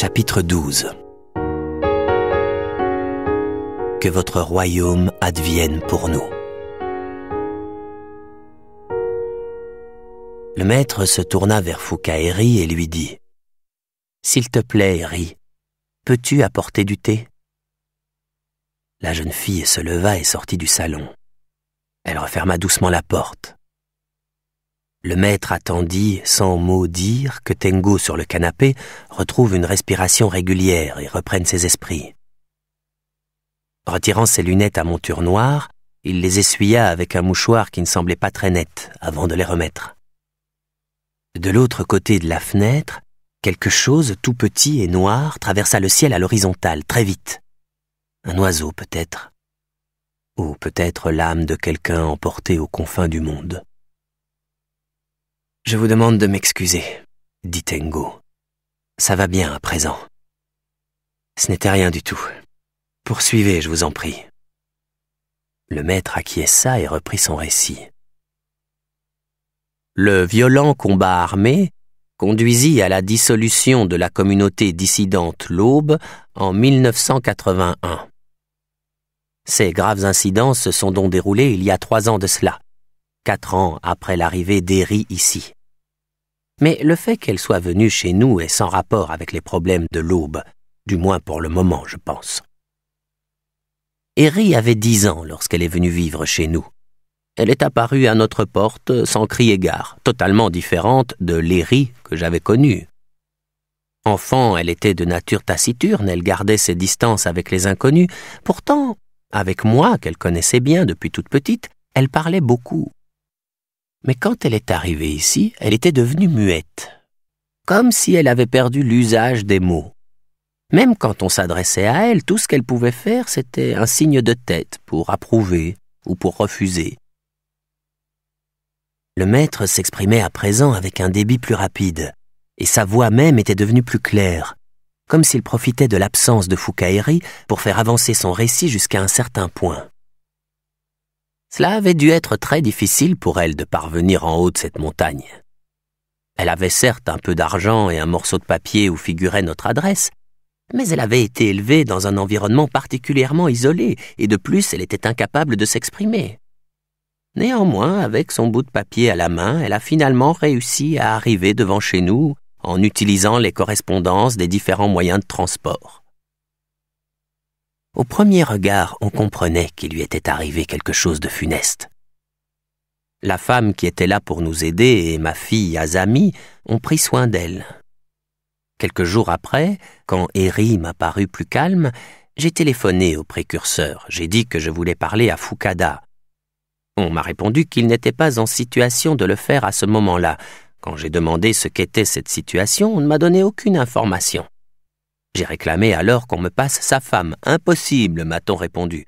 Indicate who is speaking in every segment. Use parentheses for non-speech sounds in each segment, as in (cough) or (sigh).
Speaker 1: chapitre 12 Que votre royaume advienne pour nous. Le maître se tourna vers Foucaëri et lui dit S'il te plaît, Eri, peux-tu apporter du thé La jeune fille se leva et sortit du salon. Elle referma doucement la porte. Le maître attendit, sans mot dire, que Tengo sur le canapé retrouve une respiration régulière et reprenne ses esprits. Retirant ses lunettes à monture noire, il les essuya avec un mouchoir qui ne semblait pas très net avant de les remettre. De l'autre côté de la fenêtre, quelque chose tout petit et noir traversa le ciel à l'horizontale, très vite. Un oiseau peut-être, ou peut-être l'âme de quelqu'un emporté aux confins du monde. Je vous demande de m'excuser, dit Tengo. Ça va bien à présent. Ce n'était rien du tout. Poursuivez, je vous en prie. Le maître acquiesça et reprit son récit. Le violent combat armé conduisit à la dissolution de la communauté dissidente L'Aube en 1981. Ces graves incidents se sont donc déroulés il y a trois ans de cela, quatre ans après l'arrivée d'Eri ici mais le fait qu'elle soit venue chez nous est sans rapport avec les problèmes de l'aube, du moins pour le moment, je pense. Eri avait dix ans lorsqu'elle est venue vivre chez nous. Elle est apparue à notre porte sans cri égard, totalement différente de l'Eri que j'avais connue. Enfant, elle était de nature taciturne, elle gardait ses distances avec les inconnus, pourtant, avec moi, qu'elle connaissait bien depuis toute petite, elle parlait beaucoup. Mais quand elle est arrivée ici, elle était devenue muette, comme si elle avait perdu l'usage des mots. Même quand on s'adressait à elle, tout ce qu'elle pouvait faire, c'était un signe de tête pour approuver ou pour refuser. Le maître s'exprimait à présent avec un débit plus rapide, et sa voix même était devenue plus claire, comme s'il profitait de l'absence de Foucaherie pour faire avancer son récit jusqu'à un certain point. Cela avait dû être très difficile pour elle de parvenir en haut de cette montagne. Elle avait certes un peu d'argent et un morceau de papier où figurait notre adresse, mais elle avait été élevée dans un environnement particulièrement isolé, et de plus elle était incapable de s'exprimer. Néanmoins, avec son bout de papier à la main, elle a finalement réussi à arriver devant chez nous en utilisant les correspondances des différents moyens de transport. Au premier regard, on comprenait qu'il lui était arrivé quelque chose de funeste. La femme qui était là pour nous aider et ma fille Azami ont pris soin d'elle. Quelques jours après, quand Eri m'a paru plus calme, j'ai téléphoné au précurseur, j'ai dit que je voulais parler à Fukada. On m'a répondu qu'il n'était pas en situation de le faire à ce moment-là. Quand j'ai demandé ce qu'était cette situation, on ne m'a donné aucune information. J'ai réclamé alors qu'on me passe sa femme. Impossible, m'a-t-on répondu.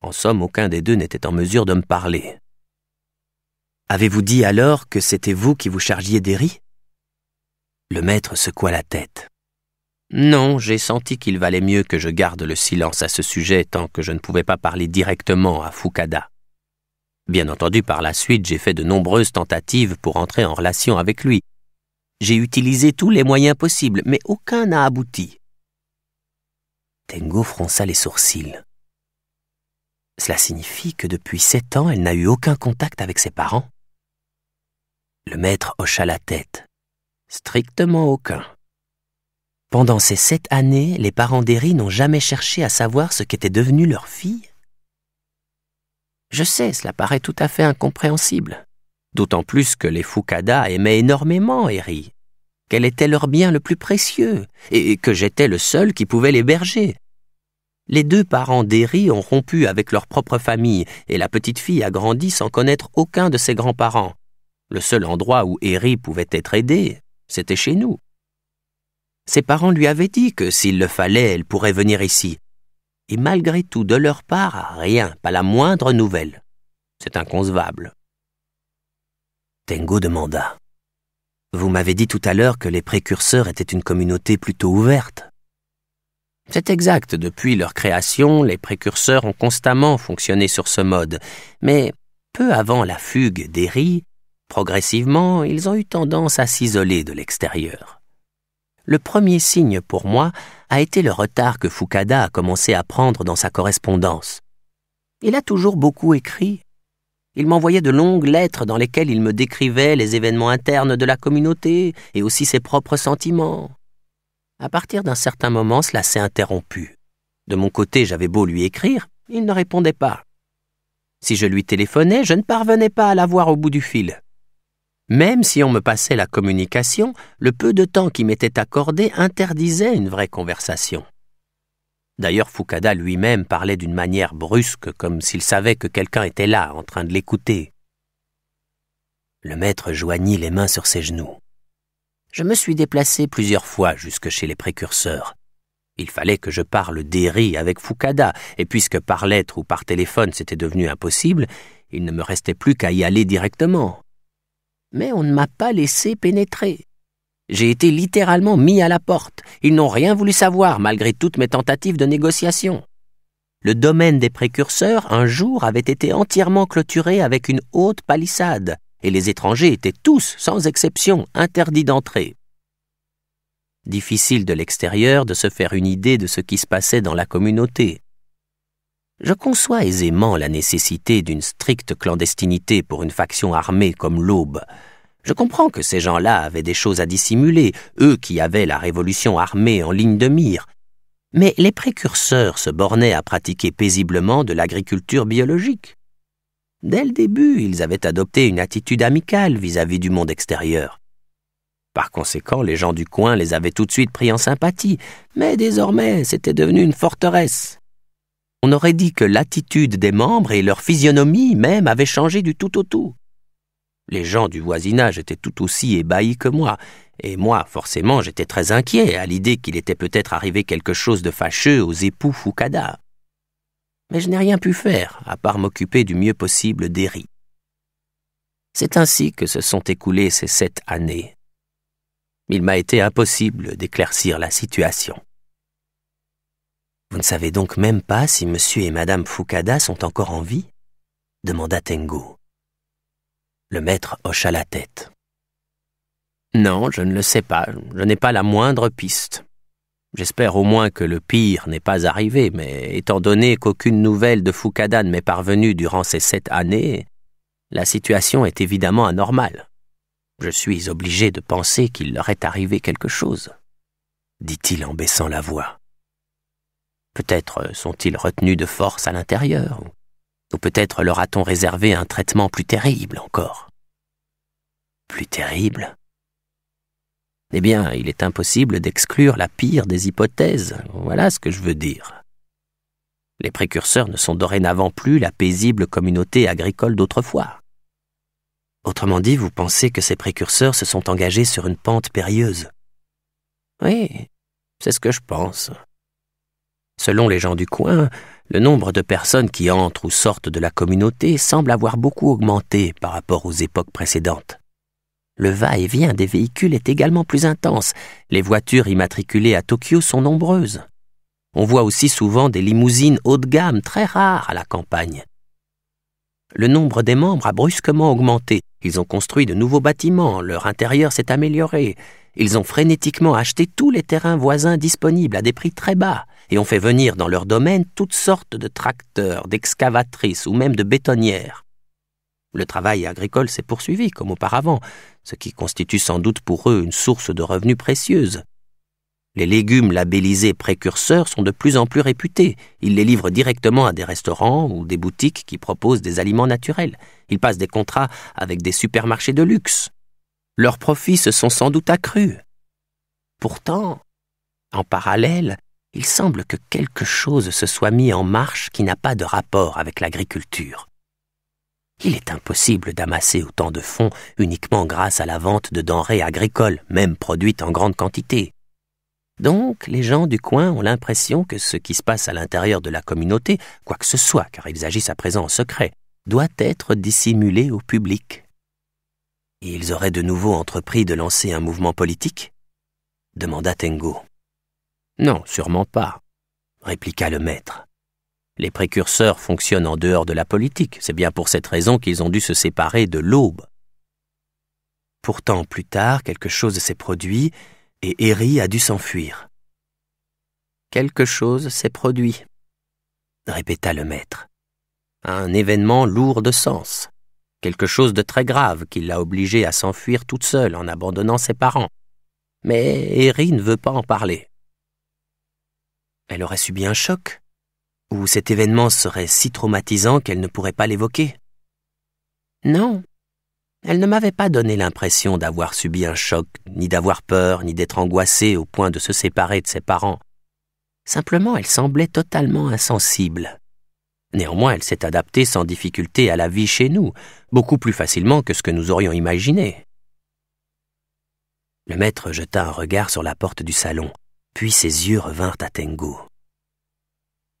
Speaker 1: En somme, aucun des deux n'était en mesure de me parler. Avez-vous dit alors que c'était vous qui vous chargiez des riz Le maître secoua la tête. Non, j'ai senti qu'il valait mieux que je garde le silence à ce sujet tant que je ne pouvais pas parler directement à Fukada. Bien entendu, par la suite, j'ai fait de nombreuses tentatives pour entrer en relation avec lui, j'ai utilisé tous les moyens possibles, mais aucun n'a abouti. Tengo fronça les sourcils. Cela signifie que depuis sept ans, elle n'a eu aucun contact avec ses parents. Le maître hocha la tête. Strictement aucun. Pendant ces sept années, les parents d'Eri n'ont jamais cherché à savoir ce qu'était devenue leur fille. Je sais, cela paraît tout à fait incompréhensible d'autant plus que les Foucadas aimaient énormément Eri, qu'elle était leur bien le plus précieux, et que j'étais le seul qui pouvait l'héberger. Les deux parents d'Eri ont rompu avec leur propre famille, et la petite fille a grandi sans connaître aucun de ses grands-parents. Le seul endroit où Eri pouvait être aidée, c'était chez nous. Ses parents lui avaient dit que s'il le fallait, elle pourrait venir ici. Et malgré tout, de leur part, rien, pas la moindre nouvelle. C'est inconcevable. Tengo demanda. Vous m'avez dit tout à l'heure que les précurseurs étaient une communauté plutôt ouverte. C'est exact, depuis leur création, les précurseurs ont constamment fonctionné sur ce mode, mais peu avant la fugue des progressivement, ils ont eu tendance à s'isoler de l'extérieur. Le premier signe pour moi a été le retard que Fukada a commencé à prendre dans sa correspondance. Il a toujours beaucoup écrit, il m'envoyait de longues lettres dans lesquelles il me décrivait les événements internes de la communauté et aussi ses propres sentiments. À partir d'un certain moment, cela s'est interrompu. De mon côté, j'avais beau lui écrire, il ne répondait pas. Si je lui téléphonais, je ne parvenais pas à l'avoir au bout du fil. Même si on me passait la communication, le peu de temps qui m'était accordé interdisait une vraie conversation. D'ailleurs, Fukada lui-même parlait d'une manière brusque, comme s'il savait que quelqu'un était là, en train de l'écouter. Le maître joignit les mains sur ses genoux. Je me suis déplacé plusieurs fois jusque chez les précurseurs. Il fallait que je parle d'Eri avec Fukada, et puisque par lettre ou par téléphone c'était devenu impossible, il ne me restait plus qu'à y aller directement. Mais on ne m'a pas laissé pénétrer. J'ai été littéralement mis à la porte. Ils n'ont rien voulu savoir malgré toutes mes tentatives de négociation. Le domaine des précurseurs, un jour, avait été entièrement clôturé avec une haute palissade, et les étrangers étaient tous, sans exception, interdits d'entrer. Difficile de l'extérieur de se faire une idée de ce qui se passait dans la communauté. Je conçois aisément la nécessité d'une stricte clandestinité pour une faction armée comme l'Aube, je comprends que ces gens-là avaient des choses à dissimuler, eux qui avaient la révolution armée en ligne de mire. Mais les précurseurs se bornaient à pratiquer paisiblement de l'agriculture biologique. Dès le début, ils avaient adopté une attitude amicale vis-à-vis du monde extérieur. Par conséquent, les gens du coin les avaient tout de suite pris en sympathie, mais désormais c'était devenu une forteresse. On aurait dit que l'attitude des membres et leur physionomie même avaient changé du tout au tout. Les gens du voisinage étaient tout aussi ébahis que moi, et moi, forcément, j'étais très inquiet à l'idée qu'il était peut-être arrivé quelque chose de fâcheux aux époux Fukada. Mais je n'ai rien pu faire, à part m'occuper du mieux possible d'Eri. C'est ainsi que se sont écoulées ces sept années. Il m'a été impossible d'éclaircir la situation. Vous ne savez donc même pas si monsieur et madame Fukada sont encore en vie demanda Tengo. Le maître hocha la tête. Non, je ne le sais pas, je n'ai pas la moindre piste. J'espère au moins que le pire n'est pas arrivé, mais étant donné qu'aucune nouvelle de Fukada ne m'est parvenue durant ces sept années, la situation est évidemment anormale. Je suis obligé de penser qu'il leur est arrivé quelque chose, dit-il en baissant la voix. Peut-être sont-ils retenus de force à l'intérieur, ou peut-être leur a-t-on réservé un traitement plus terrible encore. Plus terrible Eh bien, il est impossible d'exclure la pire des hypothèses, voilà ce que je veux dire. Les précurseurs ne sont dorénavant plus la paisible communauté agricole d'autrefois. Autrement dit, vous pensez que ces précurseurs se sont engagés sur une pente périlleuse Oui, c'est ce que je pense. Selon les gens du coin, le nombre de personnes qui entrent ou sortent de la communauté semble avoir beaucoup augmenté par rapport aux époques précédentes. Le va-et-vient des véhicules est également plus intense. Les voitures immatriculées à Tokyo sont nombreuses. On voit aussi souvent des limousines haut de gamme très rares à la campagne. Le nombre des membres a brusquement augmenté. Ils ont construit de nouveaux bâtiments, leur intérieur s'est amélioré. Ils ont frénétiquement acheté tous les terrains voisins disponibles à des prix très bas et ont fait venir dans leur domaine toutes sortes de tracteurs, d'excavatrices ou même de bétonnières. Le travail agricole s'est poursuivi comme auparavant, ce qui constitue sans doute pour eux une source de revenus précieuse. Les légumes labellisés précurseurs sont de plus en plus réputés. Ils les livrent directement à des restaurants ou des boutiques qui proposent des aliments naturels. Ils passent des contrats avec des supermarchés de luxe. Leurs profits se sont sans doute accrus. Pourtant, en parallèle, il semble que quelque chose se soit mis en marche qui n'a pas de rapport avec l'agriculture. Il est impossible d'amasser autant de fonds uniquement grâce à la vente de denrées agricoles, même produites en grande quantité. Donc, les gens du coin ont l'impression que ce qui se passe à l'intérieur de la communauté, quoi que ce soit, car ils agissent à présent en secret, doit être dissimulé au public. Et ils auraient de nouveau entrepris de lancer un mouvement politique demanda Tengo. Non, sûrement pas, répliqua le maître. Les précurseurs fonctionnent en dehors de la politique, c'est bien pour cette raison qu'ils ont dû se séparer de l'aube. Pourtant, plus tard, quelque chose s'est produit et Herry a dû s'enfuir. Quelque chose s'est produit, répéta le maître. Un événement lourd de sens, quelque chose de très grave qui l'a obligé à s'enfuir toute seule en abandonnant ses parents. Mais Herry ne veut pas en parler. Elle aurait subi un choc, ou cet événement serait si traumatisant qu'elle ne pourrait pas l'évoquer. Non, elle ne m'avait pas donné l'impression d'avoir subi un choc, ni d'avoir peur, ni d'être angoissée au point de se séparer de ses parents. Simplement, elle semblait totalement insensible. Néanmoins, elle s'est adaptée sans difficulté à la vie chez nous, beaucoup plus facilement que ce que nous aurions imaginé. Le maître jeta un regard sur la porte du salon. Puis ses yeux revinrent à Tengu.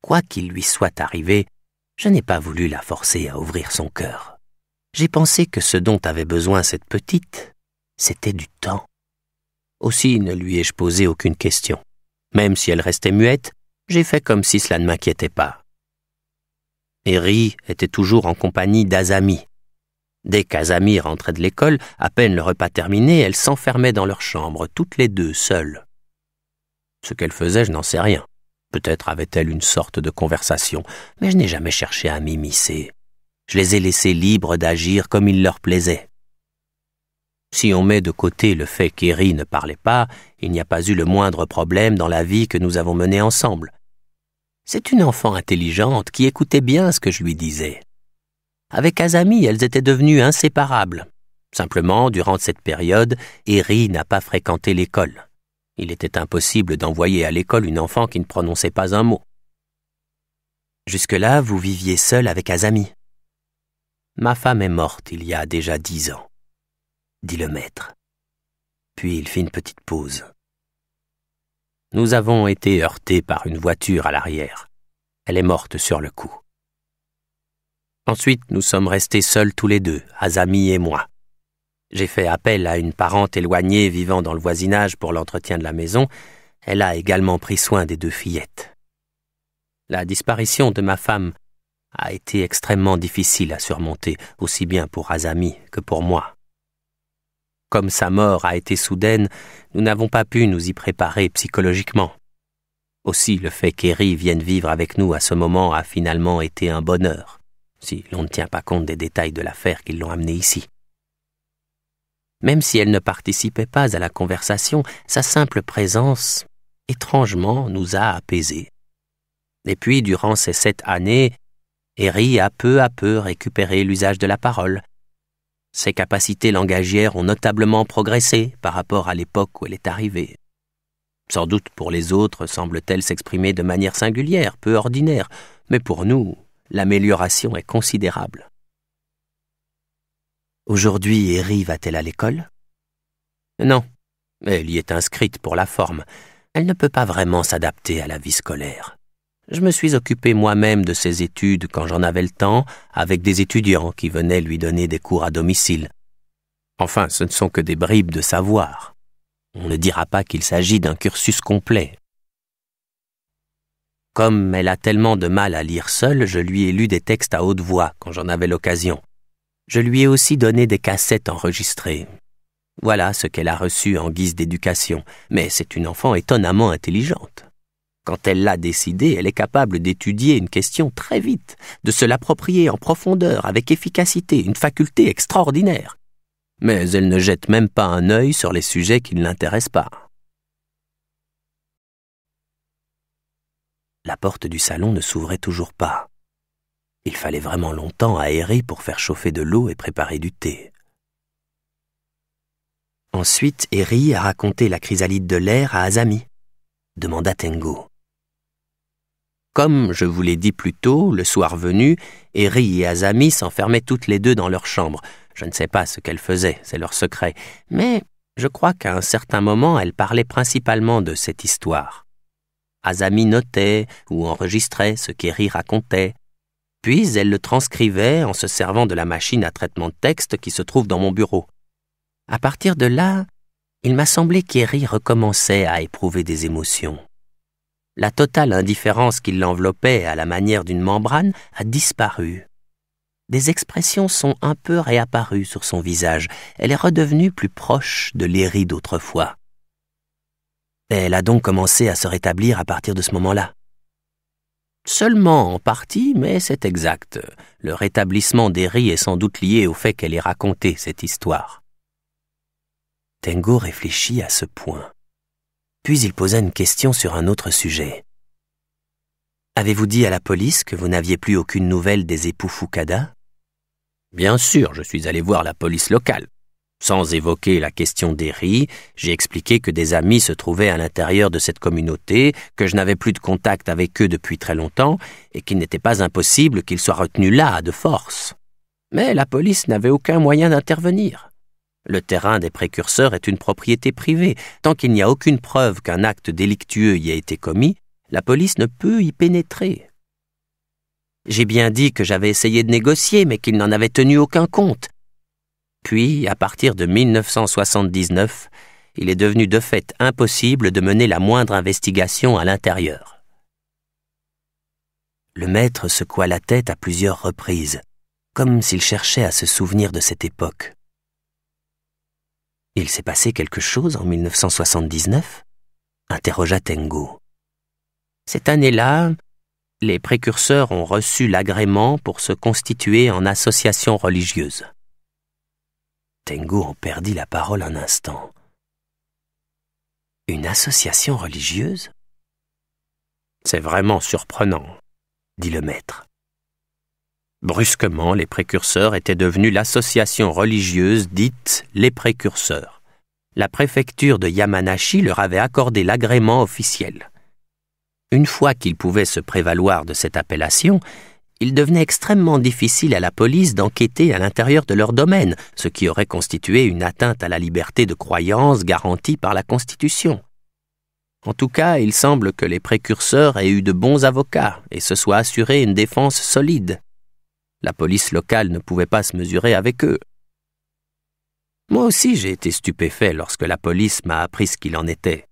Speaker 1: Quoi qu'il lui soit arrivé, je n'ai pas voulu la forcer à ouvrir son cœur. J'ai pensé que ce dont avait besoin cette petite, c'était du temps. Aussi ne lui ai-je posé aucune question. Même si elle restait muette, j'ai fait comme si cela ne m'inquiétait pas. Eri était toujours en compagnie d'Azami. Dès qu'Azami rentrait de l'école, à peine le repas terminé, elles s'enfermaient dans leur chambre, toutes les deux seules. Ce qu'elle faisait, je n'en sais rien. Peut-être avait-elle une sorte de conversation, mais je n'ai jamais cherché à m'immiscer. Je les ai laissés libres d'agir comme il leur plaisait. Si on met de côté le fait qu'Eri ne parlait pas, il n'y a pas eu le moindre problème dans la vie que nous avons menée ensemble. C'est une enfant intelligente qui écoutait bien ce que je lui disais. Avec Azami, elles étaient devenues inséparables. Simplement, durant cette période, Eri n'a pas fréquenté l'école. Il était impossible d'envoyer à l'école une enfant qui ne prononçait pas un mot. Jusque-là, vous viviez seul avec Azami. Ma femme est morte il y a déjà dix ans, dit le maître. Puis il fit une petite pause. Nous avons été heurtés par une voiture à l'arrière. Elle est morte sur le coup. Ensuite, nous sommes restés seuls tous les deux, Azami et moi. J'ai fait appel à une parente éloignée vivant dans le voisinage pour l'entretien de la maison. Elle a également pris soin des deux fillettes. La disparition de ma femme a été extrêmement difficile à surmonter, aussi bien pour Azami que pour moi. Comme sa mort a été soudaine, nous n'avons pas pu nous y préparer psychologiquement. Aussi le fait qu'Eri vienne vivre avec nous à ce moment a finalement été un bonheur, si l'on ne tient pas compte des détails de l'affaire qui l'ont amené ici. Même si elle ne participait pas à la conversation, sa simple présence, étrangement, nous a apaisés. Et puis, durant ces sept années, Eri a peu à peu récupéré l'usage de la parole. Ses capacités langagières ont notablement progressé par rapport à l'époque où elle est arrivée. Sans doute pour les autres semble-t-elle s'exprimer de manière singulière, peu ordinaire, mais pour nous, l'amélioration est considérable. Aujourd'hui, Eri va-t-elle à l'école Non. Elle y est inscrite pour la forme. Elle ne peut pas vraiment s'adapter à la vie scolaire. Je me suis occupé moi-même de ses études quand j'en avais le temps, avec des étudiants qui venaient lui donner des cours à domicile. Enfin, ce ne sont que des bribes de savoir. On ne dira pas qu'il s'agit d'un cursus complet. Comme elle a tellement de mal à lire seule, je lui ai lu des textes à haute voix quand j'en avais l'occasion. Je lui ai aussi donné des cassettes enregistrées. Voilà ce qu'elle a reçu en guise d'éducation, mais c'est une enfant étonnamment intelligente. Quand elle l'a décidé, elle est capable d'étudier une question très vite, de se l'approprier en profondeur, avec efficacité, une faculté extraordinaire. Mais elle ne jette même pas un œil sur les sujets qui ne l'intéressent pas. La porte du salon ne s'ouvrait toujours pas. Il fallait vraiment longtemps à Eri pour faire chauffer de l'eau et préparer du thé. Ensuite, Eri a raconté la chrysalide de l'air à Azami, demanda Tengo. Comme je vous l'ai dit plus tôt, le soir venu, Eri et Azami s'enfermaient toutes les deux dans leur chambre. Je ne sais pas ce qu'elles faisaient, c'est leur secret, mais je crois qu'à un certain moment, elles parlaient principalement de cette histoire. Azami notait ou enregistrait ce qu'Eri racontait, puis elle le transcrivait en se servant de la machine à traitement de texte qui se trouve dans mon bureau. À partir de là, il m'a semblé qu'Herry recommençait à éprouver des émotions. La totale indifférence qui l'enveloppait à la manière d'une membrane a disparu. Des expressions sont un peu réapparues sur son visage. Elle est redevenue plus proche de l'Héry d'autrefois. Elle a donc commencé à se rétablir à partir de ce moment-là. Seulement en partie, mais c'est exact. Le rétablissement riz est sans doute lié au fait qu'elle ait raconté cette histoire. Tengo réfléchit à ce point. Puis il posa une question sur un autre sujet. Avez-vous dit à la police que vous n'aviez plus aucune nouvelle des époux Fukada Bien sûr, je suis allé voir la police locale. Sans évoquer la question des riz, j'ai expliqué que des amis se trouvaient à l'intérieur de cette communauté, que je n'avais plus de contact avec eux depuis très longtemps, et qu'il n'était pas impossible qu'ils soient retenus là, de force. Mais la police n'avait aucun moyen d'intervenir. Le terrain des précurseurs est une propriété privée. Tant qu'il n'y a aucune preuve qu'un acte délictueux y ait été commis, la police ne peut y pénétrer. J'ai bien dit que j'avais essayé de négocier, mais qu'il n'en avait tenu aucun compte. Puis, à partir de 1979, il est devenu de fait impossible de mener la moindre investigation à l'intérieur. Le maître secoua la tête à plusieurs reprises, comme s'il cherchait à se souvenir de cette époque. Il s'est passé quelque chose en 1979 interrogea Tengo. Cette année-là, les précurseurs ont reçu l'agrément pour se constituer en association religieuse. Tengo en perdit la parole un instant. Une association religieuse C'est vraiment surprenant, dit le maître. Brusquement, les précurseurs étaient devenus l'association religieuse dite les précurseurs. La préfecture de Yamanashi leur avait accordé l'agrément officiel. Une fois qu'ils pouvaient se prévaloir de cette appellation, il devenait extrêmement difficile à la police d'enquêter à l'intérieur de leur domaine, ce qui aurait constitué une atteinte à la liberté de croyance garantie par la Constitution. En tout cas, il semble que les précurseurs aient eu de bons avocats et se soient assurés une défense solide. La police locale ne pouvait pas se mesurer avec eux. Moi aussi j'ai été stupéfait lorsque la police m'a appris ce qu'il en était.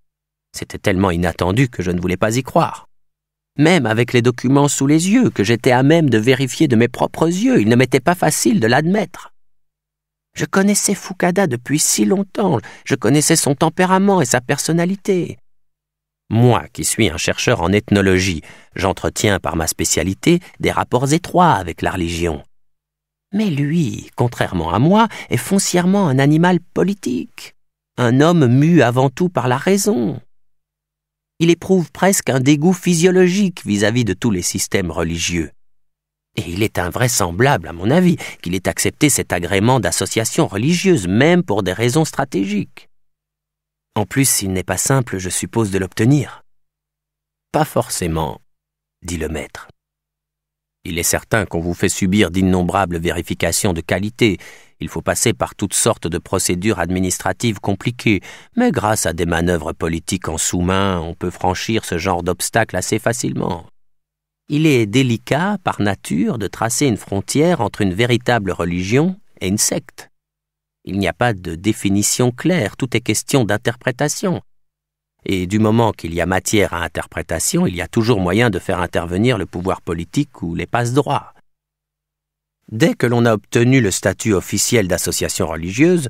Speaker 1: C'était tellement inattendu que je ne voulais pas y croire. Même avec les documents sous les yeux, que j'étais à même de vérifier de mes propres yeux, il ne m'était pas facile de l'admettre. Je connaissais Fukada depuis si longtemps, je connaissais son tempérament et sa personnalité. Moi, qui suis un chercheur en ethnologie, j'entretiens par ma spécialité des rapports étroits avec la religion. Mais lui, contrairement à moi, est foncièrement un animal politique, un homme mu avant tout par la raison il éprouve presque un dégoût physiologique vis-à-vis de tous les systèmes religieux. Et il est invraisemblable, à mon avis, qu'il ait accepté cet agrément d'association religieuse, même pour des raisons stratégiques. En plus, il n'est pas simple, je suppose, de l'obtenir. Pas forcément, dit le maître. Il est certain qu'on vous fait subir d'innombrables vérifications de qualité, il faut passer par toutes sortes de procédures administratives compliquées, mais grâce à des manœuvres politiques en sous-main, on peut franchir ce genre d'obstacle assez facilement. Il est délicat, par nature, de tracer une frontière entre une véritable religion et une secte. Il n'y a pas de définition claire, tout est question d'interprétation. Et du moment qu'il y a matière à interprétation, il y a toujours moyen de faire intervenir le pouvoir politique ou les passe-droits. Dès que l'on a obtenu le statut officiel d'association religieuse,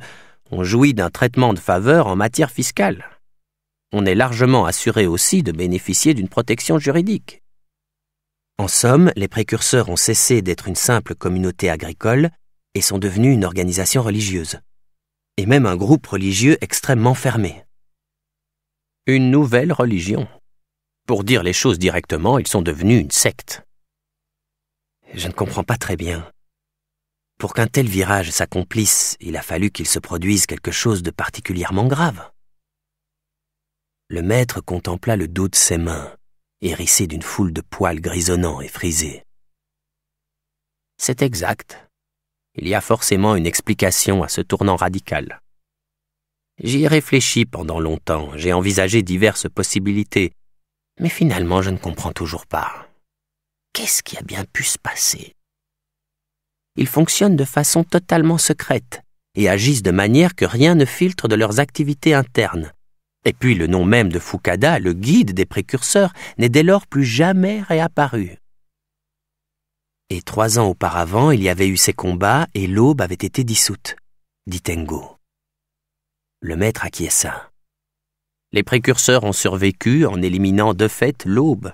Speaker 1: on jouit d'un traitement de faveur en matière fiscale. On est largement assuré aussi de bénéficier d'une protection juridique. En somme, les précurseurs ont cessé d'être une simple communauté agricole et sont devenus une organisation religieuse, et même un groupe religieux extrêmement fermé. Une nouvelle religion. Pour dire les choses directement, ils sont devenus une secte. Je ne comprends pas très bien. Pour qu'un tel virage s'accomplisse, il a fallu qu'il se produise quelque chose de particulièrement grave. Le maître contempla le dos de ses mains, hérissé d'une foule de poils grisonnants et frisés. C'est exact. Il y a forcément une explication à ce tournant radical. J'y ai réfléchi pendant longtemps, j'ai envisagé diverses possibilités, mais finalement je ne comprends toujours pas. Qu'est-ce qui a bien pu se passer ils fonctionnent de façon totalement secrète et agissent de manière que rien ne filtre de leurs activités internes. Et puis le nom même de Fukada, le guide des précurseurs, n'est dès lors plus jamais réapparu. Et trois ans auparavant, il y avait eu ces combats et l'aube avait été dissoute, dit Tengo. Le maître acquiesça. Les précurseurs ont survécu en éliminant de fait l'aube.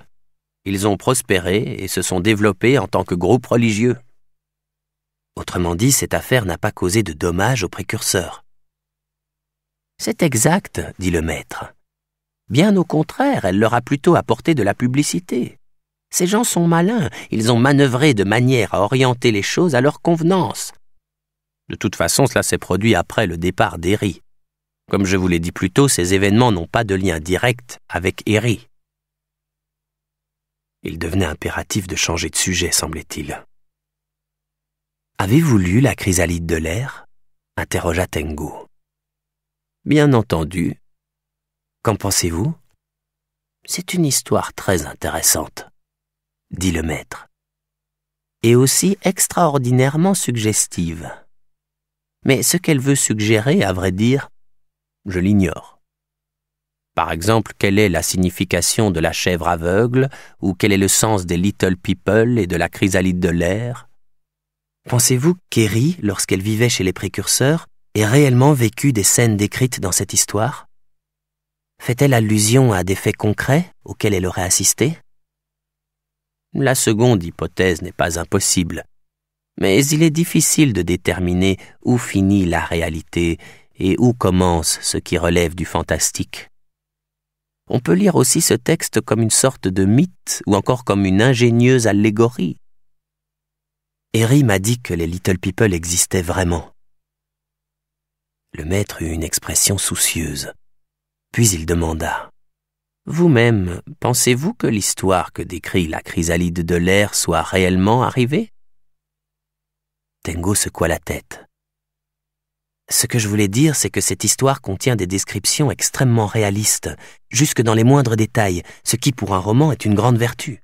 Speaker 1: Ils ont prospéré et se sont développés en tant que groupe religieux. Autrement dit, cette affaire n'a pas causé de dommages aux précurseurs. C'est exact, dit le maître. Bien au contraire, elle leur a plutôt apporté de la publicité. Ces gens sont malins, ils ont manœuvré de manière à orienter les choses à leur convenance. De toute façon, cela s'est produit après le départ d'Herry. Comme je vous l'ai dit plus tôt, ces événements n'ont pas de lien direct avec Herry. Il devenait impératif de changer de sujet, semblait-il. Avez-vous lu La chrysalide de l'air interrogea Tengu. Bien entendu. Qu'en pensez-vous C'est une histoire très intéressante, dit le maître, et aussi extraordinairement suggestive. Mais ce qu'elle veut suggérer, à vrai dire, je l'ignore. Par exemple, quelle est la signification de la chèvre aveugle, ou quel est le sens des little people et de la chrysalide de l'air, Pensez-vous qu'Eri, lorsqu'elle vivait chez les précurseurs, ait réellement vécu des scènes décrites dans cette histoire Fait-elle allusion à des faits concrets auxquels elle aurait assisté La seconde hypothèse n'est pas impossible, mais il est difficile de déterminer où finit la réalité et où commence ce qui relève du fantastique. On peut lire aussi ce texte comme une sorte de mythe ou encore comme une ingénieuse allégorie Harry m'a dit que les Little People existaient vraiment. Le maître eut une expression soucieuse. Puis il demanda Vous-même, pensez-vous que l'histoire que décrit la chrysalide de l'air soit réellement arrivée Tengo secoua la tête. Ce que je voulais dire, c'est que cette histoire contient des descriptions extrêmement réalistes, jusque dans les moindres détails, ce qui pour un roman est une grande vertu.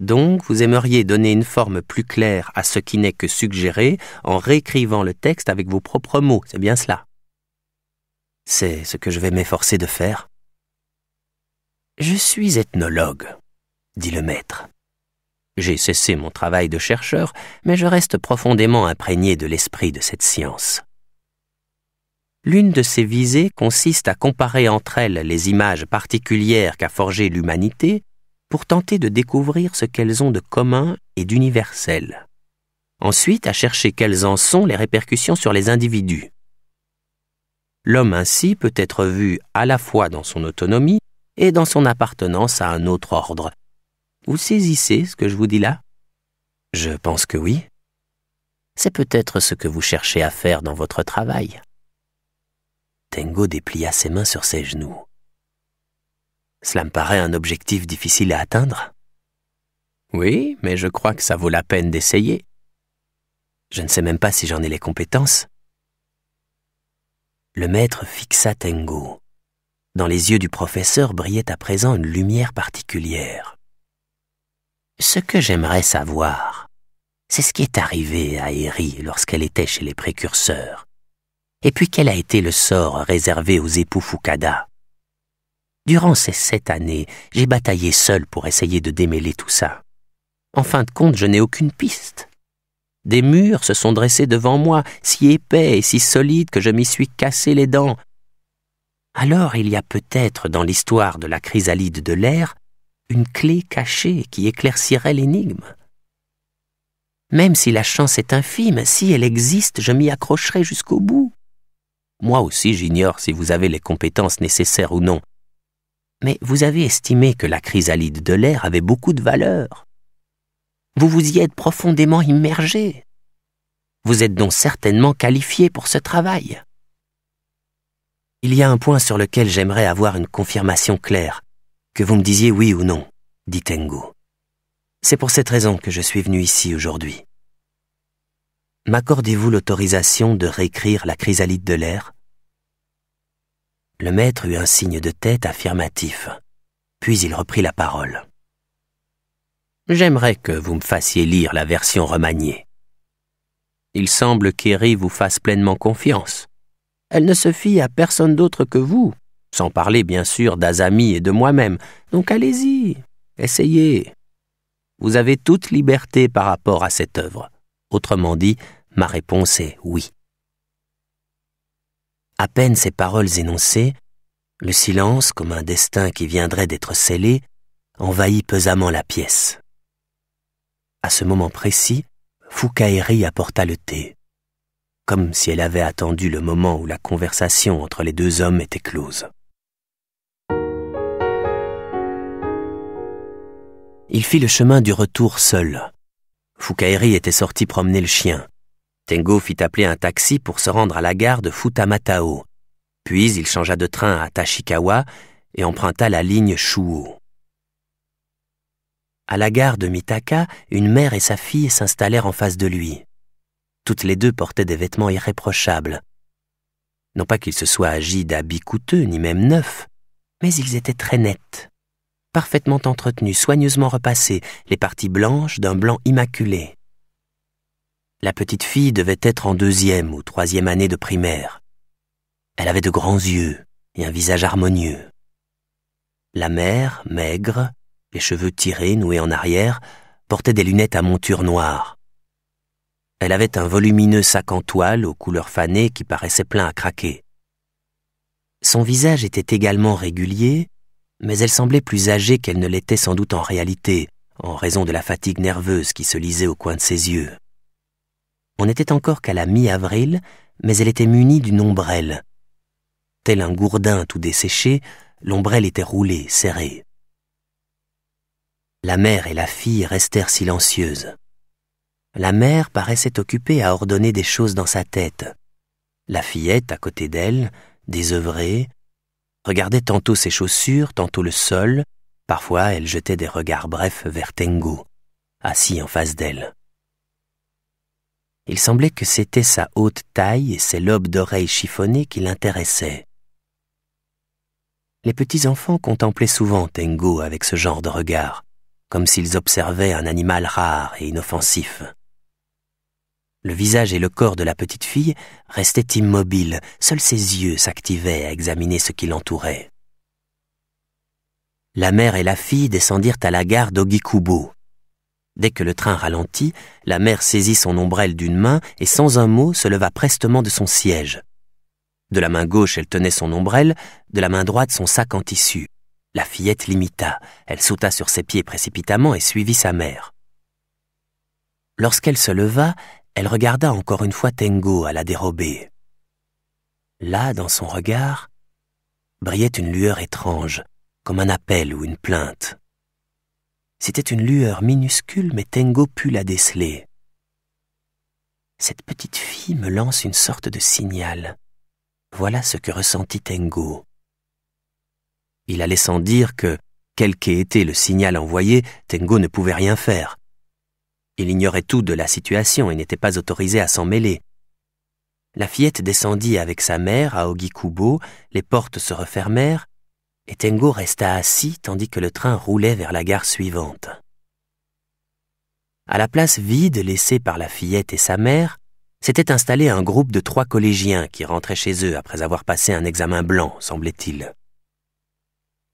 Speaker 1: Donc, vous aimeriez donner une forme plus claire à ce qui n'est que suggéré en réécrivant le texte avec vos propres mots, c'est bien cela C'est ce que je vais m'efforcer de faire. Je suis ethnologue, dit le maître. J'ai cessé mon travail de chercheur, mais je reste profondément imprégné de l'esprit de cette science. L'une de ses visées consiste à comparer entre elles les images particulières qu'a forgées l'humanité pour tenter de découvrir ce qu'elles ont de commun et d'universel. Ensuite, à chercher quelles en sont les répercussions sur les individus. L'homme ainsi peut être vu à la fois dans son autonomie et dans son appartenance à un autre ordre. Vous saisissez ce que je vous dis là Je pense que oui. C'est peut-être ce que vous cherchez à faire dans votre travail. Tengo déplia ses mains sur ses genoux. Cela me paraît un objectif difficile à atteindre. Oui, mais je crois que ça vaut la peine d'essayer. Je ne sais même pas si j'en ai les compétences. Le maître fixa Tengo. Dans les yeux du professeur brillait à présent une lumière particulière. Ce que j'aimerais savoir, c'est ce qui est arrivé à Eri lorsqu'elle était chez les précurseurs, et puis quel a été le sort réservé aux époux Fukada. Durant ces sept années, j'ai bataillé seul pour essayer de démêler tout ça. En fin de compte, je n'ai aucune piste. Des murs se sont dressés devant moi, si épais et si solides que je m'y suis cassé les dents. Alors il y a peut-être dans l'histoire de la chrysalide de l'air une clé cachée qui éclaircirait l'énigme. Même si la chance est infime, si elle existe, je m'y accrocherai jusqu'au bout. Moi aussi j'ignore si vous avez les compétences nécessaires ou non, mais vous avez estimé que la chrysalide de l'air avait beaucoup de valeur. Vous vous y êtes profondément immergé. Vous êtes donc certainement qualifié pour ce travail. Il y a un point sur lequel j'aimerais avoir une confirmation claire, que vous me disiez oui ou non, dit Tengu. C'est pour cette raison que je suis venu ici aujourd'hui. M'accordez-vous l'autorisation de réécrire la chrysalide de l'air le maître eut un signe de tête affirmatif, puis il reprit la parole. J'aimerais que vous me fassiez lire la version remaniée. Il semble qu'Eri vous fasse pleinement confiance. Elle ne se fie à personne d'autre que vous, sans parler bien sûr d'Azami et de moi-même. Donc allez-y, essayez. Vous avez toute liberté par rapport à cette œuvre. Autrement dit, ma réponse est oui. À peine ces paroles énoncées, le silence, comme un destin qui viendrait d'être scellé, envahit pesamment la pièce. À ce moment précis, Foucaïri apporta le thé, comme si elle avait attendu le moment où la conversation entre les deux hommes était close. Il fit le chemin du retour seul. Foucaïri était sorti promener le chien. Tengo fit appeler un taxi pour se rendre à la gare de Futamatao. Puis il changea de train à Tachikawa et emprunta la ligne Shuo. À la gare de Mitaka, une mère et sa fille s'installèrent en face de lui. Toutes les deux portaient des vêtements irréprochables. Non pas qu'ils se soient agis d'habits coûteux, ni même neufs, mais ils étaient très nets, parfaitement entretenus, soigneusement repassés, les parties blanches d'un blanc immaculé. La petite fille devait être en deuxième ou troisième année de primaire. Elle avait de grands yeux et un visage harmonieux. La mère, maigre, les cheveux tirés, noués en arrière, portait des lunettes à monture noire. Elle avait un volumineux sac en toile aux couleurs fanées qui paraissait plein à craquer. Son visage était également régulier, mais elle semblait plus âgée qu'elle ne l'était sans doute en réalité, en raison de la fatigue nerveuse qui se lisait au coin de ses yeux. On n'était encore qu'à la mi-avril, mais elle était munie d'une ombrelle. Tel un gourdin tout desséché, l'ombrelle était roulée, serrée. La mère et la fille restèrent silencieuses. La mère paraissait occupée à ordonner des choses dans sa tête. La fillette, à côté d'elle, désœuvrée, regardait tantôt ses chaussures, tantôt le sol, parfois elle jetait des regards brefs vers Tengo, assis en face d'elle. Il semblait que c'était sa haute taille et ses lobes d'oreilles chiffonnées qui l'intéressaient. Les petits-enfants contemplaient souvent Tengo avec ce genre de regard, comme s'ils observaient un animal rare et inoffensif. Le visage et le corps de la petite fille restaient immobiles, seuls ses yeux s'activaient à examiner ce qui l'entourait. La mère et la fille descendirent à la gare d'Ogikubo. Dès que le train ralentit, la mère saisit son ombrelle d'une main et sans un mot se leva prestement de son siège. De la main gauche, elle tenait son ombrelle, de la main droite, son sac en tissu. La fillette l'imita. Elle sauta sur ses pieds précipitamment et suivit sa mère. Lorsqu'elle se leva, elle regarda encore une fois Tengo à la dérobée. Là, dans son regard, brillait une lueur étrange, comme un appel ou une plainte. C'était une lueur minuscule, mais Tengo put la déceler. Cette petite fille me lance une sorte de signal. Voilà ce que ressentit Tengo. Il allait sans dire que, quel qu'ait été le signal envoyé, Tengo ne pouvait rien faire. Il ignorait tout de la situation et n'était pas autorisé à s'en mêler. La fillette descendit avec sa mère à Ogikubo, les portes se refermèrent, et Tengo resta assis tandis que le train roulait vers la gare suivante. À la place vide laissée par la fillette et sa mère, s'était installé un groupe de trois collégiens qui rentraient chez eux après avoir passé un examen blanc, semblait-il.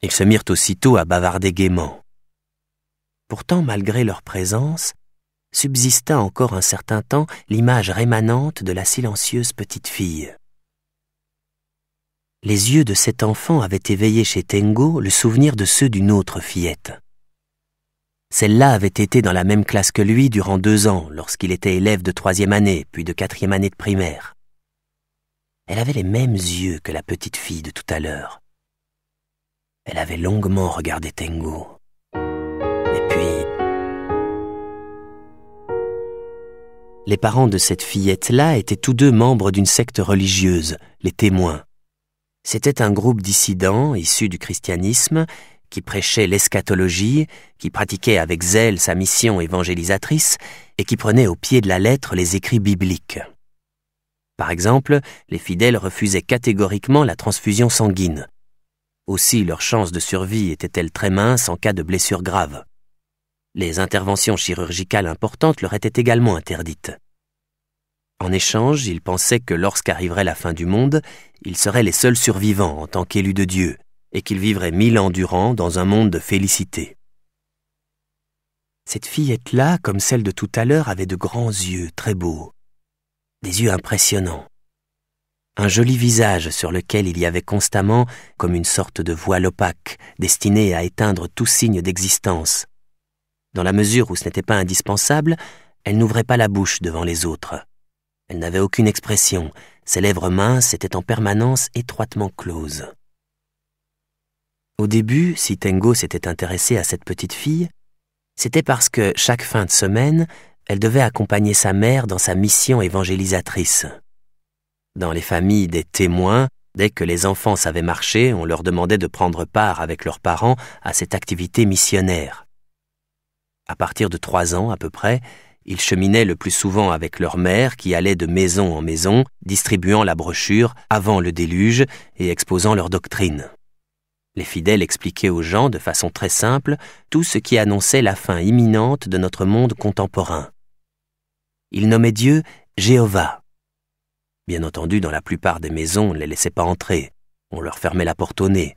Speaker 1: Ils se mirent aussitôt à bavarder gaiement. Pourtant, malgré leur présence, subsista encore un certain temps l'image rémanente de la silencieuse petite fille les yeux de cet enfant avaient éveillé chez Tengo le souvenir de ceux d'une autre fillette. Celle-là avait été dans la même classe que lui durant deux ans, lorsqu'il était élève de troisième année, puis de quatrième année de primaire. Elle avait les mêmes yeux que la petite fille de tout à l'heure. Elle avait longuement regardé Tengo. Et puis... Les parents de cette fillette-là étaient tous deux membres d'une secte religieuse, les témoins. C'était un groupe dissident issu du christianisme qui prêchait l'eschatologie, qui pratiquait avec zèle sa mission évangélisatrice et qui prenait au pied de la lettre les écrits bibliques. Par exemple, les fidèles refusaient catégoriquement la transfusion sanguine. Aussi leur chance de survie était-elle très mince en cas de blessure grave. Les interventions chirurgicales importantes leur étaient également interdites. En échange, il pensait que lorsqu'arriverait la fin du monde, ils seraient les seuls survivants en tant qu'élus de Dieu, et qu'ils vivraient mille ans durant dans un monde de félicité. Cette fillette-là, comme celle de tout à l'heure, avait de grands yeux très beaux, des yeux impressionnants, un joli visage sur lequel il y avait constamment comme une sorte de voile opaque destinée à éteindre tout signe d'existence. Dans la mesure où ce n'était pas indispensable, elle n'ouvrait pas la bouche devant les autres. Elle n'avait aucune expression, ses lèvres minces étaient en permanence étroitement closes. Au début, si Tengo s'était intéressé à cette petite fille, c'était parce que chaque fin de semaine, elle devait accompagner sa mère dans sa mission évangélisatrice. Dans les familles des témoins, dès que les enfants savaient marcher, on leur demandait de prendre part avec leurs parents à cette activité missionnaire. À partir de trois ans à peu près, ils cheminaient le plus souvent avec leur mère qui allait de maison en maison, distribuant la brochure avant le déluge et exposant leur doctrine. Les fidèles expliquaient aux gens de façon très simple tout ce qui annonçait la fin imminente de notre monde contemporain. Ils nommaient Dieu Jéhovah. Bien entendu, dans la plupart des maisons, on ne les laissait pas entrer, on leur fermait la porte au nez.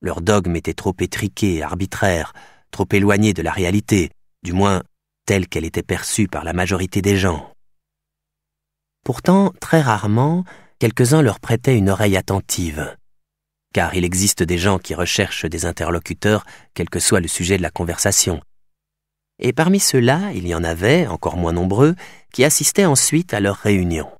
Speaker 1: Leur dogme était trop étriqué, arbitraire, trop éloigné de la réalité, du moins telle qu'elle était perçue par la majorité des gens. Pourtant, très rarement, quelques-uns leur prêtaient une oreille attentive, car il existe des gens qui recherchent des interlocuteurs, quel que soit le sujet de la conversation. Et parmi ceux-là, il y en avait, encore moins nombreux, qui assistaient ensuite à leurs réunions.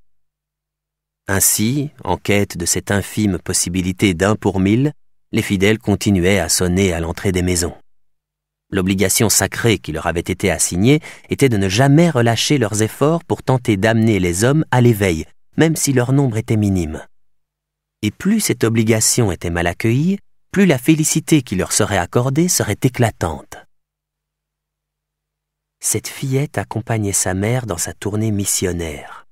Speaker 1: Ainsi, en quête de cette infime possibilité d'un pour mille, les fidèles continuaient à sonner à l'entrée des maisons. L'obligation sacrée qui leur avait été assignée était de ne jamais relâcher leurs efforts pour tenter d'amener les hommes à l'éveil, même si leur nombre était minime. Et plus cette obligation était mal accueillie, plus la félicité qui leur serait accordée serait éclatante. Cette fillette accompagnait sa mère dans sa tournée missionnaire.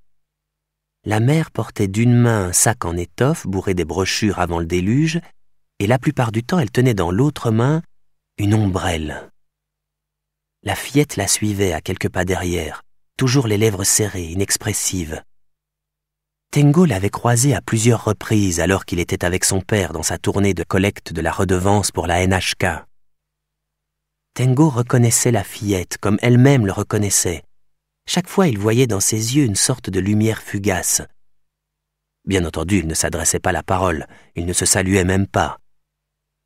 Speaker 1: La mère portait d'une main un sac en étoffe bourré des brochures avant le déluge, et la plupart du temps elle tenait dans l'autre main une ombrelle. La fillette la suivait à quelques pas derrière, toujours les lèvres serrées, inexpressives. Tengo l'avait croisée à plusieurs reprises alors qu'il était avec son père dans sa tournée de collecte de la redevance pour la NHK. Tengo reconnaissait la fillette comme elle-même le reconnaissait. Chaque fois il voyait dans ses yeux une sorte de lumière fugace. Bien entendu, il ne s'adressait pas la parole, il ne se saluait même pas.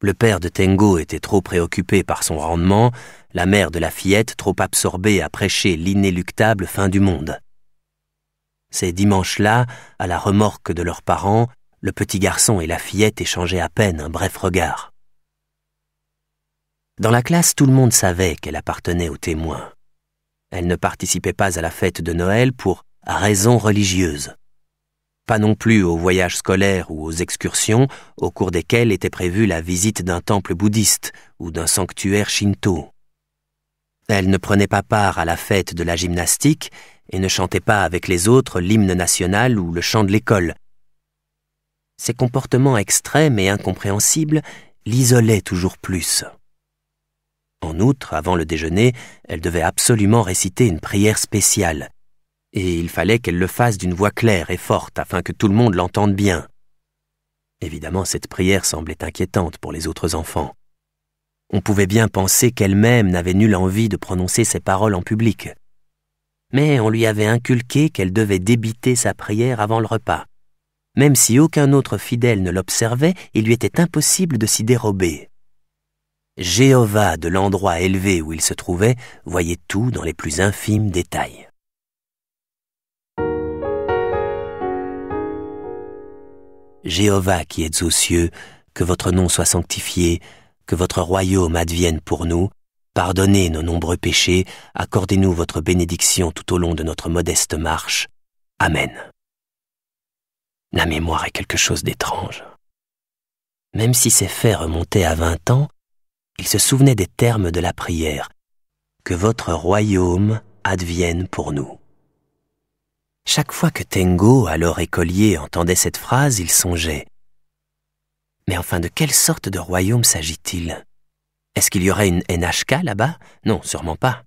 Speaker 1: Le père de Tengo était trop préoccupé par son rendement, la mère de la fillette trop absorbée à prêcher l'inéluctable fin du monde. Ces dimanches-là, à la remorque de leurs parents, le petit garçon et la fillette échangeaient à peine un bref regard. Dans la classe, tout le monde savait qu'elle appartenait aux témoins. Elle ne participait pas à la fête de Noël pour raisons religieuses » pas non plus aux voyages scolaires ou aux excursions au cours desquelles était prévue la visite d'un temple bouddhiste ou d'un sanctuaire shinto. Elle ne prenait pas part à la fête de la gymnastique et ne chantait pas avec les autres l'hymne national ou le chant de l'école. Ses comportements extrêmes et incompréhensibles l'isolaient toujours plus. En outre, avant le déjeuner, elle devait absolument réciter une prière spéciale, et il fallait qu'elle le fasse d'une voix claire et forte afin que tout le monde l'entende bien. Évidemment, cette prière semblait inquiétante pour les autres enfants. On pouvait bien penser qu'elle-même n'avait nulle envie de prononcer ces paroles en public. Mais on lui avait inculqué qu'elle devait débiter sa prière avant le repas. Même si aucun autre fidèle ne l'observait, il lui était impossible de s'y dérober. Jéhovah, de l'endroit élevé où il se trouvait, voyait tout dans les plus infimes détails. Jéhovah qui êtes aux cieux, que votre nom soit sanctifié, que votre royaume advienne pour nous, pardonnez nos nombreux péchés, accordez-nous votre bénédiction tout au long de notre modeste marche. Amen. La mémoire est quelque chose d'étrange. Même si ces faits remontaient à vingt ans, il se souvenait des termes de la prière. Que votre royaume advienne pour nous. Chaque fois que Tengo, alors écolier, entendait cette phrase, il songeait. Mais enfin, de quelle sorte de royaume s'agit-il Est-ce qu'il y aurait une NHK là-bas Non, sûrement pas.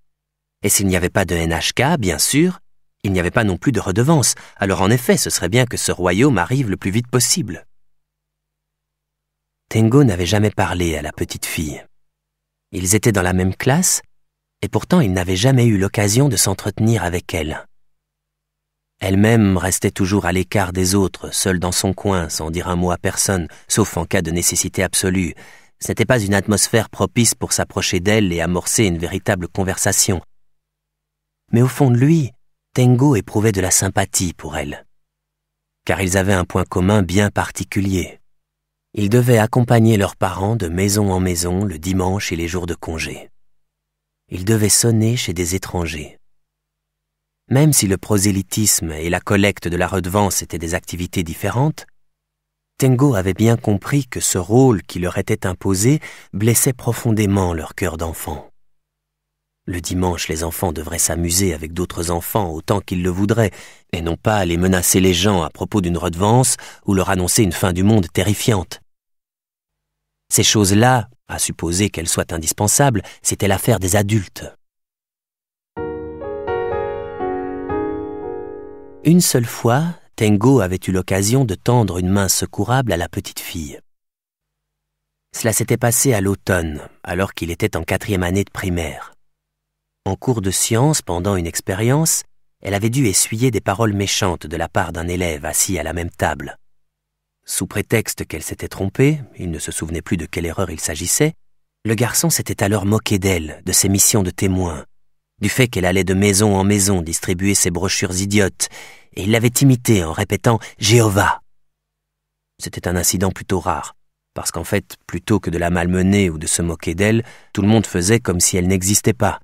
Speaker 1: Et s'il n'y avait pas de NHK, bien sûr, il n'y avait pas non plus de redevances, alors en effet, ce serait bien que ce royaume arrive le plus vite possible. Tengo n'avait jamais parlé à la petite fille. Ils étaient dans la même classe, et pourtant il n'avait jamais eu l'occasion de s'entretenir avec elle. Elle-même restait toujours à l'écart des autres, seule dans son coin, sans dire un mot à personne, sauf en cas de nécessité absolue. Ce n'était pas une atmosphère propice pour s'approcher d'elle et amorcer une véritable conversation. Mais au fond de lui, Tengo éprouvait de la sympathie pour elle. Car ils avaient un point commun bien particulier. Ils devaient accompagner leurs parents de maison en maison le dimanche et les jours de congé. Ils devaient sonner chez des étrangers. Même si le prosélytisme et la collecte de la redevance étaient des activités différentes, Tengo avait bien compris que ce rôle qui leur était imposé blessait profondément leur cœur d'enfant. Le dimanche, les enfants devraient s'amuser avec d'autres enfants autant qu'ils le voudraient, et non pas aller menacer les gens à propos d'une redevance ou leur annoncer une fin du monde terrifiante. Ces choses-là, à supposer qu'elles soient indispensables, c'était l'affaire des adultes. Une seule fois, Tengo avait eu l'occasion de tendre une main secourable à la petite fille. Cela s'était passé à l'automne, alors qu'il était en quatrième année de primaire. En cours de science, pendant une expérience, elle avait dû essuyer des paroles méchantes de la part d'un élève assis à la même table. Sous prétexte qu'elle s'était trompée, il ne se souvenait plus de quelle erreur il s'agissait, le garçon s'était alors moqué d'elle, de ses missions de témoin, du fait qu'elle allait de maison en maison distribuer ses brochures idiotes, et il l'avait imitée en répétant Jéhovah. C'était un incident plutôt rare, parce qu'en fait, plutôt que de la malmener ou de se moquer d'elle, tout le monde faisait comme si elle n'existait pas.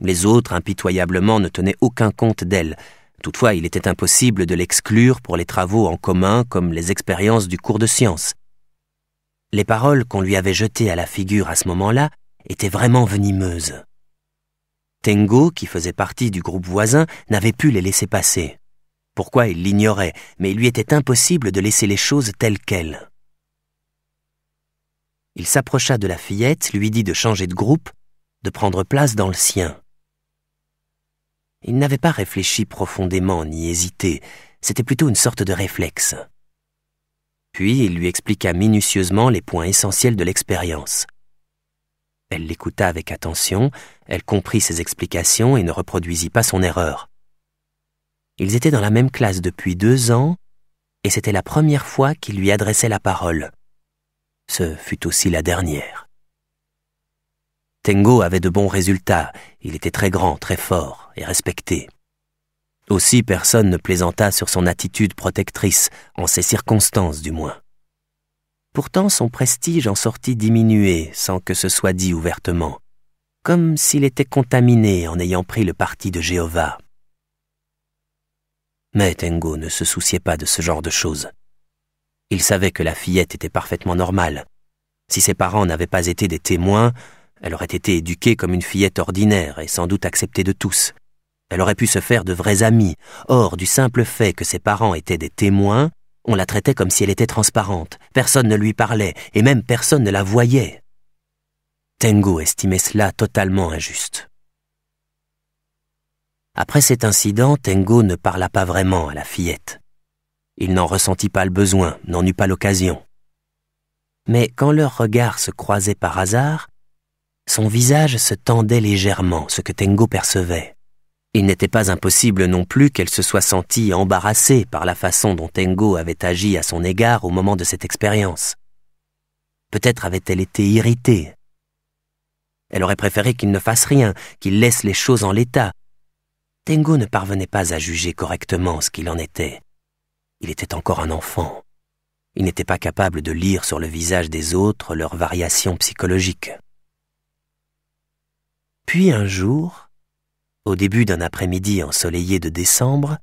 Speaker 1: Les autres, impitoyablement, ne tenaient aucun compte d'elle. Toutefois, il était impossible de l'exclure pour les travaux en commun comme les expériences du cours de sciences. Les paroles qu'on lui avait jetées à la figure à ce moment-là étaient vraiment venimeuses. Tengo, qui faisait partie du groupe voisin, n'avait pu les laisser passer. Pourquoi il l'ignorait, mais il lui était impossible de laisser les choses telles quelles. Il s'approcha de la fillette, lui dit de changer de groupe, de prendre place dans le sien. Il n'avait pas réfléchi profondément ni hésité, c'était plutôt une sorte de réflexe. Puis il lui expliqua minutieusement les points essentiels de l'expérience. Elle l'écouta avec attention, elle comprit ses explications et ne reproduisit pas son erreur. Ils étaient dans la même classe depuis deux ans, et c'était la première fois qu'il lui adressait la parole. Ce fut aussi la dernière. Tengo avait de bons résultats, il était très grand, très fort et respecté. Aussi personne ne plaisanta sur son attitude protectrice, en ces circonstances du moins. Pourtant son prestige en sortit diminué sans que ce soit dit ouvertement, comme s'il était contaminé en ayant pris le parti de Jéhovah. Mais Tengo ne se souciait pas de ce genre de choses. Il savait que la fillette était parfaitement normale. Si ses parents n'avaient pas été des témoins, elle aurait été éduquée comme une fillette ordinaire et sans doute acceptée de tous. Elle aurait pu se faire de vrais amis. Or, du simple fait que ses parents étaient des témoins, on la traitait comme si elle était transparente, personne ne lui parlait, et même personne ne la voyait. Tengo estimait cela totalement injuste. Après cet incident, Tengo ne parla pas vraiment à la fillette. Il n'en ressentit pas le besoin, n'en eut pas l'occasion. Mais quand leurs regards se croisaient par hasard, son visage se tendait légèrement, ce que Tengo percevait. Il n'était pas impossible non plus qu'elle se soit sentie embarrassée par la façon dont Tengo avait agi à son égard au moment de cette expérience. Peut-être avait-elle été irritée. Elle aurait préféré qu'il ne fasse rien, qu'il laisse les choses en l'état. Tengo ne parvenait pas à juger correctement ce qu'il en était. Il était encore un enfant. Il n'était pas capable de lire sur le visage des autres leurs variations psychologiques. Puis un jour, au début d'un après-midi ensoleillé de décembre,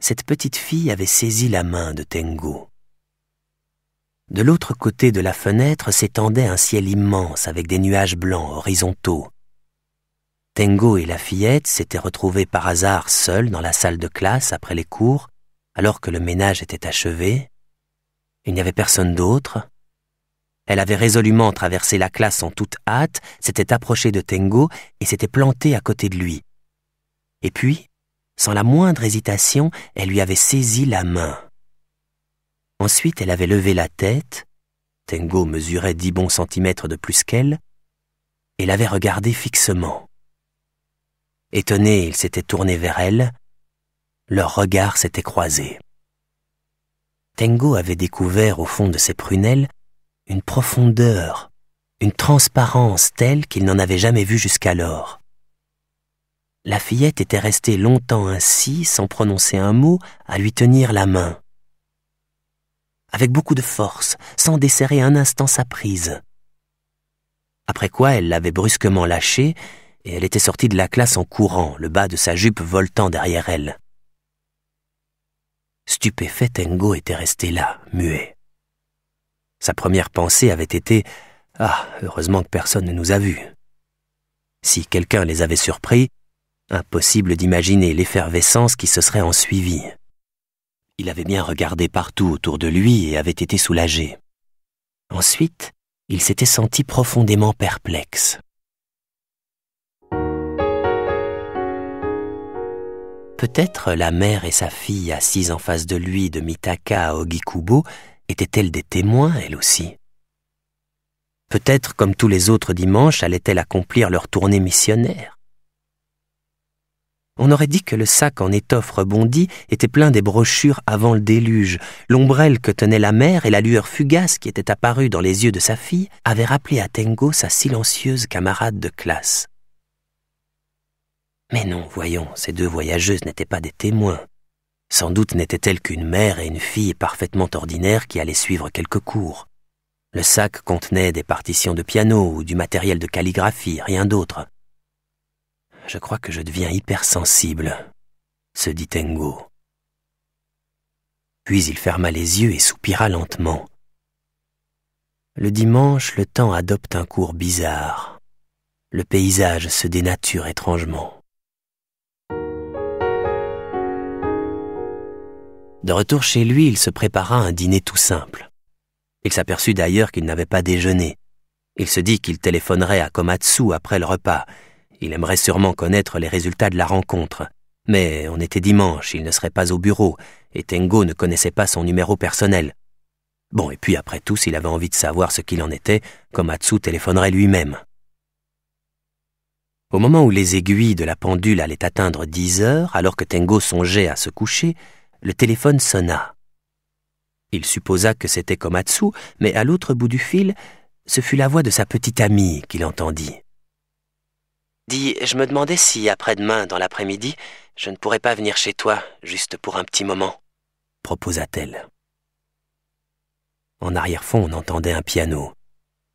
Speaker 1: cette petite fille avait saisi la main de Tengo. De l'autre côté de la fenêtre s'étendait un ciel immense avec des nuages blancs horizontaux. Tengo et la fillette s'étaient retrouvés par hasard seuls dans la salle de classe après les cours, alors que le ménage était achevé. Il n'y avait personne d'autre, elle avait résolument traversé la classe en toute hâte, s'était approchée de Tengo et s'était plantée à côté de lui. Et puis, sans la moindre hésitation, elle lui avait saisi la main. Ensuite, elle avait levé la tête, Tengo mesurait dix bons centimètres de plus qu'elle, et l'avait regardée fixement. Étonné, il s'était tourné vers elle, leurs regards s'étaient croisés. Tengo avait découvert au fond de ses prunelles une profondeur, une transparence telle qu'il n'en avait jamais vu jusqu'alors. La fillette était restée longtemps ainsi, sans prononcer un mot, à lui tenir la main. Avec beaucoup de force, sans desserrer un instant sa prise. Après quoi elle l'avait brusquement lâchée, et elle était sortie de la classe en courant, le bas de sa jupe voltant derrière elle. Stupéfait, Tengo était resté là, muet. Sa première pensée avait été Ah, heureusement que personne ne nous a vus. Si quelqu'un les avait surpris, impossible d'imaginer l'effervescence qui se serait ensuivie. Il avait bien regardé partout autour de lui et avait été soulagé. Ensuite, il s'était senti profondément perplexe. Peut-être la mère et sa fille assises en face de lui de Mitaka à Ogikubo étaient-elles des témoins, elle aussi Peut-être, comme tous les autres dimanches, allait-elle accomplir leur tournée missionnaire. On aurait dit que le sac en étoffe rebondie était plein des brochures avant le déluge. L'ombrelle que tenait la mère et la lueur fugace qui était apparue dans les yeux de sa fille avaient rappelé à Tengo sa silencieuse camarade de classe. Mais non, voyons, ces deux voyageuses n'étaient pas des témoins. Sans doute n'était-elle qu'une mère et une fille parfaitement ordinaires qui allaient suivre quelques cours. Le sac contenait des partitions de piano ou du matériel de calligraphie, rien d'autre. Je crois que je deviens hypersensible, se dit Tengo. Puis il ferma les yeux et soupira lentement. Le dimanche, le temps adopte un cours bizarre. Le paysage se dénature étrangement. De retour chez lui, il se prépara un dîner tout simple. Il s'aperçut d'ailleurs qu'il n'avait pas déjeuné. Il se dit qu'il téléphonerait à Komatsu après le repas. Il aimerait sûrement connaître les résultats de la rencontre. Mais on était dimanche, il ne serait pas au bureau, et Tengo ne connaissait pas son numéro personnel. Bon, et puis après tout, s'il avait envie de savoir ce qu'il en était, Komatsu téléphonerait lui-même. Au moment où les aiguilles de la pendule allaient atteindre dix heures, alors que Tengo songeait à se coucher, le téléphone sonna. Il supposa que c'était Komatsu, mais à l'autre bout du fil, ce fut la voix de sa petite amie qu'il entendit. Dis, je me demandais si après-demain, dans l'après-midi, je ne pourrais pas venir chez toi, juste pour un petit moment, proposa-t-elle. En arrière-fond, on entendait un piano.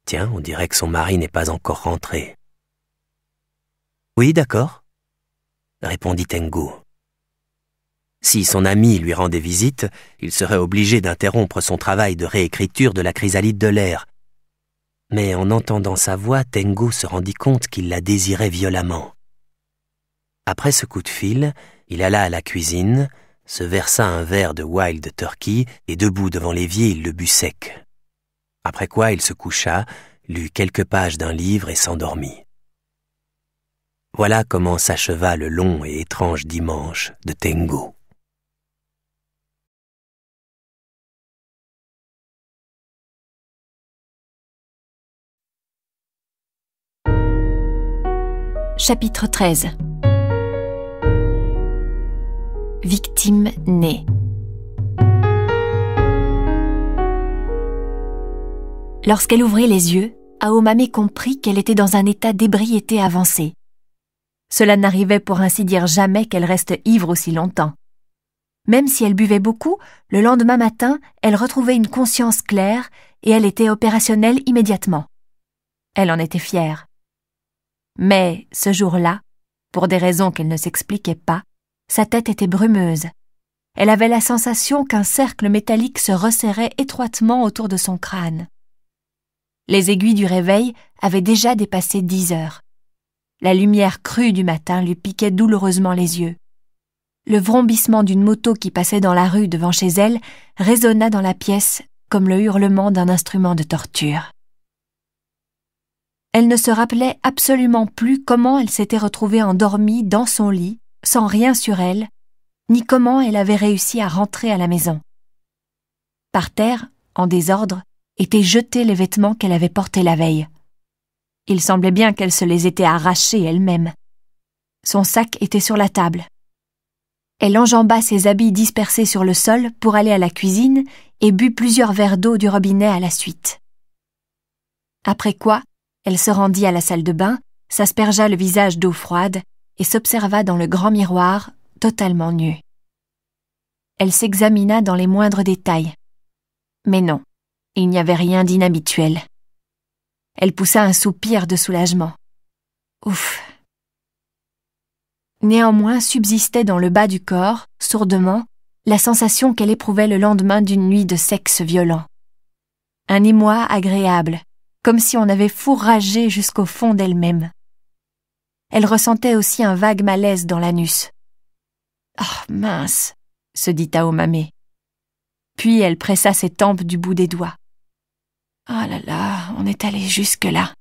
Speaker 1: Tiens, on dirait que son mari n'est pas encore rentré. Oui, d'accord, répondit Tengo. Si son ami lui rendait visite, il serait obligé d'interrompre son travail de réécriture de la chrysalide de l'air. Mais en entendant sa voix, Tengo se rendit compte qu'il la désirait violemment. Après ce coup de fil, il alla à la cuisine, se versa un verre de wild turkey et debout devant l'évier, il le but sec. Après quoi, il se coucha, lut quelques pages d'un livre et s'endormit. Voilà comment s'acheva le long et étrange dimanche de Tengo.
Speaker 2: chapitre 13 Victime née Lorsqu'elle ouvrit les yeux, Aomame comprit qu'elle était dans un état d'ébriété avancée. Cela n'arrivait pour ainsi dire jamais qu'elle reste ivre aussi longtemps. Même si elle buvait beaucoup, le lendemain matin, elle retrouvait une conscience claire et elle était opérationnelle immédiatement. Elle en était fière. Mais ce jour-là, pour des raisons qu'elle ne s'expliquait pas, sa tête était brumeuse. Elle avait la sensation qu'un cercle métallique se resserrait étroitement autour de son crâne. Les aiguilles du réveil avaient déjà dépassé dix heures. La lumière crue du matin lui piquait douloureusement les yeux. Le vrombissement d'une moto qui passait dans la rue devant chez elle résonna dans la pièce comme le hurlement d'un instrument de torture. Elle ne se rappelait absolument plus comment elle s'était retrouvée endormie dans son lit, sans rien sur elle, ni comment elle avait réussi à rentrer à la maison. Par terre, en désordre, étaient jetés les vêtements qu'elle avait portés la veille. Il semblait bien qu'elle se les était arrachés elle-même. Son sac était sur la table. Elle enjamba ses habits dispersés sur le sol pour aller à la cuisine et but plusieurs verres d'eau du robinet à la suite. Après quoi, elle se rendit à la salle de bain, s'aspergea le visage d'eau froide et s'observa dans le grand miroir, totalement nue. Elle s'examina dans les moindres détails. Mais non, il n'y avait rien d'inhabituel. Elle poussa un soupir de soulagement. Ouf. Néanmoins subsistait dans le bas du corps, sourdement, la sensation qu'elle éprouvait le lendemain d'une nuit de sexe violent. Un émoi agréable, comme si on avait fourragé jusqu'au fond d'elle-même. Elle ressentait aussi un vague malaise dans l'anus. Ah, mince, se dit Aomame. Puis elle pressa ses tempes du bout des doigts. Ah là là, on est allé jusque-là.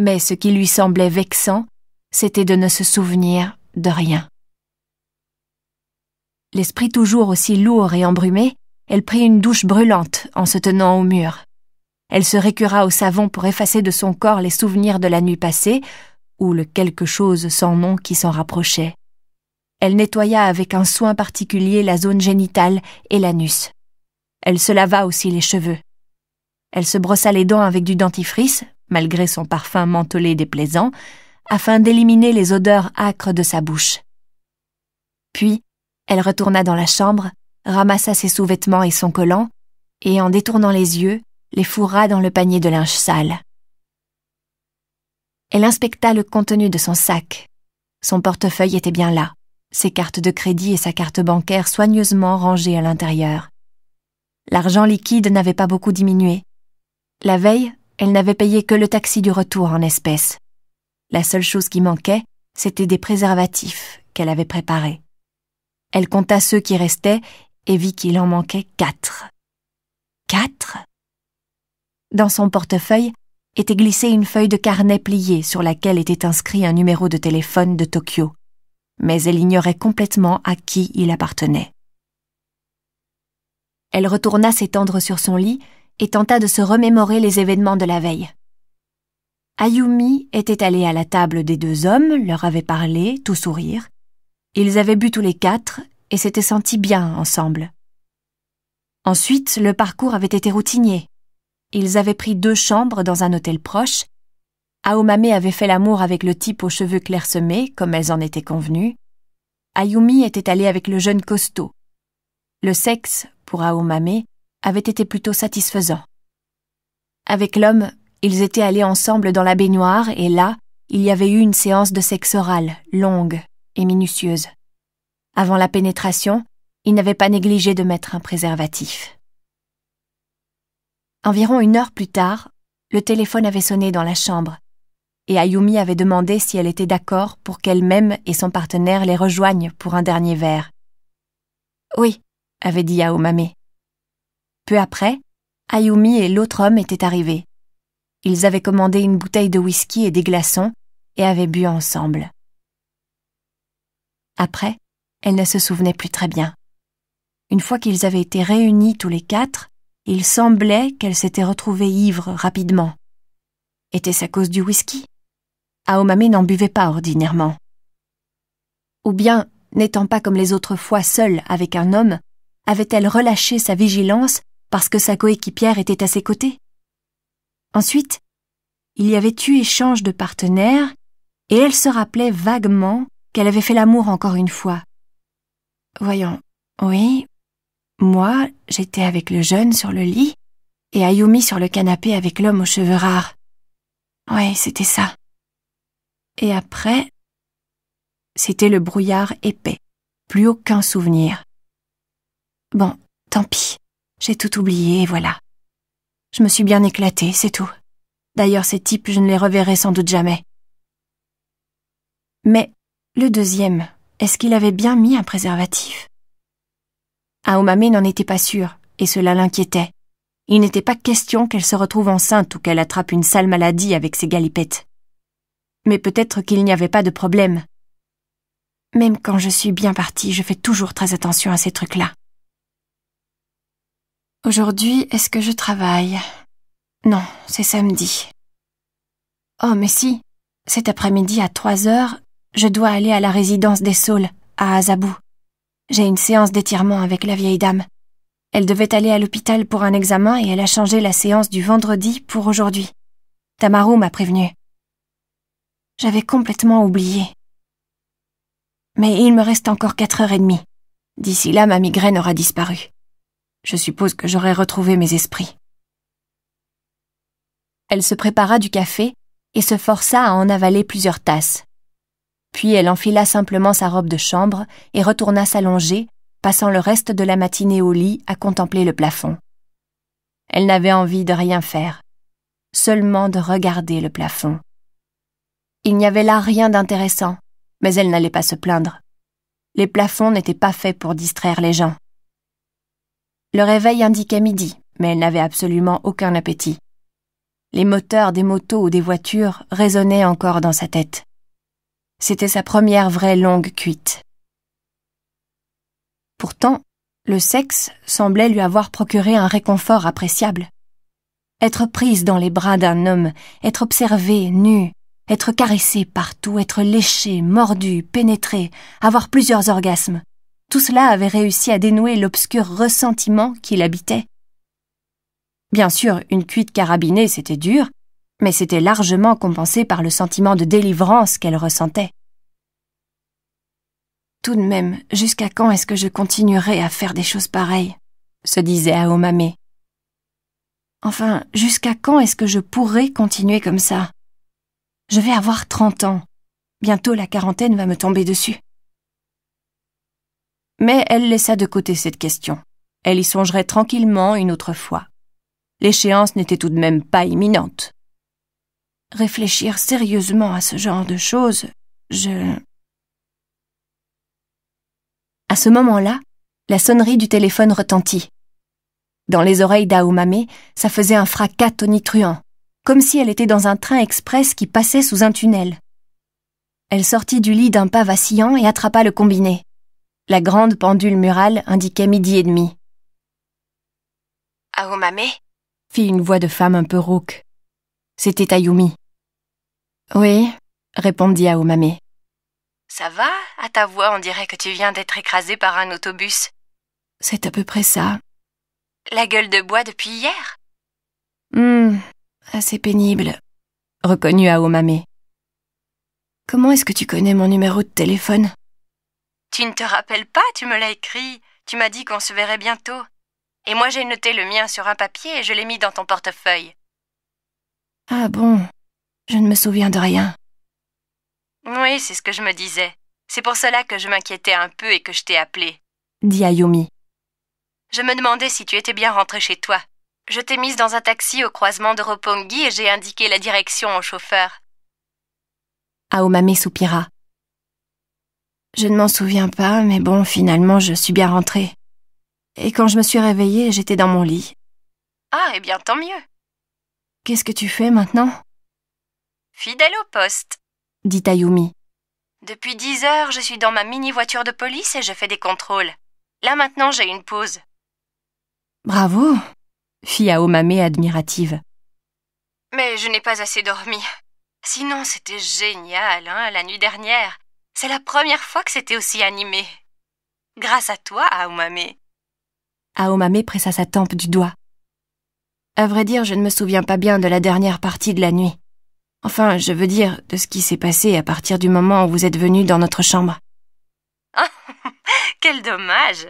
Speaker 2: Mais ce qui lui semblait vexant, c'était de ne se souvenir de rien. L'esprit toujours aussi lourd et embrumé, elle prit une douche brûlante en se tenant au mur. Elle se récura au savon pour effacer de son corps les souvenirs de la nuit passée, ou le quelque chose sans nom qui s'en rapprochait. Elle nettoya avec un soin particulier la zone génitale et l'anus. Elle se lava aussi les cheveux. Elle se brossa les dents avec du dentifrice, malgré son parfum mentholé déplaisant, afin d'éliminer les odeurs âcres de sa bouche. Puis, elle retourna dans la chambre, ramassa ses sous-vêtements et son collant, et en détournant les yeux, les fourra dans le panier de linge sale. Elle inspecta le contenu de son sac. Son portefeuille était bien là, ses cartes de crédit et sa carte bancaire soigneusement rangées à l'intérieur. L'argent liquide n'avait pas beaucoup diminué. La veille, elle n'avait payé que le taxi du retour en espèces. La seule chose qui manquait, c'était des préservatifs qu'elle avait préparés. Elle compta ceux qui restaient et vit qu'il en manquait quatre. Quatre dans son portefeuille était glissée une feuille de carnet pliée sur laquelle était inscrit un numéro de téléphone de Tokyo, mais elle ignorait complètement à qui il appartenait. Elle retourna s'étendre sur son lit et tenta de se remémorer les événements de la veille. Ayumi était allée à la table des deux hommes, leur avait parlé, tout sourire. Ils avaient bu tous les quatre et s'étaient sentis bien ensemble. Ensuite, le parcours avait été routinier. Ils avaient pris deux chambres dans un hôtel proche. Aomame avait fait l'amour avec le type aux cheveux clairsemés, comme elles en étaient convenues. Ayumi était allée avec le jeune costaud. Le sexe, pour Aomame, avait été plutôt satisfaisant. Avec l'homme, ils étaient allés ensemble dans la baignoire et là, il y avait eu une séance de sexe oral, longue et minutieuse. Avant la pénétration, ils n'avaient pas négligé de mettre un préservatif. Environ une heure plus tard, le téléphone avait sonné dans la chambre, et Ayumi avait demandé si elle était d'accord pour qu'elle-même et son partenaire les rejoignent pour un dernier verre. Oui, avait dit Aomame. Peu après, Ayumi et l'autre homme étaient arrivés. Ils avaient commandé une bouteille de whisky et des glaçons et avaient bu ensemble. Après, elle ne se souvenait plus très bien. Une fois qu'ils avaient été réunis tous les quatre, il semblait qu'elle s'était retrouvée ivre rapidement. Était-ce à cause du whisky Aomame n'en buvait pas ordinairement. Ou bien, n'étant pas comme les autres fois seule avec un homme, avait-elle relâché sa vigilance parce que sa coéquipière était à ses côtés Ensuite, il y avait eu échange de partenaires et elle se rappelait vaguement qu'elle avait fait l'amour encore une fois. Voyons, oui, moi, j'étais avec le jeune sur le lit et Ayumi sur le canapé avec l'homme aux cheveux rares. Ouais, c'était ça. Et après, c'était le brouillard épais. Plus aucun souvenir. Bon, tant pis. J'ai tout oublié et voilà. Je me suis bien éclatée, c'est tout. D'ailleurs, ces types, je ne les reverrai sans doute jamais. Mais le deuxième, est-ce qu'il avait bien mis un préservatif Aomame n'en était pas sûre, et cela l'inquiétait. Il n'était pas question qu'elle se retrouve enceinte ou qu'elle attrape une sale maladie avec ses galipettes. Mais peut-être qu'il n'y avait pas de problème. Même quand je suis bien partie, je fais toujours très attention à ces trucs-là. Aujourd'hui, est-ce que je travaille Non, c'est samedi. Oh, mais si, cet après-midi à trois heures, je dois aller à la résidence des Saules, à Azabou. J'ai une séance d'étirement avec la vieille dame. Elle devait aller à l'hôpital pour un examen et elle a changé la séance du vendredi pour aujourd'hui. Tamaru m'a prévenu. J'avais complètement oublié. Mais il me reste encore quatre heures et demie. D'ici là, ma migraine aura disparu. Je suppose que j'aurai retrouvé mes esprits. Elle se prépara du café et se força à en avaler plusieurs tasses. Puis elle enfila simplement sa robe de chambre et retourna s'allonger, passant le reste de la matinée au lit à contempler le plafond. Elle n'avait envie de rien faire, seulement de regarder le plafond. Il n'y avait là rien d'intéressant, mais elle n'allait pas se plaindre. Les plafonds n'étaient pas faits pour distraire les gens. Le réveil indiquait midi, mais elle n'avait absolument aucun appétit. Les moteurs des motos ou des voitures résonnaient encore dans sa tête. C'était sa première vraie longue cuite. Pourtant, le sexe semblait lui avoir procuré un réconfort appréciable. Être prise dans les bras d'un homme, être observée, nue, être caressée partout, être léchée, mordue, pénétrée, avoir plusieurs orgasmes. Tout cela avait réussi à dénouer l'obscur ressentiment qui l'habitait. Bien sûr, une cuite carabinée, c'était dur, mais c'était largement compensé par le sentiment de délivrance qu'elle ressentait. Tout de même, jusqu'à quand est-ce que je continuerai à faire des choses pareilles se disait Aomame. Enfin, jusqu'à quand est-ce que je pourrai continuer comme ça Je vais avoir trente ans. Bientôt la quarantaine va me tomber dessus. Mais elle laissa de côté cette question. Elle y songerait tranquillement une autre fois. L'échéance n'était tout de même pas imminente réfléchir sérieusement à ce genre de choses, je... À ce moment-là, la sonnerie du téléphone retentit. Dans les oreilles d'Aomame, ça faisait un fracas tonitruant, comme si elle était dans un train express qui passait sous un tunnel. Elle sortit du lit d'un pas vacillant et attrapa le combiné. La grande pendule murale indiquait midi et demi. Aomame fit une voix de femme un peu rauque. C'était Ayumi. Oui, répondit Aomame. Ça va À ta voix, on dirait que tu viens d'être écrasé par un autobus. C'est à peu près ça. La gueule de bois depuis hier Hum, assez pénible, reconnut Aomame. Comment est-ce que tu connais mon numéro de téléphone Tu ne te rappelles pas, tu me l'as écrit. Tu m'as dit qu'on se verrait bientôt. Et moi j'ai noté le mien sur un papier et je l'ai mis dans ton portefeuille. Ah bon je ne me souviens de rien. Oui, c'est ce que je me disais. C'est pour cela que je m'inquiétais un peu et que je t'ai appelé, dit Ayumi. Je me demandais si tu étais bien rentrée chez toi. Je t'ai mise dans un taxi au croisement de Roppongi et j'ai indiqué la direction au chauffeur. Aomame soupira. Je ne m'en souviens pas, mais bon, finalement, je suis bien rentrée. Et quand je me suis réveillée, j'étais dans mon lit. Ah, eh bien, tant mieux. Qu'est-ce que tu fais maintenant Fidèle au poste, dit Ayumi. Depuis dix heures, je suis dans ma mini-voiture de police et je fais des contrôles. Là maintenant, j'ai une pause. Bravo, fit Aomame admirative. Mais je n'ai pas assez dormi. Sinon, c'était génial, hein, la nuit dernière. C'est la première fois que c'était aussi animé. Grâce à toi, Aomame. Aomame pressa sa tempe du doigt. À vrai dire, je ne me souviens pas bien de la dernière partie de la nuit. Enfin, je veux dire, de ce qui s'est passé à partir du moment où vous êtes venu dans notre chambre. (laughs) quel dommage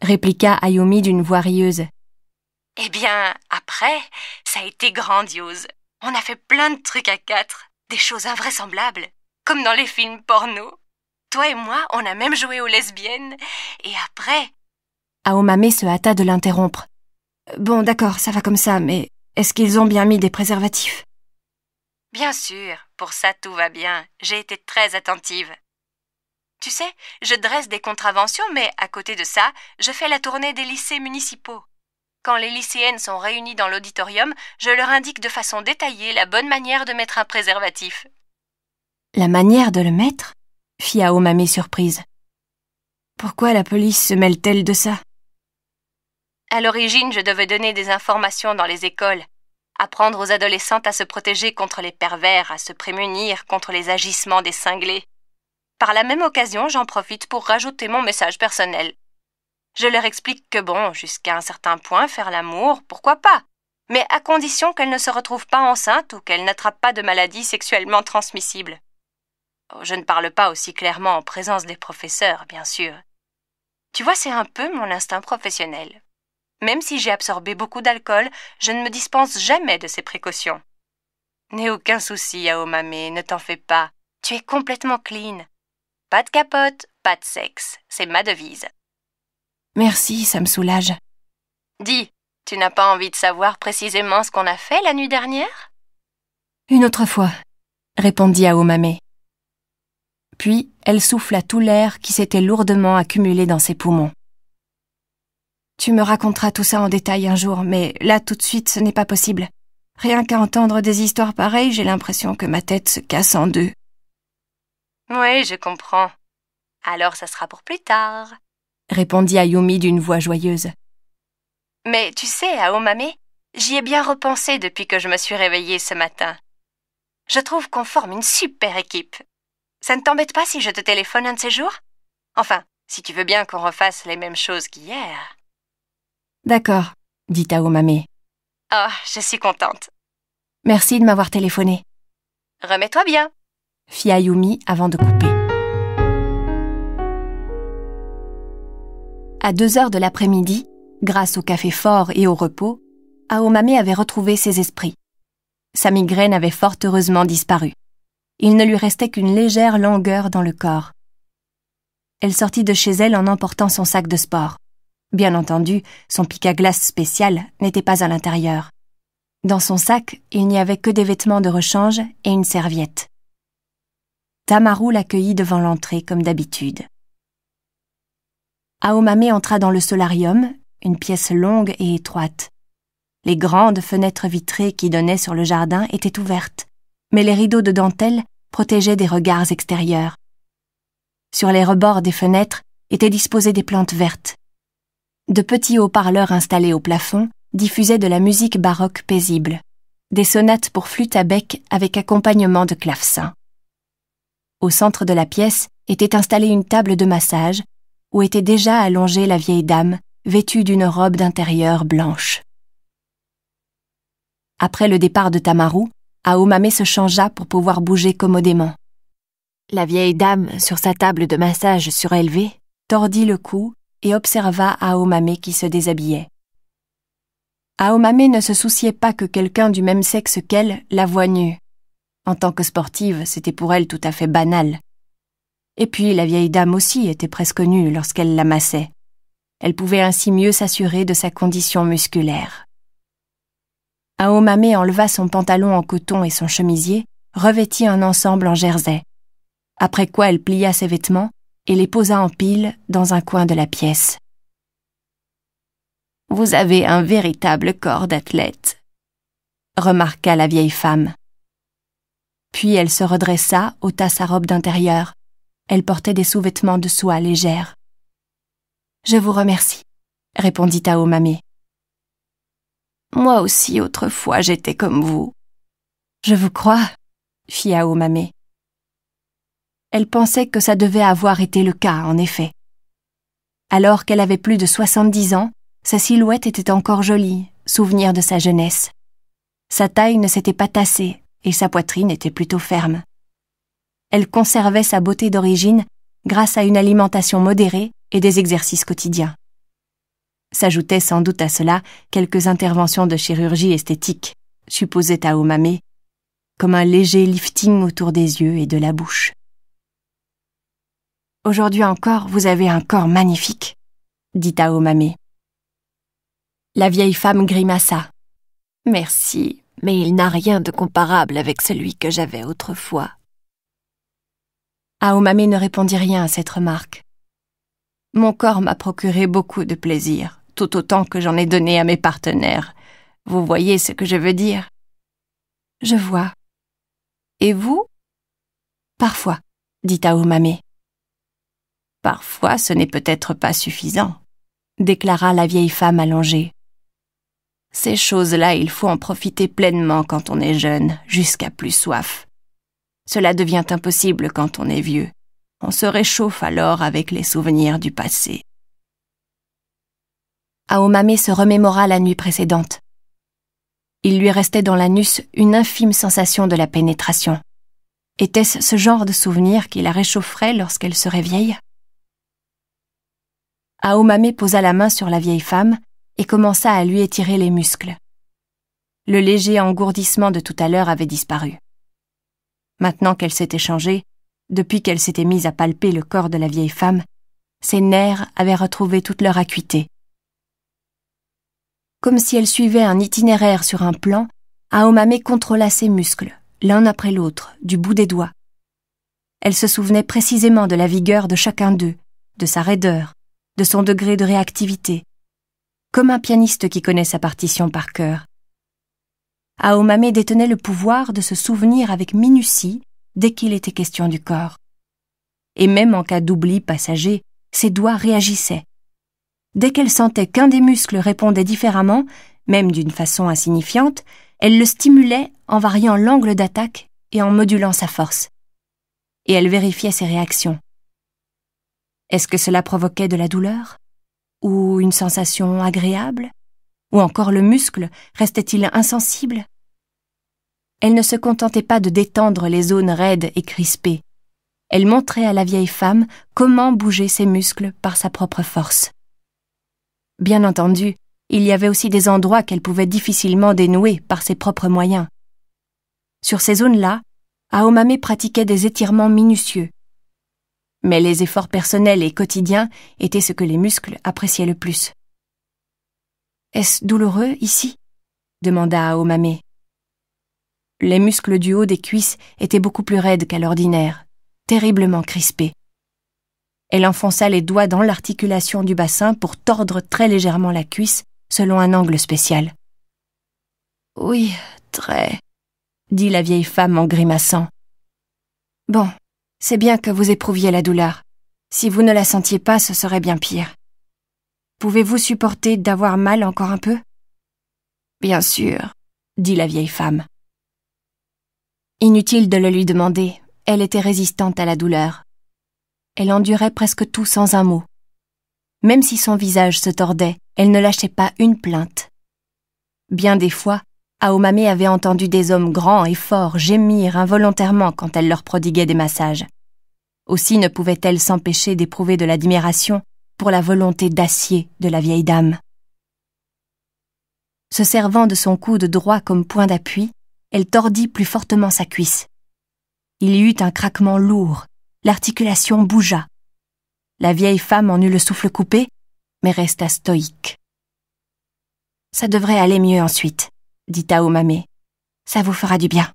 Speaker 2: répliqua Ayumi d'une voix rieuse. Eh bien, après, ça a été grandiose. On a fait plein de trucs à quatre, des choses invraisemblables, comme dans les films porno. Toi et moi, on a même joué aux lesbiennes, et après... Aomame se hâta de l'interrompre. Bon, d'accord, ça va comme ça, mais est-ce qu'ils ont bien mis des préservatifs Bien sûr, pour ça tout va bien, j'ai été très attentive. Tu sais, je dresse des contraventions, mais à côté de ça, je fais la tournée des lycées municipaux. Quand les lycéennes sont réunies dans l'auditorium, je leur indique de façon détaillée la bonne manière de mettre un préservatif. La manière de le mettre fit Ao surprise. Pourquoi la police se mêle-t-elle de ça À l'origine, je devais donner des informations dans les écoles, apprendre aux adolescentes à se protéger contre les pervers, à se prémunir contre les agissements des cinglés. Par la même occasion, j'en profite pour rajouter mon message personnel. Je leur explique que bon, jusqu'à un certain point, faire l'amour, pourquoi pas Mais à condition qu'elles ne se retrouvent pas enceintes ou qu'elles n'attrapent pas de maladies sexuellement transmissibles. Je ne parle pas aussi clairement en présence des professeurs, bien sûr. Tu vois, c'est un peu mon instinct professionnel. Même si j'ai absorbé beaucoup d'alcool, je ne me dispense jamais de ces précautions. N'aie aucun souci, Aomame, ne t'en fais pas. Tu es complètement clean. Pas de capote, pas de sexe, c'est ma devise. Merci, ça me soulage. Dis, tu n'as pas envie de savoir précisément ce qu'on a fait la nuit dernière Une autre fois, répondit Aomame. Puis elle souffla tout l'air qui s'était lourdement accumulé dans ses poumons. Tu me raconteras tout ça en détail un jour, mais là tout de suite ce n'est pas possible. Rien qu'à entendre des histoires pareilles, j'ai l'impression que ma tête se casse en deux. Oui, je comprends. Alors ça sera pour plus tard, répondit Ayumi d'une voix joyeuse. Mais tu sais, Aomame, j'y ai bien repensé depuis que je me suis réveillée ce matin. Je trouve qu'on forme une super équipe. Ça ne t'embête pas si je te téléphone un de ces jours Enfin, si tu veux bien qu'on refasse les mêmes choses qu'hier. D'accord, dit Aomame. « Oh, ah, je suis contente. Merci de m'avoir téléphoné. Remets-toi bien, fit Ayumi avant de couper. À deux heures de l'après-midi, grâce au café fort et au repos, Aomame avait retrouvé ses esprits. Sa migraine avait fort heureusement disparu. Il ne lui restait qu'une légère langueur dans le corps. Elle sortit de chez elle en emportant son sac de sport. Bien entendu, son pic à glace spécial n'était pas à l'intérieur. Dans son sac, il n'y avait que des vêtements de rechange et une serviette. Tamaru l'accueillit devant l'entrée comme d'habitude. Aomame entra dans le solarium, une pièce longue et étroite. Les grandes fenêtres vitrées qui donnaient sur le jardin étaient ouvertes, mais les rideaux de dentelle protégeaient des regards extérieurs. Sur les rebords des fenêtres étaient disposées des plantes vertes, de petits haut-parleurs installés au plafond diffusaient de la musique baroque paisible, des sonates pour flûte à bec avec accompagnement de clavecin. Au centre de la pièce était installée une table de massage où était déjà allongée la vieille dame, vêtue d'une robe d'intérieur blanche. Après le départ de Tamaru, Aomame se changea pour pouvoir bouger commodément. La vieille dame, sur sa table de massage surélevée, tordit le cou et observa Aomame qui se déshabillait. Aomame ne se souciait pas que quelqu'un du même sexe qu'elle la voie nue. En tant que sportive, c'était pour elle tout à fait banal. Et puis la vieille dame aussi était presque nue lorsqu'elle l'amassait. Elle pouvait ainsi mieux s'assurer de sa condition musculaire. Aomame enleva son pantalon en coton et son chemisier, revêtit un ensemble en jersey. Après quoi elle plia ses vêtements et les posa en pile dans un coin de la pièce. Vous avez un véritable corps d'athlète, remarqua la vieille femme. Puis elle se redressa, ôta sa robe d'intérieur. Elle portait des sous-vêtements de soie légère. Je vous remercie, répondit Aomame. Moi aussi autrefois j'étais comme vous. Je vous crois, fit Aomame. Elle pensait que ça devait avoir été le cas, en effet. Alors qu'elle avait plus de 70 ans, sa silhouette était encore jolie, souvenir de sa jeunesse. Sa taille ne s'était pas tassée et sa poitrine était plutôt ferme. Elle conservait sa beauté d'origine grâce à une alimentation modérée et des exercices quotidiens. S'ajoutaient sans doute à cela quelques interventions de chirurgie esthétique, supposait à Omame, comme un léger lifting autour des yeux et de la bouche. Aujourd'hui encore, vous avez un corps magnifique, dit Aomame. La vieille femme grimaça. Merci, mais il n'a rien de comparable avec celui que j'avais autrefois. Aomame ne répondit rien à cette remarque. Mon corps m'a procuré beaucoup de plaisir, tout autant que j'en ai donné à mes partenaires. Vous voyez ce que je veux dire Je vois. Et vous Parfois, dit Aomame. Parfois ce n'est peut-être pas suffisant, déclara la vieille femme allongée. Ces choses-là, il faut en profiter pleinement quand on est jeune, jusqu'à plus soif. Cela devient impossible quand on est vieux. On se réchauffe alors avec les souvenirs du passé. Aomame se remémora la nuit précédente. Il lui restait dans l'anus une infime sensation de la pénétration. Était-ce ce genre de souvenir qui la réchaufferait lorsqu'elle serait vieille Aomame posa la main sur la vieille femme et commença à lui étirer les muscles. Le léger engourdissement de tout à l'heure avait disparu. Maintenant qu'elle s'était changée, depuis qu'elle s'était mise à palper le corps de la vieille femme, ses nerfs avaient retrouvé toute leur acuité. Comme si elle suivait un itinéraire sur un plan, Aomame contrôla ses muscles, l'un après l'autre, du bout des doigts. Elle se souvenait précisément de la vigueur de chacun d'eux, de sa raideur, de son degré de réactivité, comme un pianiste qui connaît sa partition par cœur. Aomame détenait le pouvoir de se souvenir avec minutie dès qu'il était question du corps. Et même en cas d'oubli passager, ses doigts réagissaient. Dès qu'elle sentait qu'un des muscles répondait différemment, même d'une façon insignifiante, elle le stimulait en variant l'angle d'attaque et en modulant sa force. Et elle vérifiait ses réactions. Est-ce que cela provoquait de la douleur Ou une sensation agréable Ou encore le muscle restait-il insensible Elle ne se contentait pas de détendre les zones raides et crispées. Elle montrait à la vieille femme comment bouger ses muscles par sa propre force. Bien entendu, il y avait aussi des endroits qu'elle pouvait difficilement dénouer par ses propres moyens. Sur ces zones-là, Aomame pratiquait des étirements minutieux, mais les efforts personnels et quotidiens étaient ce que les muscles appréciaient le plus. Est-ce douloureux ici demanda Aomame. Les muscles du haut des cuisses étaient beaucoup plus raides qu'à l'ordinaire, terriblement crispés. Elle enfonça les doigts dans l'articulation du bassin pour tordre très légèrement la cuisse selon un angle spécial. Oui, très, dit la vieille femme en grimaçant. Bon, c'est bien que vous éprouviez la douleur. Si vous ne la sentiez pas, ce serait bien pire. Pouvez-vous supporter d'avoir mal encore un peu Bien sûr, dit la vieille femme. Inutile de le lui demander, elle était résistante à la douleur. Elle endurait presque tout sans un mot. Même si son visage se tordait, elle ne lâchait pas une plainte. Bien des fois, Aomame avait entendu des hommes grands et forts gémir involontairement quand elle leur prodiguait des massages. Aussi ne pouvait-elle s'empêcher d'éprouver de l'admiration pour la volonté d'acier de la vieille dame. Se servant de son coude droit comme point d'appui, elle tordit plus fortement sa cuisse. Il y eut un craquement lourd, l'articulation bougea. La vieille femme en eut le souffle coupé, mais resta stoïque. Ça devrait aller mieux ensuite, dit Aomame. Ça vous fera du bien.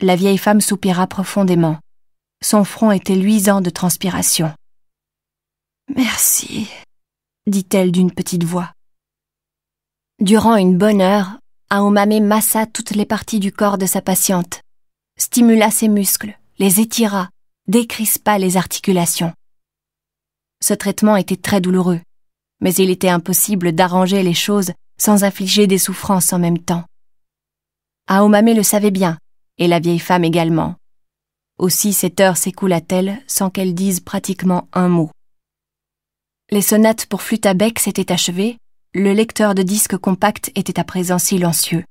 Speaker 2: La vieille femme soupira profondément, son front était luisant de transpiration. Merci, dit-elle d'une petite voix. Durant une bonne heure, Aomame massa toutes les parties du corps de sa patiente, stimula ses muscles, les étira, décrispa les articulations. Ce traitement était très douloureux, mais il était impossible d'arranger les choses sans infliger des souffrances en même temps. Aomame le savait bien, et la vieille femme également. Aussi cette heure s'écoula-t-elle sans qu'elle dise pratiquement un mot. Les sonates pour flûte à bec s'étaient achevées, le lecteur de disques compacts était à présent silencieux.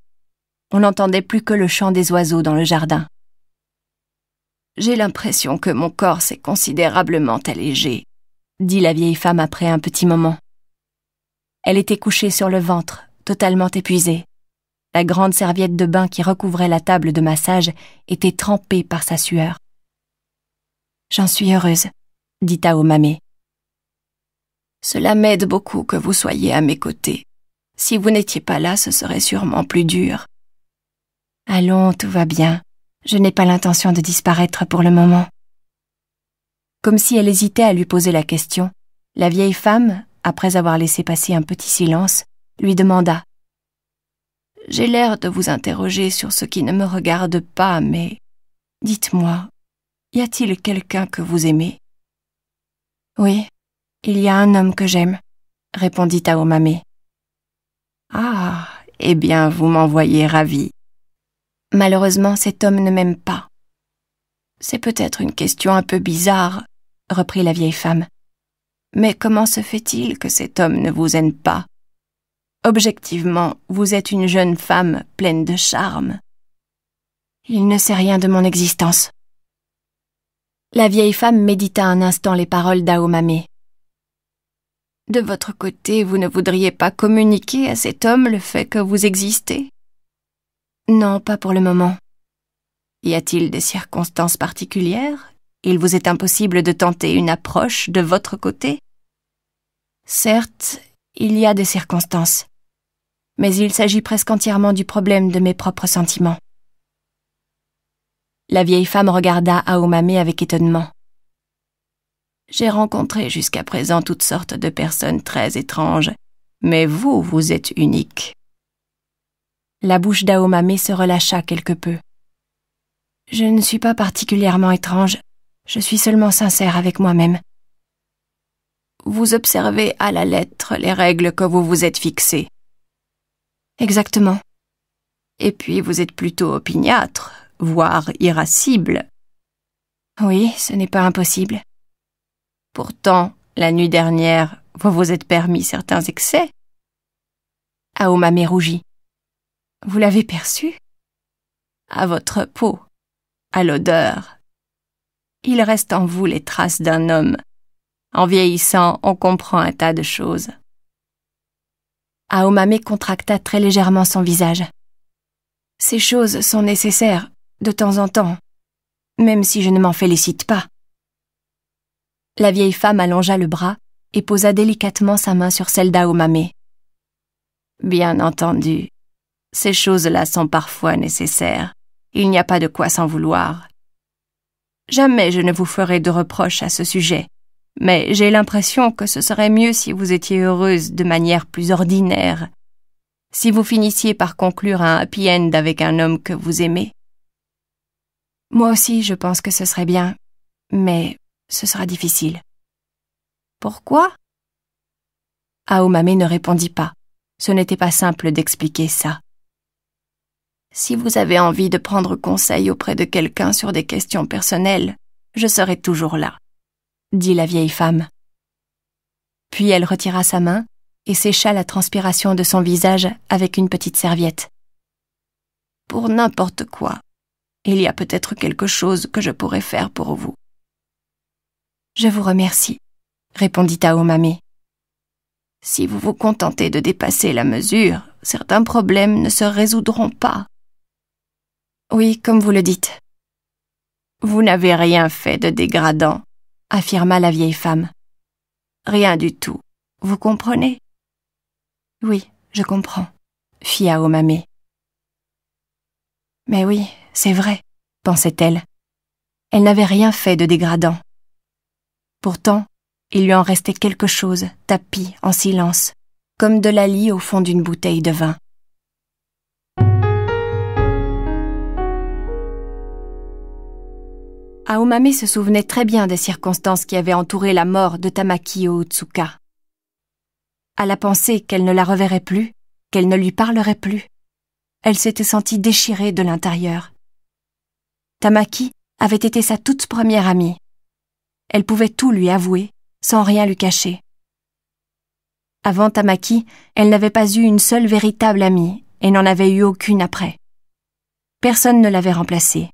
Speaker 2: On n'entendait plus que le chant des oiseaux dans le jardin. J'ai l'impression que mon corps s'est considérablement allégé, dit la vieille femme après un petit moment. Elle était couchée sur le ventre, totalement épuisée. La grande serviette de bain qui recouvrait la table de massage était trempée par sa sueur. J'en suis heureuse, dit mamé. Cela m'aide beaucoup que vous soyez à mes côtés. Si vous n'étiez pas là, ce serait sûrement plus dur. Allons, tout va bien. Je n'ai pas l'intention de disparaître pour le moment. Comme si elle hésitait à lui poser la question, la vieille femme, après avoir laissé passer un petit silence, lui demanda j'ai l'air de vous interroger sur ce qui ne me regarde pas, mais dites-moi, y a-t-il quelqu'un que vous aimez Oui, il y a un homme que j'aime, répondit Taomame. Ah, eh bien, vous m'envoyez ravi. Malheureusement, cet homme ne m'aime pas. C'est peut-être une question un peu bizarre, reprit la vieille femme. Mais comment se fait-il que cet homme ne vous aime pas Objectivement, vous êtes une jeune femme pleine de charme. Il ne sait rien de mon existence, la vieille femme médita un instant les paroles d'Aomame. De votre côté, vous ne voudriez pas communiquer à cet homme le fait que vous existez Non, pas pour le moment. Y a-t-il des circonstances particulières Il vous est impossible de tenter une approche de votre côté Certes, il y a des circonstances, mais il s'agit presque entièrement du problème de mes propres sentiments. La vieille femme regarda Aomame avec étonnement. J'ai rencontré jusqu'à présent toutes sortes de personnes très étranges, mais vous, vous êtes unique. La bouche d'Aomame se relâcha quelque peu. Je ne suis pas particulièrement étrange, je suis seulement sincère avec moi-même. Vous observez à la lettre les règles que vous vous êtes fixées. Exactement. Et puis vous êtes plutôt opiniâtre, voire irascible. Oui, ce n'est pas impossible. Pourtant, la nuit dernière, vous vous êtes permis certains excès. Aomame rougit. Vous l'avez perçu À votre peau, à l'odeur. Il reste en vous les traces d'un homme. En vieillissant, on comprend un tas de choses. Aomame contracta très légèrement son visage. Ces choses sont nécessaires, de temps en temps, même si je ne m'en félicite pas. La vieille femme allongea le bras et posa délicatement sa main sur celle d'Aomame. Bien entendu, ces choses-là sont parfois nécessaires. Il n'y a pas de quoi s'en vouloir. Jamais je ne vous ferai de reproches à ce sujet, mais j'ai l'impression que ce serait mieux si vous étiez heureuse de manière plus ordinaire, si vous finissiez par conclure un happy end avec un homme que vous aimez. Moi aussi, je pense que ce serait bien, mais ce sera difficile. Pourquoi Aomame ne répondit pas. Ce n'était pas simple d'expliquer ça. Si vous avez envie de prendre conseil auprès de quelqu'un sur des questions personnelles, je serai toujours là, dit la vieille femme. Puis elle retira sa main et sécha la transpiration de son visage avec une petite serviette. Pour n'importe quoi, il y a peut-être quelque chose que je pourrais faire pour vous. Je vous remercie, répondit Aomame. Si vous vous contentez de dépasser la mesure, certains problèmes ne se résoudront pas. Oui, comme vous le dites. Vous n'avez rien fait de dégradant, affirma la vieille femme. Rien du tout. Vous comprenez Oui, je comprends, fit Aomame. Mais oui, c'est vrai, pensait-elle. Elle, n'avait rien fait de dégradant. Pourtant, il lui en restait quelque chose, tapis, en silence, comme de la lie au fond d'une bouteille de vin. Aomame se souvenait très bien des circonstances qui avaient entouré la mort de Tamaki Otsuka. À la pensée qu'elle ne la reverrait plus, qu'elle ne lui parlerait plus, elle s'était sentie déchirée de l'intérieur. Tamaki avait été sa toute première amie. Elle pouvait tout lui avouer, sans rien lui cacher. Avant Tamaki, elle n'avait pas eu une seule véritable amie, et n'en avait eu aucune après. Personne ne l'avait remplacée.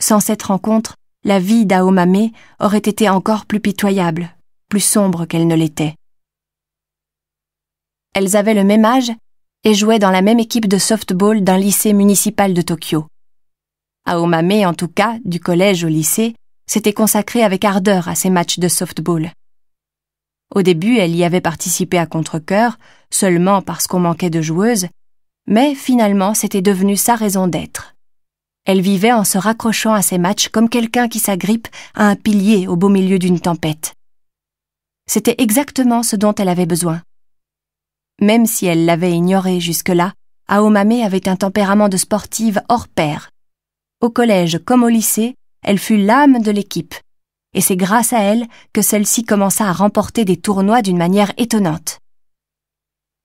Speaker 2: Sans cette rencontre, la vie d'Aomame aurait été encore plus pitoyable, plus sombre qu'elle ne l'était. Elles avaient le même âge et jouait dans la même équipe de softball d'un lycée municipal de Tokyo. Aomame, en tout cas, du collège au lycée, s'était consacrée avec ardeur à ses matchs de softball. Au début, elle y avait participé à contre coeur seulement parce qu'on manquait de joueuses, mais finalement c'était devenu sa raison d'être. Elle vivait en se raccrochant à ses matchs comme quelqu'un qui s'agrippe à un pilier au beau milieu d'une tempête. C'était exactement ce dont elle avait besoin. Même si elle l'avait ignoré jusque-là, Aomame avait un tempérament de sportive hors pair. Au collège comme au lycée, elle fut l'âme de l'équipe, et c'est grâce à elle que celle-ci commença à remporter des tournois d'une manière étonnante.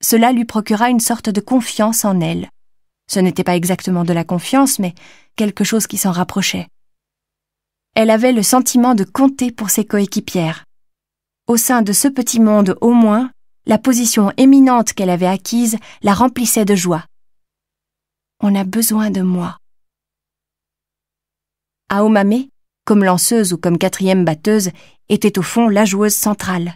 Speaker 2: Cela lui procura une sorte de confiance en elle. Ce n'était pas exactement de la confiance, mais quelque chose qui s'en rapprochait. Elle avait le sentiment de compter pour ses coéquipières. Au sein de ce petit monde au moins, la position éminente qu'elle avait acquise la remplissait de joie. On a besoin de moi. Aomame, comme lanceuse ou comme quatrième batteuse, était au fond la joueuse centrale.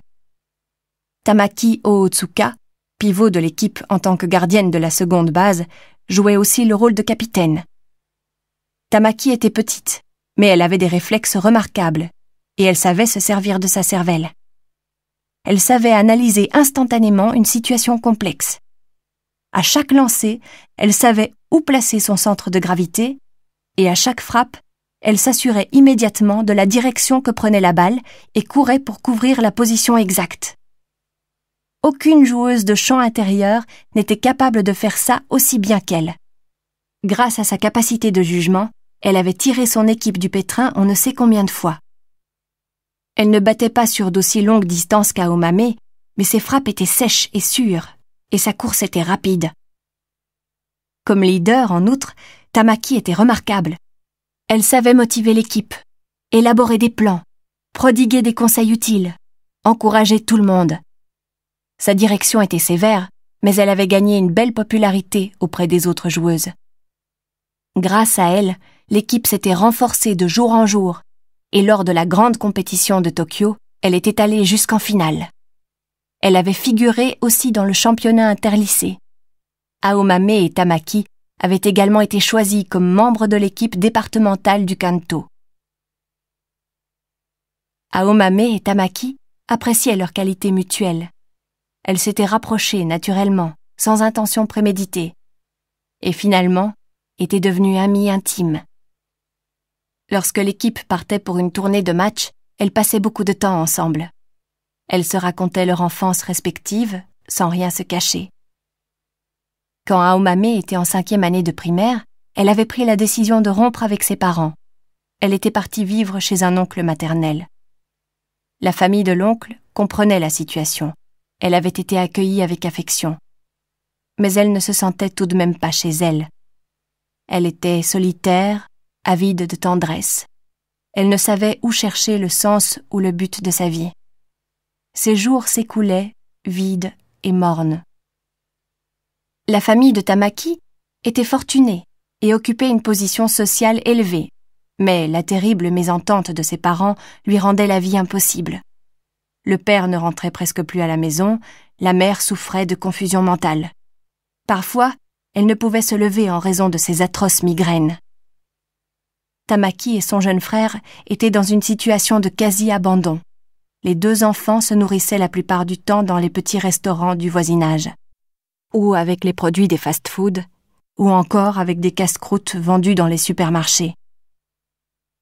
Speaker 2: Tamaki Ootsuka, pivot de l'équipe en tant que gardienne de la seconde base, jouait aussi le rôle de capitaine. Tamaki était petite, mais elle avait des réflexes remarquables, et elle savait se servir de sa cervelle elle savait analyser instantanément une situation complexe. À chaque lancée, elle savait où placer son centre de gravité, et à chaque frappe, elle s'assurait immédiatement de la direction que prenait la balle et courait pour couvrir la position exacte. Aucune joueuse de champ intérieur n'était capable de faire ça aussi bien qu'elle. Grâce à sa capacité de jugement, elle avait tiré son équipe du pétrin on ne sait combien de fois. Elle ne battait pas sur d'aussi longues distances qu'à Omame, mais ses frappes étaient sèches et sûres, et sa course était rapide. Comme leader, en outre, Tamaki était remarquable. Elle savait motiver l'équipe, élaborer des plans, prodiguer des conseils utiles, encourager tout le monde. Sa direction était sévère, mais elle avait gagné une belle popularité auprès des autres joueuses. Grâce à elle, l'équipe s'était renforcée de jour en jour, et lors de la grande compétition de Tokyo, elle était allée jusqu'en finale. Elle avait figuré aussi dans le championnat interlycée. Aomame et Tamaki avaient également été choisis comme membres de l'équipe départementale du Kanto. Aomame et Tamaki appréciaient leurs qualités mutuelles. Elles s'étaient rapprochées naturellement, sans intention préméditée, et finalement étaient devenues amies intimes. Lorsque l'équipe partait pour une tournée de match, elles passaient beaucoup de temps ensemble. Elles se racontaient leur enfance respective, sans rien se cacher. Quand Aomame était en cinquième année de primaire, elle avait pris la décision de rompre avec ses parents. Elle était partie vivre chez un oncle maternel. La famille de l'oncle comprenait la situation. Elle avait été accueillie avec affection. Mais elle ne se sentait tout de même pas chez elle. Elle était solitaire, avide de tendresse. Elle ne savait où chercher le sens ou le but de sa vie. Ses jours s'écoulaient, vides et mornes. La famille de Tamaki était fortunée et occupait une position sociale élevée, mais la terrible mésentente de ses parents lui rendait la vie impossible. Le père ne rentrait presque plus à la maison, la mère souffrait de confusion mentale. Parfois, elle ne pouvait se lever en raison de ses atroces migraines. Tamaki et son jeune frère étaient dans une situation de quasi-abandon. Les deux enfants se nourrissaient la plupart du temps dans les petits restaurants du voisinage, ou avec les produits des fast-foods, ou encore avec des casse-croûtes vendues dans les supermarchés.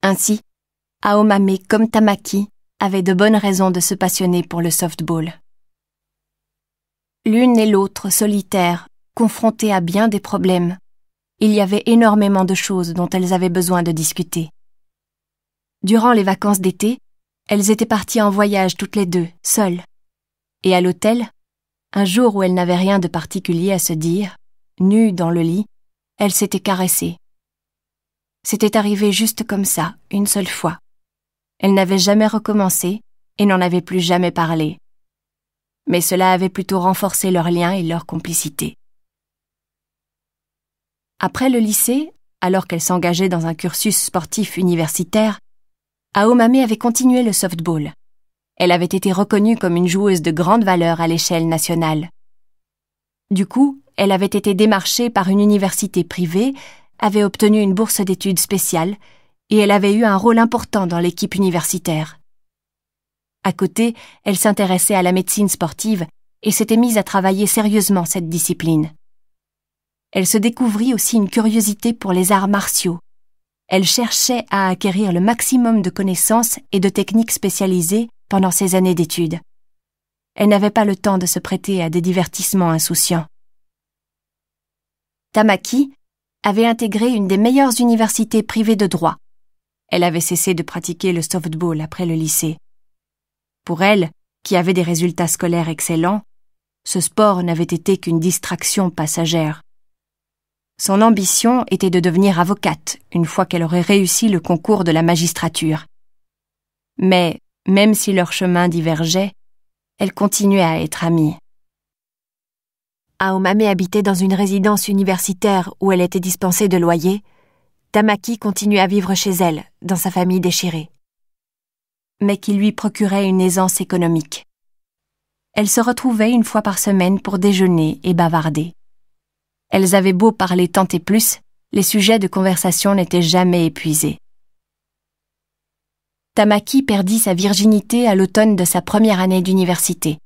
Speaker 2: Ainsi, Aomame comme Tamaki avaient de bonnes raisons de se passionner pour le softball. L'une et l'autre solitaires, confrontées à bien des problèmes, il y avait énormément de choses dont elles avaient besoin de discuter. Durant les vacances d'été, elles étaient parties en voyage toutes les deux, seules. Et à l'hôtel, un jour où elles n'avaient rien de particulier à se dire, nues dans le lit, elles s'étaient caressées. C'était arrivé juste comme ça, une seule fois. Elles n'avaient jamais recommencé et n'en avaient plus jamais parlé. Mais cela avait plutôt renforcé leur lien et leur complicité. Après le lycée, alors qu'elle s'engageait dans un cursus sportif universitaire, Aomame avait continué le softball. Elle avait été reconnue comme une joueuse de grande valeur à l'échelle nationale. Du coup, elle avait été démarchée par une université privée, avait obtenu une bourse d'études spéciale, et elle avait eu un rôle important dans l'équipe universitaire. À côté, elle s'intéressait à la médecine sportive et s'était mise à travailler sérieusement cette discipline elle se découvrit aussi une curiosité pour les arts martiaux. Elle cherchait à acquérir le maximum de connaissances et de techniques spécialisées pendant ses années d'études. Elle n'avait pas le temps de se prêter à des divertissements insouciants. Tamaki avait intégré une des meilleures universités privées de droit. Elle avait cessé de pratiquer le softball après le lycée. Pour elle, qui avait des résultats scolaires excellents, ce sport n'avait été qu'une distraction passagère. Son ambition était de devenir avocate une fois qu'elle aurait réussi le concours de la magistrature. Mais, même si leur chemin divergeait, elle continuait à être amies. Aomame habitait dans une résidence universitaire où elle était dispensée de loyer. Tamaki continuait à vivre chez elle, dans sa famille déchirée. Mais qui lui procurait une aisance économique. Elle se retrouvait une fois par semaine pour déjeuner et bavarder. Elles avaient beau parler tant et plus, les sujets de conversation n'étaient jamais épuisés. Tamaki perdit sa virginité à l'automne de sa première année d'université.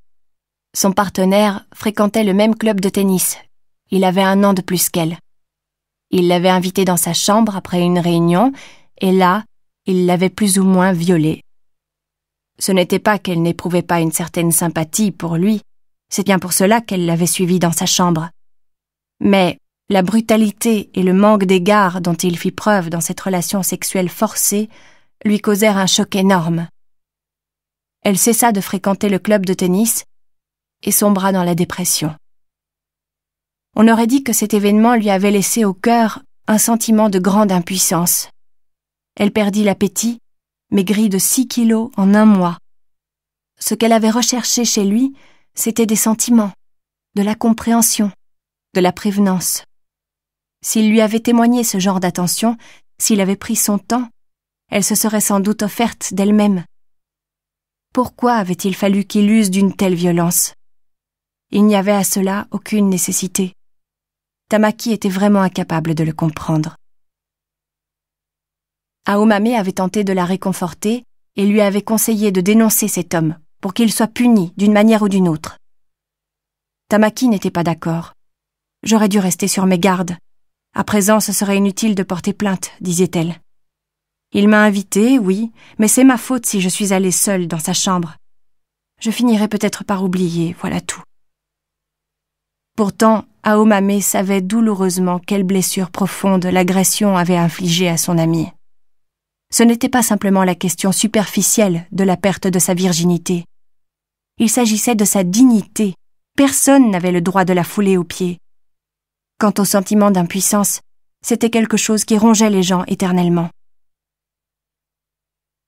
Speaker 2: Son partenaire fréquentait le même club de tennis. Il avait un an de plus qu'elle. Il l'avait invitée dans sa chambre après une réunion, et là, il l'avait plus ou moins violée. Ce n'était pas qu'elle n'éprouvait pas une certaine sympathie pour lui, c'est bien pour cela qu'elle l'avait suivi dans sa chambre. Mais la brutalité et le manque d'égard dont il fit preuve dans cette relation sexuelle forcée lui causèrent un choc énorme. Elle cessa de fréquenter le club de tennis et sombra dans la dépression. On aurait dit que cet événement lui avait laissé au cœur un sentiment de grande impuissance. Elle perdit l'appétit, maigrit de six kilos en un mois. Ce qu'elle avait recherché chez lui, c'était des sentiments, de la compréhension, de la prévenance. S'il lui avait témoigné ce genre d'attention, s'il avait pris son temps, elle se serait sans doute offerte d'elle-même. Pourquoi avait-il fallu qu'il use d'une telle violence Il n'y avait à cela aucune nécessité. Tamaki était vraiment incapable de le comprendre. Aomame avait tenté de la réconforter et lui avait conseillé de dénoncer cet homme pour qu'il soit puni d'une manière ou d'une autre. Tamaki n'était pas d'accord. J'aurais dû rester sur mes gardes. À présent, ce serait inutile de porter plainte, disait-elle. Il m'a invitée, oui, mais c'est ma faute si je suis allée seule dans sa chambre. Je finirai peut-être par oublier, voilà tout. Pourtant, Aomame savait douloureusement quelle blessure profonde l'agression avait infligée à son ami. Ce n'était pas simplement la question superficielle de la perte de sa virginité. Il s'agissait de sa dignité. Personne n'avait le droit de la fouler aux pieds, Quant au sentiment d'impuissance, c'était quelque chose qui rongeait les gens éternellement.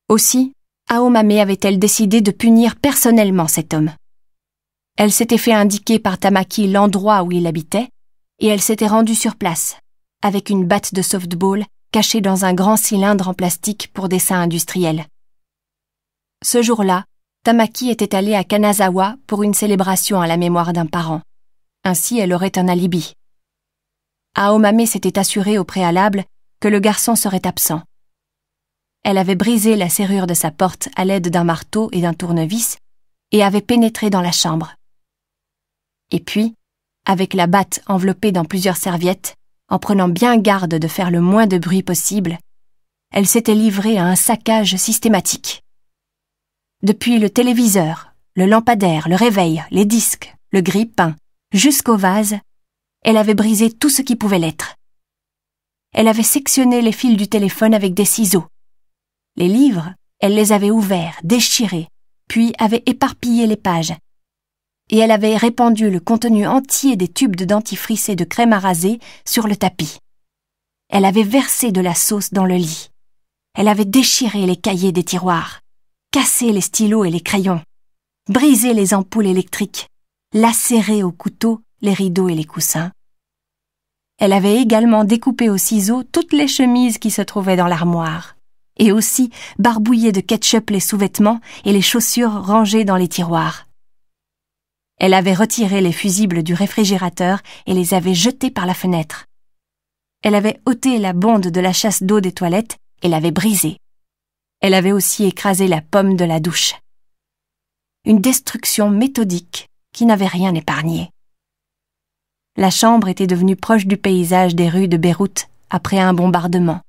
Speaker 2: Aussi, Aomame avait-elle décidé de punir personnellement cet homme. Elle s'était fait indiquer par Tamaki l'endroit où il habitait, et elle s'était rendue sur place, avec une batte de softball cachée dans un grand cylindre en plastique pour dessin industriel. Ce jour-là, Tamaki était allée à Kanazawa pour une célébration à la mémoire d'un parent. Ainsi, elle aurait un alibi. Aomame s'était assurée au préalable que le garçon serait absent. Elle avait brisé la serrure de sa porte à l'aide d'un marteau et d'un tournevis et avait pénétré dans la chambre. Et puis, avec la batte enveloppée dans plusieurs serviettes, en prenant bien garde de faire le moins de bruit possible, elle s'était livrée à un saccage systématique. Depuis le téléviseur, le lampadaire, le réveil, les disques, le grille-pain, jusqu'au vase, elle avait brisé tout ce qui pouvait l'être. Elle avait sectionné les fils du téléphone avec des ciseaux. Les livres, elle les avait ouverts, déchirés, puis avait éparpillé les pages. Et elle avait répandu le contenu entier des tubes de dentifrice et de crème à raser sur le tapis. Elle avait versé de la sauce dans le lit. Elle avait déchiré les cahiers des tiroirs, cassé les stylos et les crayons, brisé les ampoules électriques, lacéré au couteau les rideaux et les coussins. Elle avait également découpé au ciseau toutes les chemises qui se trouvaient dans l'armoire, et aussi barbouillé de ketchup les sous-vêtements et les chaussures rangées dans les tiroirs. Elle avait retiré les fusibles du réfrigérateur et les avait jetés par la fenêtre. Elle avait ôté la bande de la chasse d'eau des toilettes et l'avait brisée. Elle avait aussi écrasé la pomme de la douche. Une destruction méthodique qui n'avait rien épargné. La chambre était devenue proche du paysage des rues de Beyrouth après un bombardement,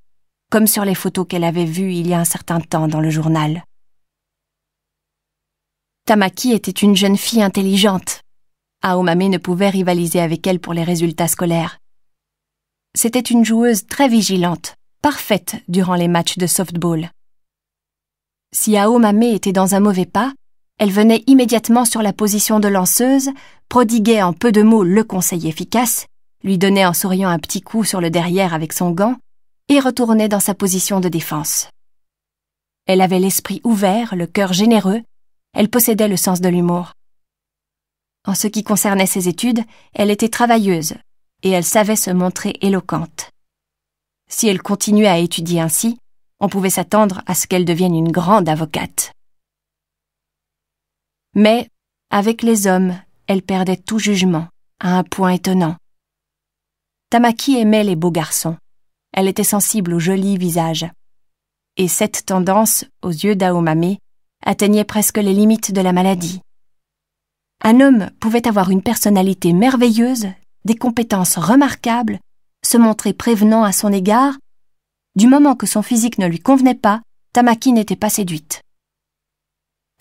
Speaker 2: comme sur les photos qu'elle avait vues il y a un certain temps dans le journal. Tamaki était une jeune fille intelligente. Aomame ne pouvait rivaliser avec elle pour les résultats scolaires. C'était une joueuse très vigilante, parfaite durant les matchs de softball. Si Aomame était dans un mauvais pas, elle venait immédiatement sur la position de lanceuse, prodiguait en peu de mots le conseil efficace, lui donnait en souriant un petit coup sur le derrière avec son gant, et retournait dans sa position de défense. Elle avait l'esprit ouvert, le cœur généreux, elle possédait le sens de l'humour. En ce qui concernait ses études, elle était travailleuse, et elle savait se montrer éloquente. Si elle continuait à étudier ainsi, on pouvait s'attendre à ce qu'elle devienne une grande avocate. Mais, avec les hommes, elle perdait tout jugement, à un point étonnant. Tamaki aimait les beaux garçons. Elle était sensible aux jolis visages. Et cette tendance, aux yeux d'Aomame, atteignait presque les limites de la maladie. Un homme pouvait avoir une personnalité merveilleuse, des compétences remarquables, se montrer prévenant à son égard. Du moment que son physique ne lui convenait pas, Tamaki n'était pas séduite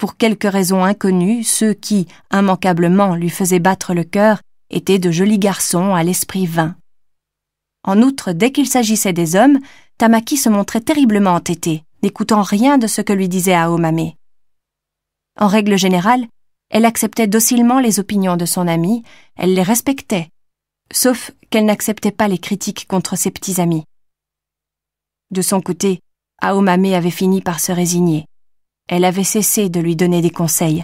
Speaker 2: pour quelque raison inconnue, ceux qui, immanquablement, lui faisaient battre le cœur étaient de jolis garçons à l'esprit vain. En outre, dès qu'il s'agissait des hommes, Tamaki se montrait terriblement entêté, n'écoutant rien de ce que lui disait Aomame. En règle générale, elle acceptait docilement les opinions de son ami, elle les respectait, sauf qu'elle n'acceptait pas les critiques contre ses petits amis. De son côté, Aomame avait fini par se résigner. Elle avait cessé de lui donner des conseils.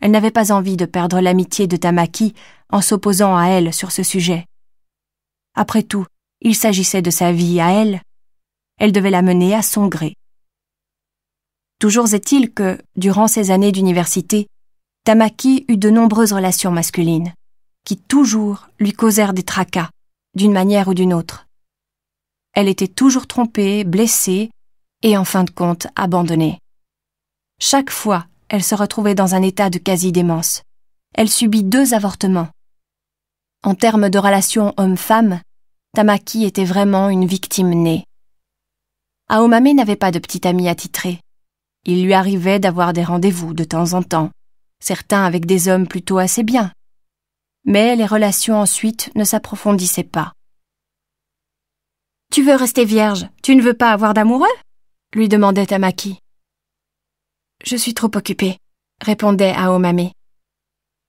Speaker 2: Elle n'avait pas envie de perdre l'amitié de Tamaki en s'opposant à elle sur ce sujet. Après tout, il s'agissait de sa vie à elle. Elle devait la mener à son gré. Toujours est-il que, durant ses années d'université, Tamaki eut de nombreuses relations masculines, qui toujours lui causèrent des tracas, d'une manière ou d'une autre. Elle était toujours trompée, blessée et en fin de compte abandonnée. Chaque fois, elle se retrouvait dans un état de quasi-démence. Elle subit deux avortements. En termes de relations homme-femme, Tamaki était vraiment une victime née. Aomame n'avait pas de petit ami attitré. Il lui arrivait d'avoir des rendez-vous de temps en temps, certains avec des hommes plutôt assez bien. Mais les relations ensuite ne s'approfondissaient pas. Tu veux rester vierge, tu ne veux pas avoir d'amoureux lui demandait Tamaki. Je suis trop occupée, répondait Aomame.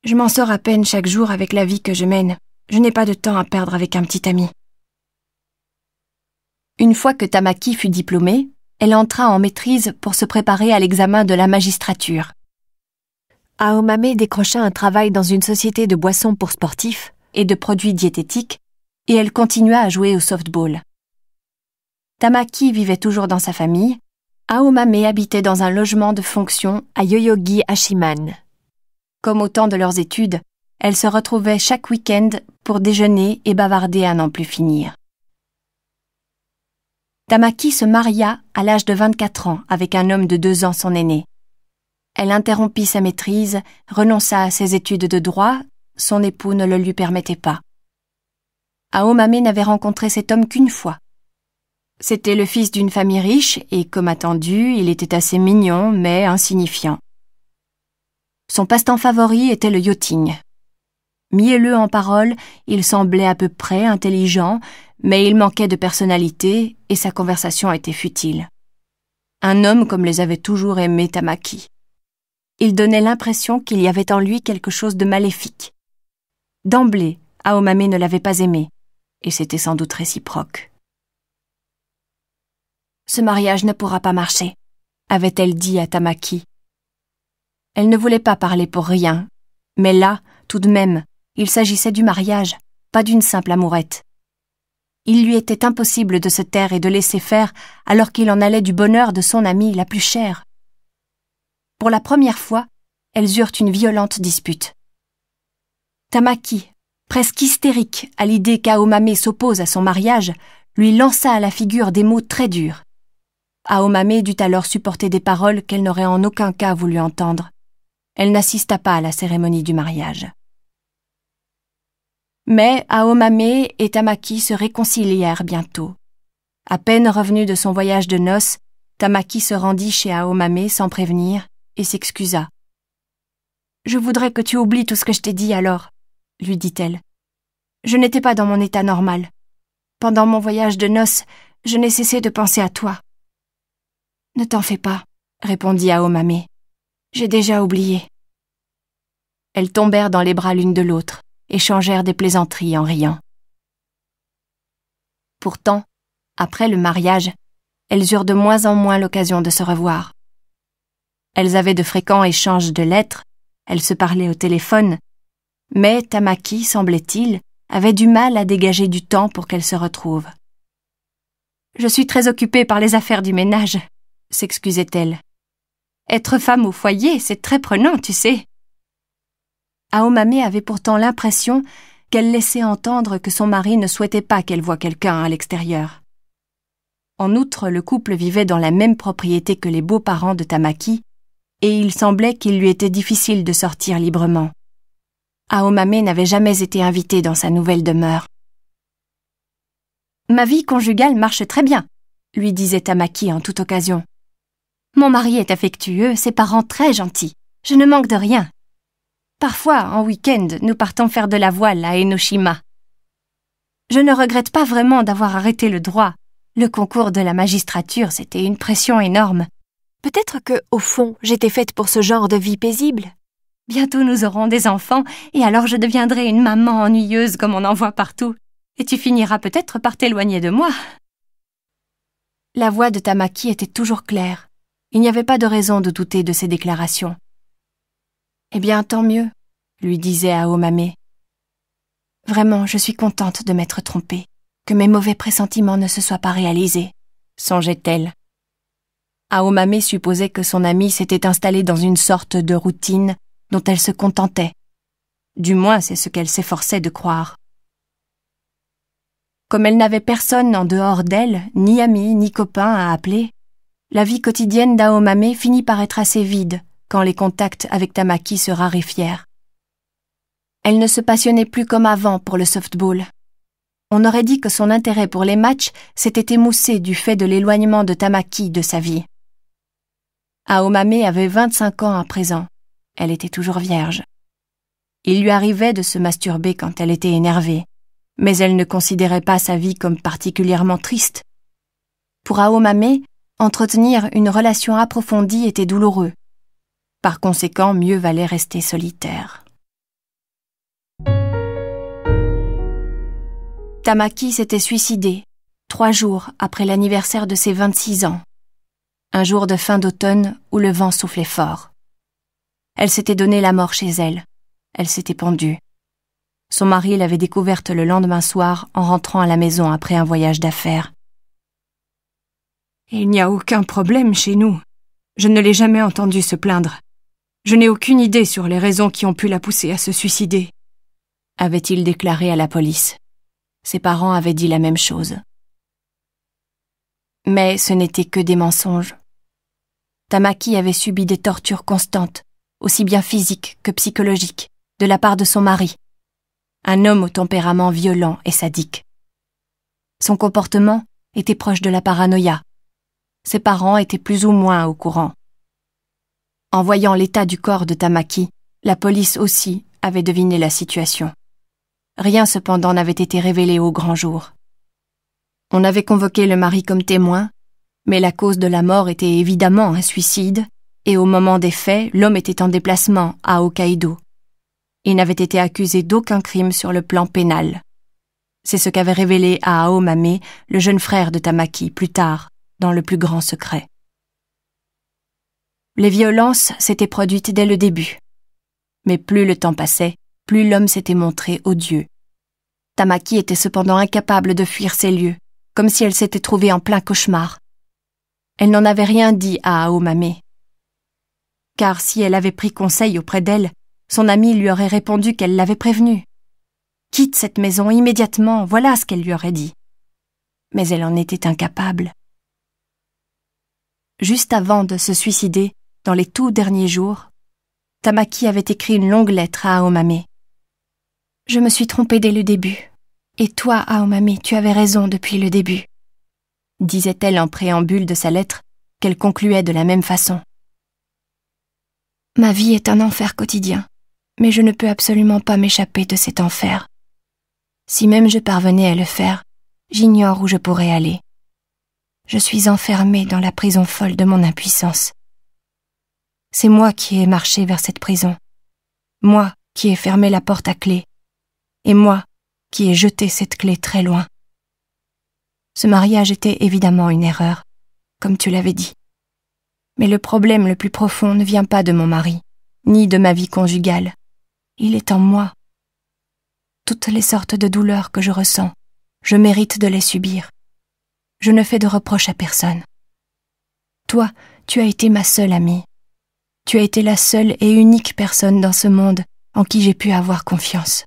Speaker 2: Je m'en sors à peine chaque jour avec la vie que je mène. Je n'ai pas de temps à perdre avec un petit ami. Une fois que Tamaki fut diplômée, elle entra en maîtrise pour se préparer à l'examen de la magistrature. Aomame décrocha un travail dans une société de boissons pour sportifs et de produits diététiques, et elle continua à jouer au softball. Tamaki vivait toujours dans sa famille, Aomame habitait dans un logement de fonction à Yoyogi Hashiman. Comme au temps de leurs études, elles se retrouvaient chaque week-end pour déjeuner et bavarder à n'en plus finir. Tamaki se maria à l'âge de 24 ans avec un homme de deux ans son aîné. Elle interrompit sa maîtrise, renonça à ses études de droit, son époux ne le lui permettait pas. Aomame n'avait rencontré cet homme qu'une fois, c'était le fils d'une famille riche et, comme attendu, il était assez mignon mais insignifiant. Son passe-temps favori était le yachting. Mielleux en parole, il semblait à peu près intelligent, mais il manquait de personnalité et sa conversation était futile. Un homme comme les avait toujours aimés Tamaki. Il donnait l'impression qu'il y avait en lui quelque chose de maléfique. D'emblée, Aomame ne l'avait pas aimé, et c'était sans doute réciproque. Ce mariage ne pourra pas marcher, avait-elle dit à Tamaki. Elle ne voulait pas parler pour rien, mais là, tout de même, il s'agissait du mariage, pas d'une simple amourette. Il lui était impossible de se taire et de laisser faire alors qu'il en allait du bonheur de son amie la plus chère. Pour la première fois, elles eurent une violente dispute. Tamaki, presque hystérique à l'idée qu'Aomame s'oppose à son mariage, lui lança à la figure des mots très durs. Aomame dut alors supporter des paroles qu'elle n'aurait en aucun cas voulu entendre. Elle n'assista pas à la cérémonie du mariage. Mais Aomame et Tamaki se réconcilièrent bientôt. À peine revenu de son voyage de noces, Tamaki se rendit chez Aomame sans prévenir et s'excusa. Je voudrais que tu oublies tout ce que je t'ai dit alors, lui dit-elle. Je n'étais pas dans mon état normal. Pendant mon voyage de noces, je n'ai cessé de penser à toi. Ne t'en fais pas, répondit Aomame. J'ai déjà oublié. Elles tombèrent dans les bras l'une de l'autre, échangèrent des plaisanteries en riant. Pourtant, après le mariage, elles eurent de moins en moins l'occasion de se revoir. Elles avaient de fréquents échanges de lettres, elles se parlaient au téléphone, mais Tamaki, semblait-il, avait du mal à dégager du temps pour qu'elles se retrouvent. Je suis très occupée par les affaires du ménage, s'excusait-elle. Être femme au foyer, c'est très prenant, tu sais. Aomame avait pourtant l'impression qu'elle laissait entendre que son mari ne souhaitait pas qu'elle voie quelqu'un à l'extérieur. En outre, le couple vivait dans la même propriété que les beaux-parents de Tamaki, et il semblait qu'il lui était difficile de sortir librement. Aomame n'avait jamais été invitée dans sa nouvelle demeure. Ma vie conjugale marche très bien, lui disait Tamaki en toute occasion. Mon mari est affectueux, ses parents très gentils. Je ne manque de rien. Parfois, en week-end, nous partons faire de la voile à Enoshima. Je ne regrette pas vraiment d'avoir arrêté le droit. Le concours de la magistrature, c'était une pression énorme. Peut-être que, au fond, j'étais faite pour ce genre de vie paisible. Bientôt nous aurons des enfants, et alors je deviendrai une maman ennuyeuse comme on en voit partout. Et tu finiras peut-être par t'éloigner de moi. La voix de Tamaki était toujours claire. Il n'y avait pas de raison de douter de ses déclarations. Eh bien, tant mieux, lui disait Aomame. Vraiment, je suis contente de m'être trompée, que mes mauvais pressentiments ne se soient pas réalisés, songeait-elle. Aomame supposait que son amie s'était installée dans une sorte de routine dont elle se contentait. Du moins, c'est ce qu'elle s'efforçait de croire. Comme elle n'avait personne en dehors d'elle, ni ami, ni copain à appeler, la vie quotidienne d'Aomame finit par être assez vide quand les contacts avec Tamaki se raréfièrent. Elle ne se passionnait plus comme avant pour le softball. On aurait dit que son intérêt pour les matchs s'était émoussé du fait de l'éloignement de Tamaki de sa vie. Aomame avait 25 ans à présent. Elle était toujours vierge. Il lui arrivait de se masturber quand elle était énervée, mais elle ne considérait pas sa vie comme particulièrement triste. Pour Aomame, Entretenir une relation approfondie était douloureux. Par conséquent, mieux valait rester solitaire. Tamaki s'était suicidé, trois jours après l'anniversaire de ses 26 ans. Un jour de fin d'automne où le vent soufflait fort. Elle s'était donné la mort chez elle. Elle s'était pendue. Son mari l'avait découverte le lendemain soir en rentrant à la maison après un voyage d'affaires. Il n'y a aucun problème chez nous. Je ne l'ai jamais entendu se plaindre. Je n'ai aucune idée sur les raisons qui ont pu la pousser à se suicider. Avait-il déclaré à la police. Ses parents avaient dit la même chose. Mais ce n'était que des mensonges. Tamaki avait subi des tortures constantes, aussi bien physiques que psychologiques, de la part de son mari, un homme au tempérament violent et sadique. Son comportement était proche de la paranoïa, ses parents étaient plus ou moins au courant. En voyant l'état du corps de Tamaki, la police aussi avait deviné la situation. Rien cependant n'avait été révélé au grand jour. On avait convoqué le mari comme témoin, mais la cause de la mort était évidemment un suicide, et au moment des faits, l'homme était en déplacement à Hokkaido. Il n'avait été accusé d'aucun crime sur le plan pénal. C'est ce qu'avait révélé à Aomame, le jeune frère de Tamaki, plus tard, dans le plus grand secret. Les violences s'étaient produites dès le début, mais plus le temps passait, plus l'homme s'était montré odieux. Tamaki était cependant incapable de fuir ces lieux, comme si elle s'était trouvée en plein cauchemar. Elle n'en avait rien dit à Aomame. Car si elle avait pris conseil auprès d'elle, son amie lui aurait répondu qu'elle l'avait prévenue. Quitte cette maison immédiatement, voilà ce qu'elle lui aurait dit. Mais elle en était incapable juste avant de se suicider, dans les tout derniers jours, Tamaki avait écrit une longue lettre à Aomame. Je me suis trompée dès le début. Et toi, Aomame, tu avais raison depuis le début. Disait-elle en préambule de sa lettre, qu'elle concluait de la même façon. Ma vie est un enfer quotidien, mais je ne peux absolument pas m'échapper de cet enfer. Si même je parvenais à le faire, j'ignore où je pourrais aller je suis enfermée dans la prison folle de mon impuissance. C'est moi qui ai marché vers cette prison, moi qui ai fermé la porte à clé, et moi qui ai jeté cette clé très loin. Ce mariage était évidemment une erreur, comme tu l'avais dit. Mais le problème le plus profond ne vient pas de mon mari, ni de ma vie conjugale. Il est en moi. Toutes les sortes de douleurs que je ressens, je mérite de les subir je ne fais de reproches à personne. Toi, tu as été ma seule amie. Tu as été la seule et unique personne dans ce monde en qui j'ai pu avoir confiance.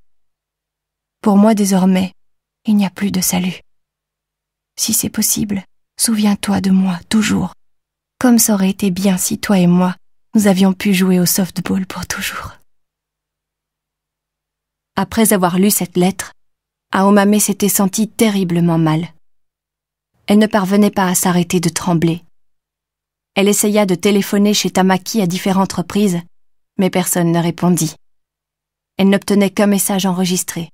Speaker 2: Pour moi désormais, il n'y a plus de salut. Si c'est possible, souviens-toi de moi toujours, comme ça aurait été bien si toi et moi, nous avions pu jouer au softball pour toujours. Après avoir lu cette lettre, Aomame s'était senti terriblement mal. Elle ne parvenait pas à s'arrêter de trembler. Elle essaya de téléphoner chez Tamaki à différentes reprises, mais personne ne répondit. Elle n'obtenait qu'un message enregistré.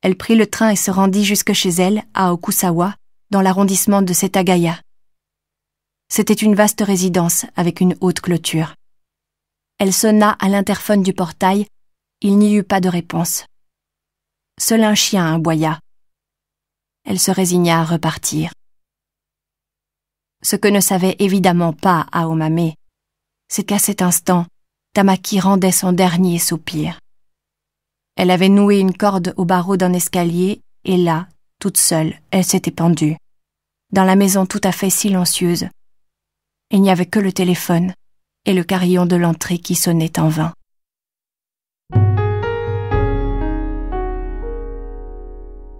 Speaker 2: Elle prit le train et se rendit jusque chez elle, à Okusawa, dans l'arrondissement de Setagaya. C'était une vaste résidence avec une haute clôture. Elle sonna à l'interphone du portail, il n'y eut pas de réponse. Seul un chien aboya, elle se résigna à repartir. Ce que ne savait évidemment pas Aomame, c'est qu'à cet instant, Tamaki rendait son dernier soupir. Elle avait noué une corde au barreau d'un escalier, et là, toute seule, elle s'était pendue. Dans la maison tout à fait silencieuse, il n'y avait que le téléphone et le carillon de l'entrée qui sonnait en vain.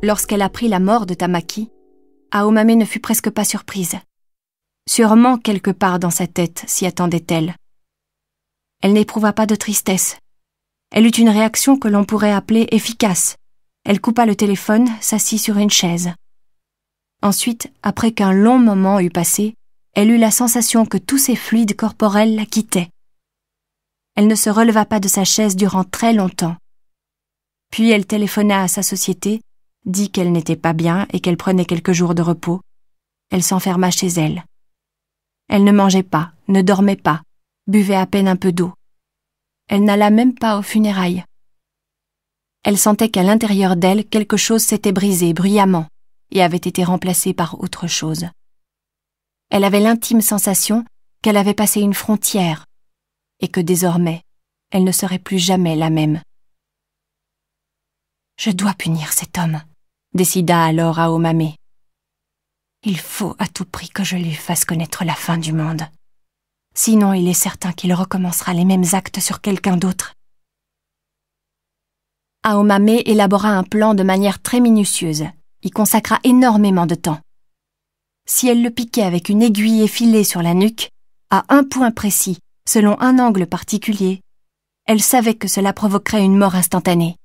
Speaker 2: lorsqu'elle apprit la mort de Tamaki, Aomame ne fut presque pas surprise. Sûrement quelque part dans sa tête s'y attendait-elle. Elle, n'éprouva pas de tristesse. Elle eut une réaction que l'on pourrait appeler efficace. Elle coupa le téléphone, s'assit sur une chaise. Ensuite, après qu'un long moment eut passé, elle eut la sensation que tous ses fluides corporels la quittaient. Elle ne se releva pas de sa chaise durant très longtemps. Puis elle téléphona à sa société dit qu'elle n'était pas bien et qu'elle prenait quelques jours de repos, elle s'enferma chez elle. Elle ne mangeait pas, ne dormait pas, buvait à peine un peu d'eau. Elle n'alla même pas aux funérailles. Elle sentait qu'à l'intérieur d'elle, quelque chose s'était brisé bruyamment et avait été remplacé par autre chose. Elle avait l'intime sensation qu'elle avait passé une frontière et que désormais, elle ne serait plus jamais la même. Je dois punir cet homme décida alors Aomame. Il faut à tout prix que je lui fasse connaître la fin du monde. Sinon, il est certain qu'il recommencera les mêmes actes sur quelqu'un d'autre. Aomame élabora un plan de manière très minutieuse, y consacra énormément de temps. Si elle le piquait avec une aiguille effilée sur la nuque, à un point précis, selon un angle particulier, elle savait que cela provoquerait une mort instantanée.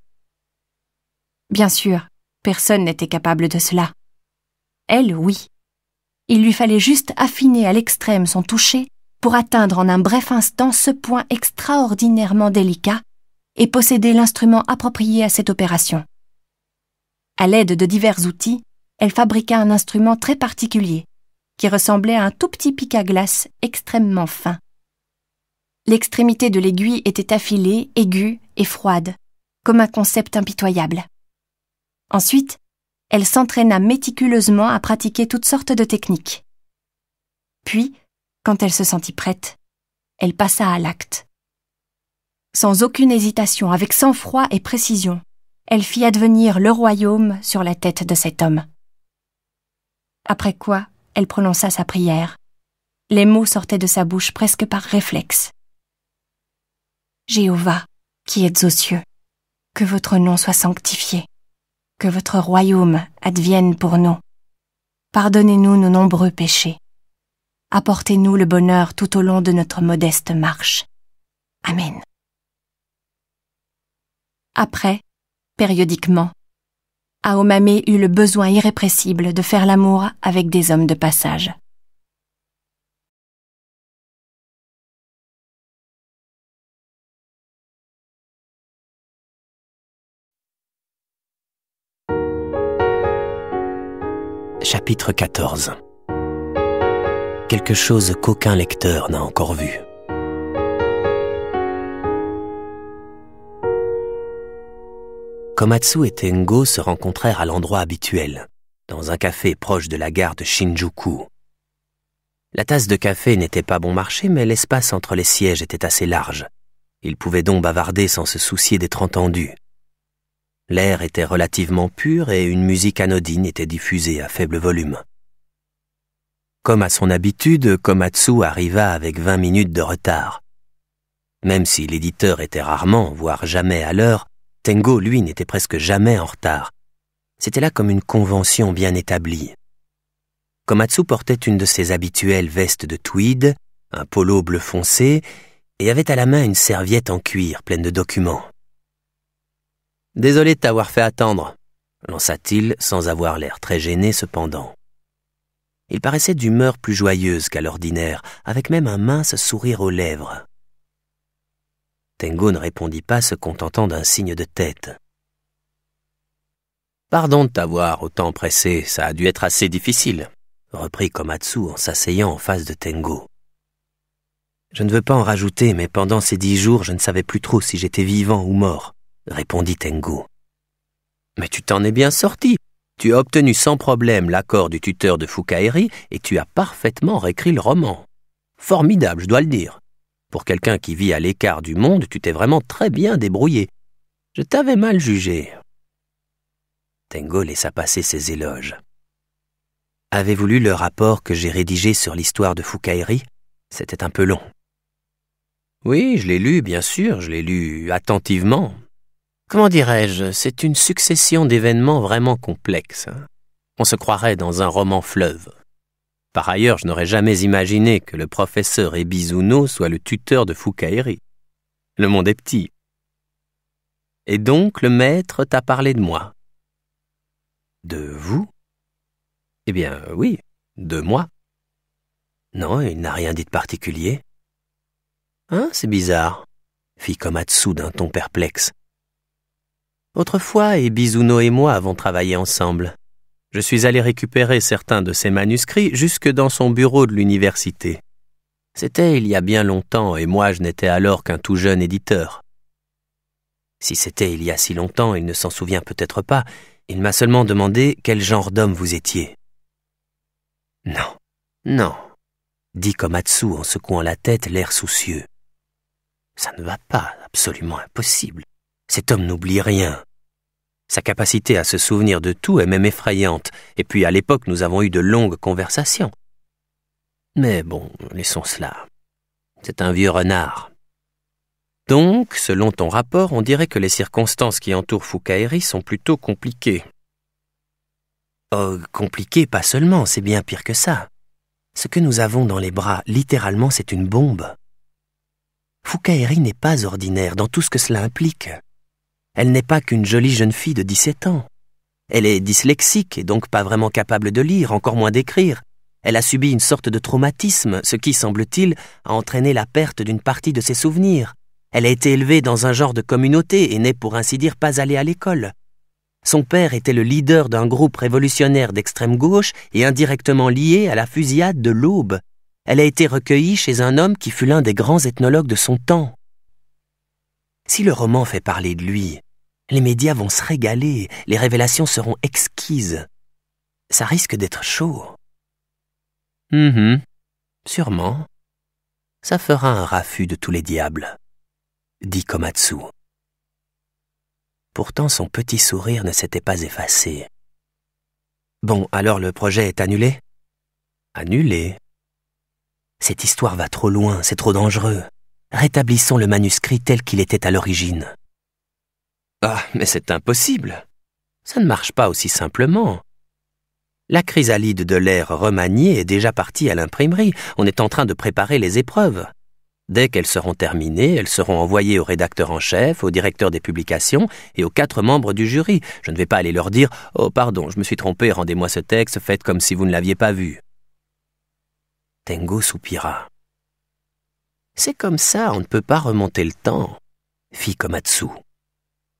Speaker 2: Bien sûr, Personne n'était capable de cela. Elle, oui. Il lui fallait juste affiner à l'extrême son toucher pour atteindre en un bref instant ce point extraordinairement délicat et posséder l'instrument approprié à cette opération. À l'aide de divers outils, elle fabriqua un instrument très particulier, qui ressemblait à un tout petit pic à glace extrêmement fin. L'extrémité de l'aiguille était affilée, aiguë et froide, comme un concept impitoyable. Ensuite, elle s'entraîna méticuleusement à pratiquer toutes sortes de techniques. Puis, quand elle se sentit prête, elle passa à l'acte. Sans aucune hésitation, avec sang-froid et précision, elle fit advenir le royaume sur la tête de cet homme. Après quoi, elle prononça sa prière. Les mots sortaient de sa bouche presque par réflexe. Jéhovah, qui êtes aux cieux, que votre nom soit sanctifié que votre royaume advienne pour nous. Pardonnez-nous nos nombreux péchés. Apportez-nous le bonheur tout au long de notre modeste marche. Amen. Après, périodiquement, Aomame eut le besoin irrépressible de faire l'amour avec des hommes de passage.
Speaker 1: chapitre 14 Quelque chose qu'aucun lecteur n'a encore vu. Komatsu et Tengo se rencontrèrent à l'endroit habituel, dans un café proche de la gare de Shinjuku. La tasse de café n'était pas bon marché, mais l'espace entre les sièges était assez large. Ils pouvaient donc bavarder sans se soucier d'être entendus. L'air était relativement pur et une musique anodine était diffusée à faible volume. Comme à son habitude, Komatsu arriva avec vingt minutes de retard. Même si l'éditeur était rarement, voire jamais à l'heure, Tengo, lui, n'était presque jamais en retard. C'était là comme une convention bien établie. Komatsu portait une de ses habituelles vestes de tweed, un polo bleu foncé, et avait à la main une serviette en cuir pleine de documents. Désolé de t'avoir fait attendre, lança-t-il sans avoir l'air très gêné cependant. Il paraissait d'humeur plus joyeuse qu'à l'ordinaire, avec même un mince sourire aux lèvres. Tengo ne répondit pas, se contentant d'un signe de tête. Pardon de t'avoir autant pressé, ça a dû être assez difficile, reprit Komatsu en s'asseyant en face de Tengo. Je ne veux pas en rajouter, mais pendant ces dix jours, je ne savais plus trop si j'étais vivant ou mort répondit Tengo. Mais tu t'en es bien sorti. Tu as obtenu sans problème l'accord du tuteur de Fukaeri et tu as parfaitement réécrit le roman. Formidable, je dois le dire. Pour quelqu'un qui vit à l'écart du monde, tu t'es vraiment très bien débrouillé. Je t'avais mal jugé. Tengo laissa passer ses éloges. Avez-vous lu le rapport que j'ai rédigé sur l'histoire de Fukaeri C'était un peu long. Oui, je l'ai lu, bien sûr, je l'ai lu attentivement, Comment dirais-je C'est une succession d'événements vraiment complexes. On se croirait dans un roman fleuve. Par ailleurs, je n'aurais jamais imaginé que le professeur Ebizuno soit le tuteur de Fukairi. Le monde est petit. Et donc le maître t'a parlé de moi. De vous Eh bien oui, de moi. Non, il n'a rien dit de particulier. Hein, c'est bizarre, fit Komatsu d'un ton perplexe. Autrefois, Ebizuno et moi avons travaillé ensemble. Je suis allé récupérer certains de ses manuscrits jusque dans son bureau de l'université. C'était il y a bien longtemps, et moi je n'étais alors qu'un tout jeune éditeur. Si c'était il y a si longtemps, il ne s'en souvient peut-être pas, il m'a seulement demandé quel genre d'homme vous étiez. Non, non, dit Komatsu en secouant la tête, l'air soucieux. Ça ne va pas, absolument impossible. Cet homme n'oublie rien. Sa capacité à se souvenir de tout est même effrayante, et puis à l'époque nous avons eu de longues conversations. Mais bon, laissons cela. C'est un vieux renard. Donc, selon ton rapport, on dirait que les circonstances qui entourent Fukaeri sont plutôt compliquées. Oh, compliquées pas seulement, c'est bien pire que ça. Ce que nous avons dans les bras, littéralement, c'est une bombe. Fukaeri n'est pas ordinaire dans tout ce que cela implique. Elle n'est pas qu'une jolie jeune fille de 17 ans. Elle est dyslexique et donc pas vraiment capable de lire, encore moins d'écrire. Elle a subi une sorte de traumatisme, ce qui, semble-t-il, a entraîné la perte d'une partie de ses souvenirs. Elle a été élevée dans un genre de communauté et n'est pour ainsi dire pas allée à l'école. Son père était le leader d'un groupe révolutionnaire d'extrême gauche et indirectement lié à la fusillade de l'Aube. Elle a été recueillie chez un homme qui fut l'un des grands ethnologues de son temps. Si le roman fait parler de lui, les médias vont se régaler, les révélations seront exquises. Ça risque d'être chaud. Mmh. Sûrement. Ça fera un raffut de tous les diables, dit Komatsu. Pourtant son petit sourire ne s'était pas effacé. Bon, alors le projet est annulé Annulé. Cette histoire va trop loin, c'est trop dangereux. Rétablissons le manuscrit tel qu'il était à l'origine. Ah, mais c'est impossible. Ça ne marche pas aussi simplement. La chrysalide de l'air remaniée est déjà partie à l'imprimerie. On est en train de préparer les épreuves. Dès qu'elles seront terminées, elles seront envoyées au rédacteur en chef, au directeur des publications et aux quatre membres du jury. Je ne vais pas aller leur dire Oh, pardon, je me suis trompé, rendez-moi ce texte, faites comme si vous ne l'aviez pas vu. Tengo soupira. C'est comme ça, on ne peut pas remonter le temps, fit Komatsu.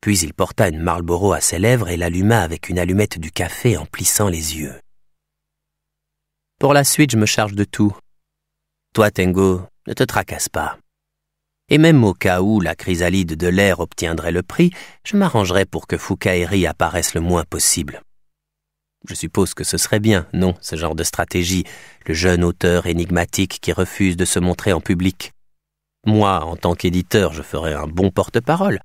Speaker 1: Puis il porta une Marlboro à ses lèvres et l'alluma avec une allumette du café en plissant les yeux. Pour la suite, je me charge de tout. Toi, Tengo, ne te tracasse pas. Et même au cas où la chrysalide de l'air obtiendrait le prix, je m'arrangerai pour que Fukaeri apparaisse le moins possible. Je suppose que ce serait bien, non, ce genre de stratégie, le jeune auteur énigmatique qui refuse de se montrer en public. Moi, en tant qu'éditeur, je ferais un bon porte-parole,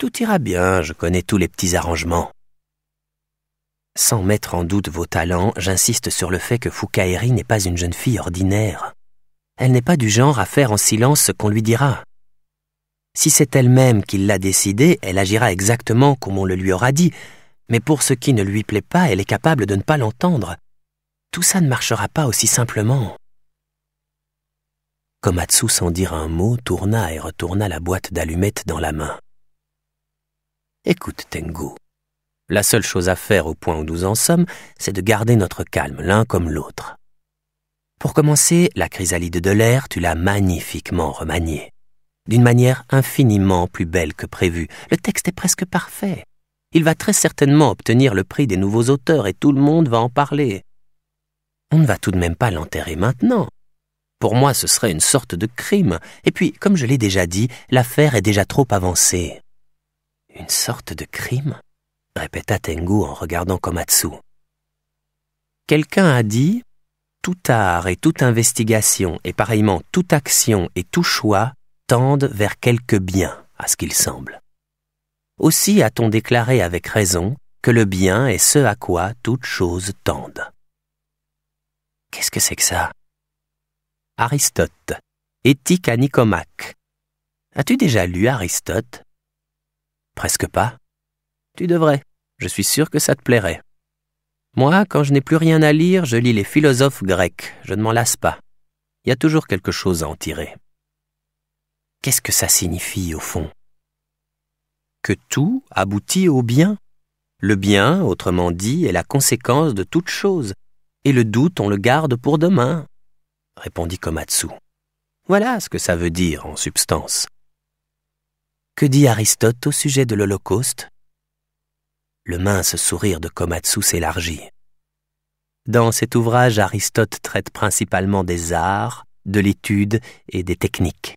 Speaker 1: tout ira bien, je connais tous les petits arrangements. Sans mettre en doute vos talents, j'insiste sur le fait que Fukaeri n'est pas une jeune fille ordinaire. Elle n'est pas du genre à faire en silence ce qu'on lui dira. Si c'est elle-même qui l'a décidé, elle agira exactement comme on le lui aura dit, mais pour ce qui ne lui plaît pas, elle est capable de ne pas l'entendre. Tout ça ne marchera pas aussi simplement. Komatsu, sans dire un mot, tourna et retourna la boîte d'allumettes dans la main. Écoute, Tengu. La seule chose à faire au point où nous en sommes, c'est de garder notre calme l'un comme l'autre. Pour commencer, la chrysalide de l'air, tu l'as magnifiquement remaniée. D'une manière infiniment plus belle que prévue. Le texte est presque parfait. Il va très certainement obtenir le prix des nouveaux auteurs et tout le monde va en parler. On ne va tout de même pas l'enterrer maintenant. Pour moi, ce serait une sorte de crime. Et puis, comme je l'ai déjà dit, l'affaire est déjà trop avancée. Une sorte de crime répéta Tengu en regardant Komatsu. Quelqu'un a dit Tout art et toute investigation, et pareillement toute action et tout choix tendent vers quelque bien, à ce qu'il semble. Aussi a-t-on déclaré avec raison que le bien est ce à quoi toutes choses tendent. Qu'est-ce que c'est que ça Aristote, Éthique à Nicomaque. As-tu déjà lu Aristote Presque pas. Tu devrais. Je suis sûr que ça te plairait. Moi, quand je n'ai plus rien à lire, je lis les philosophes grecs. Je ne m'en lasse pas. Il y a toujours quelque chose à en tirer. Qu'est-ce que ça signifie au fond Que tout aboutit au bien. Le bien, autrement dit, est la conséquence de toute chose, et le doute on le garde pour demain, répondit Komatsu. Voilà ce que ça veut dire en substance. Que dit Aristote au sujet de l'Holocauste Le mince sourire de Komatsu s'élargit. Dans cet ouvrage, Aristote traite principalement des arts, de l'étude et des techniques.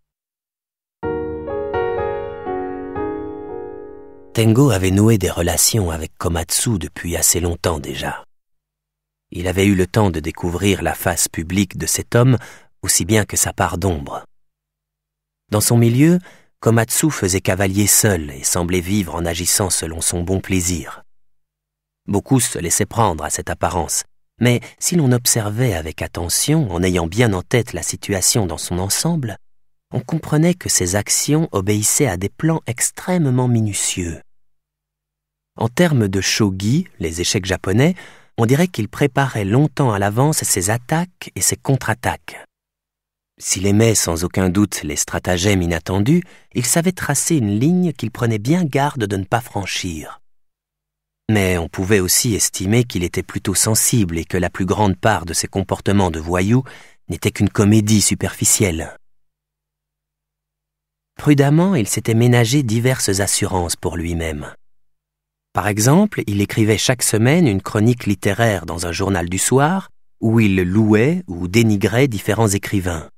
Speaker 1: Tengo avait noué des relations avec Komatsu depuis assez longtemps déjà. Il avait eu le temps de découvrir la face publique de cet homme aussi bien que sa part d'ombre. Dans son milieu, Komatsu faisait cavalier seul et semblait vivre en agissant selon son bon plaisir. Beaucoup se laissaient prendre à cette apparence, mais si l'on observait avec attention, en ayant bien en tête la situation dans son ensemble, on comprenait que ses actions obéissaient à des plans extrêmement minutieux. En termes de shogi, les échecs japonais, on dirait qu'il préparait longtemps à l'avance ses attaques et ses contre-attaques. S'il aimait sans aucun doute les stratagèmes inattendus, il savait tracer une ligne qu'il prenait bien garde de ne pas franchir. Mais on pouvait aussi estimer qu'il était plutôt sensible et que la plus grande part de ses comportements de voyou n'était qu'une comédie superficielle. Prudemment, il s'était ménagé diverses assurances pour lui-même. Par exemple, il écrivait chaque semaine une chronique littéraire dans un journal du soir, où il louait ou dénigrait différents écrivains.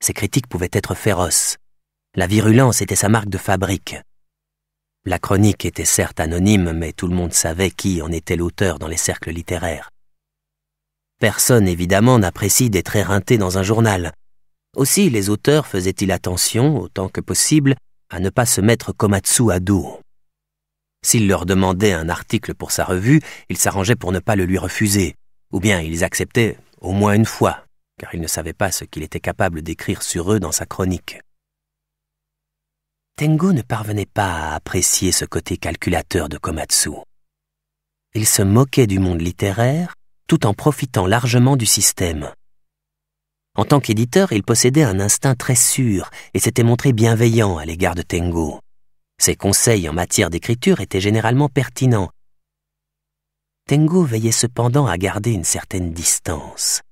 Speaker 1: Ses critiques pouvaient être féroces. La virulence était sa marque de fabrique. La chronique était certes anonyme, mais tout le monde savait qui en était l'auteur dans les cercles littéraires. Personne, évidemment, n'apprécie d'être éreinté dans un journal. Aussi, les auteurs faisaient-ils attention, autant que possible, à ne pas se mettre Komatsu à dos. S'ils leur demandaient un article pour sa revue, ils s'arrangeaient pour ne pas le lui refuser, ou bien ils acceptaient au moins une fois car il ne savait pas ce qu'il était capable d'écrire sur eux dans sa chronique. Tengo ne parvenait pas à apprécier ce côté calculateur de Komatsu. Il se moquait du monde littéraire tout en profitant largement du système. En tant qu'éditeur, il possédait un instinct très sûr et s'était montré bienveillant à l'égard de Tengo. Ses conseils en matière d'écriture étaient généralement pertinents. Tengo veillait cependant à garder une certaine distance.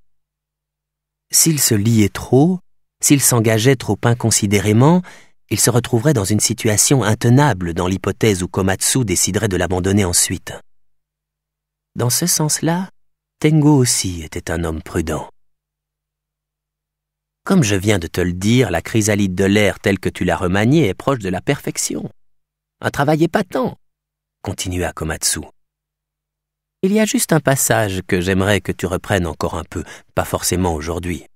Speaker 1: S'il se liait trop, s'il s'engageait trop inconsidérément, il se retrouverait dans une situation intenable dans l'hypothèse où Komatsu déciderait de l'abandonner ensuite. Dans ce sens-là, Tengo aussi était un homme prudent. Comme je viens de te le dire, la chrysalide de l'air telle que tu l'as remaniée est proche de la perfection. Un travail épatant, continua Komatsu. Il y a juste un passage que j'aimerais que tu reprennes encore un peu, pas forcément aujourd'hui.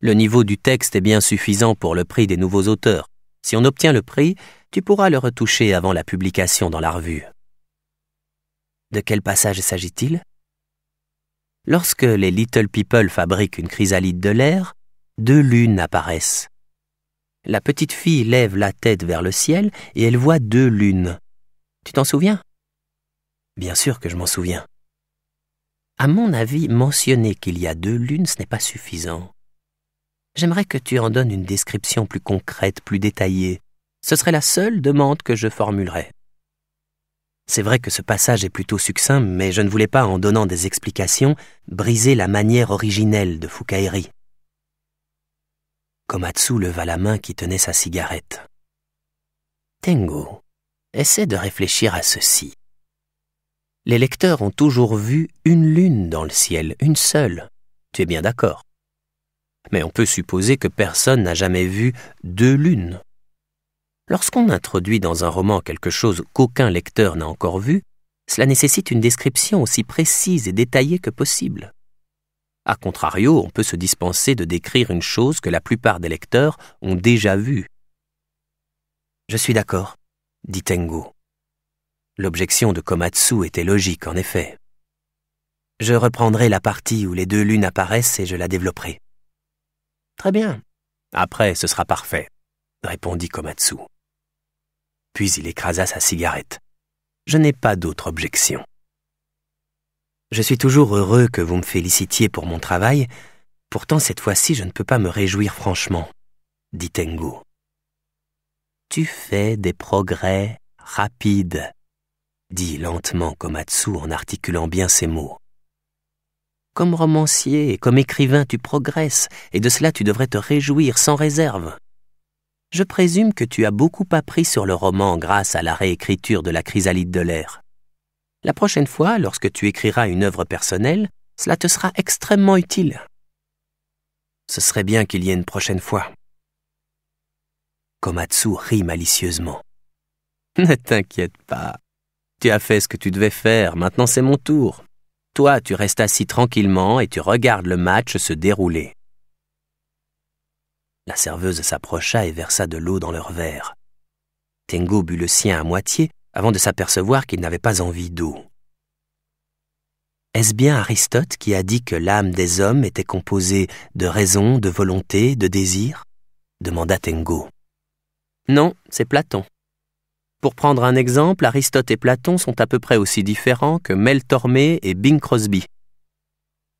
Speaker 1: Le niveau du texte est bien suffisant pour le prix des nouveaux auteurs. Si on obtient le prix, tu pourras le retoucher avant la publication dans la revue. De quel passage s'agit-il Lorsque les Little People fabriquent une chrysalide de l'air, deux lunes apparaissent. La petite fille lève la tête vers le ciel et elle voit deux lunes. Tu t'en souviens Bien sûr que je m'en souviens. À mon avis, mentionner qu'il y a deux lunes, ce n'est pas suffisant. J'aimerais que tu en donnes une description plus concrète, plus détaillée. Ce serait la seule demande que je formulerais. C'est vrai que ce passage est plutôt succinct, mais je ne voulais pas, en donnant des explications, briser la manière originelle de Fukaeri. Komatsu leva la main qui tenait sa cigarette. Tengo, essaie de réfléchir à ceci les lecteurs ont toujours vu une lune dans le ciel, une seule. Tu es bien d'accord. Mais on peut supposer que personne n'a jamais vu deux lunes. Lorsqu'on introduit dans un roman quelque chose qu'aucun lecteur n'a encore vu, cela nécessite une description aussi précise et détaillée que possible. A contrario, on peut se dispenser de décrire une chose que la plupart des lecteurs ont déjà vue. Je suis d'accord, dit Tengo. L'objection de Komatsu était logique, en effet. Je reprendrai la partie où les deux lunes apparaissent et je la développerai. Très bien. Après, ce sera parfait, répondit Komatsu. Puis il écrasa sa cigarette. Je n'ai pas d'autre objection. Je suis toujours heureux que vous me félicitiez pour mon travail, pourtant cette fois-ci je ne peux pas me réjouir franchement, dit Tengu. Tu fais des progrès rapides, dit lentement Komatsu en articulant bien ses mots. Comme romancier et comme écrivain, tu progresses, et de cela tu devrais te réjouir sans réserve. Je présume que tu as beaucoup appris sur le roman grâce à la réécriture de la chrysalide de l'air. La prochaine fois, lorsque tu écriras une œuvre personnelle, cela te sera extrêmement utile. Ce serait bien qu'il y ait une prochaine fois. Komatsu rit malicieusement. (laughs) Ne t'inquiète pas, tu as fait ce que tu devais faire, maintenant c'est mon tour. Toi, tu restes assis tranquillement et tu regardes le match se dérouler. La serveuse s'approcha et versa de l'eau dans leur verre. Tengo but le sien à moitié avant de s'apercevoir qu'il n'avait pas envie d'eau. Est-ce bien Aristote qui a dit que l'âme des hommes était composée de raison, de volonté, de désir demanda Tengo. Non, c'est Platon. Pour prendre un exemple, Aristote et Platon sont à peu près aussi différents que Mel Tormé et Bing Crosby.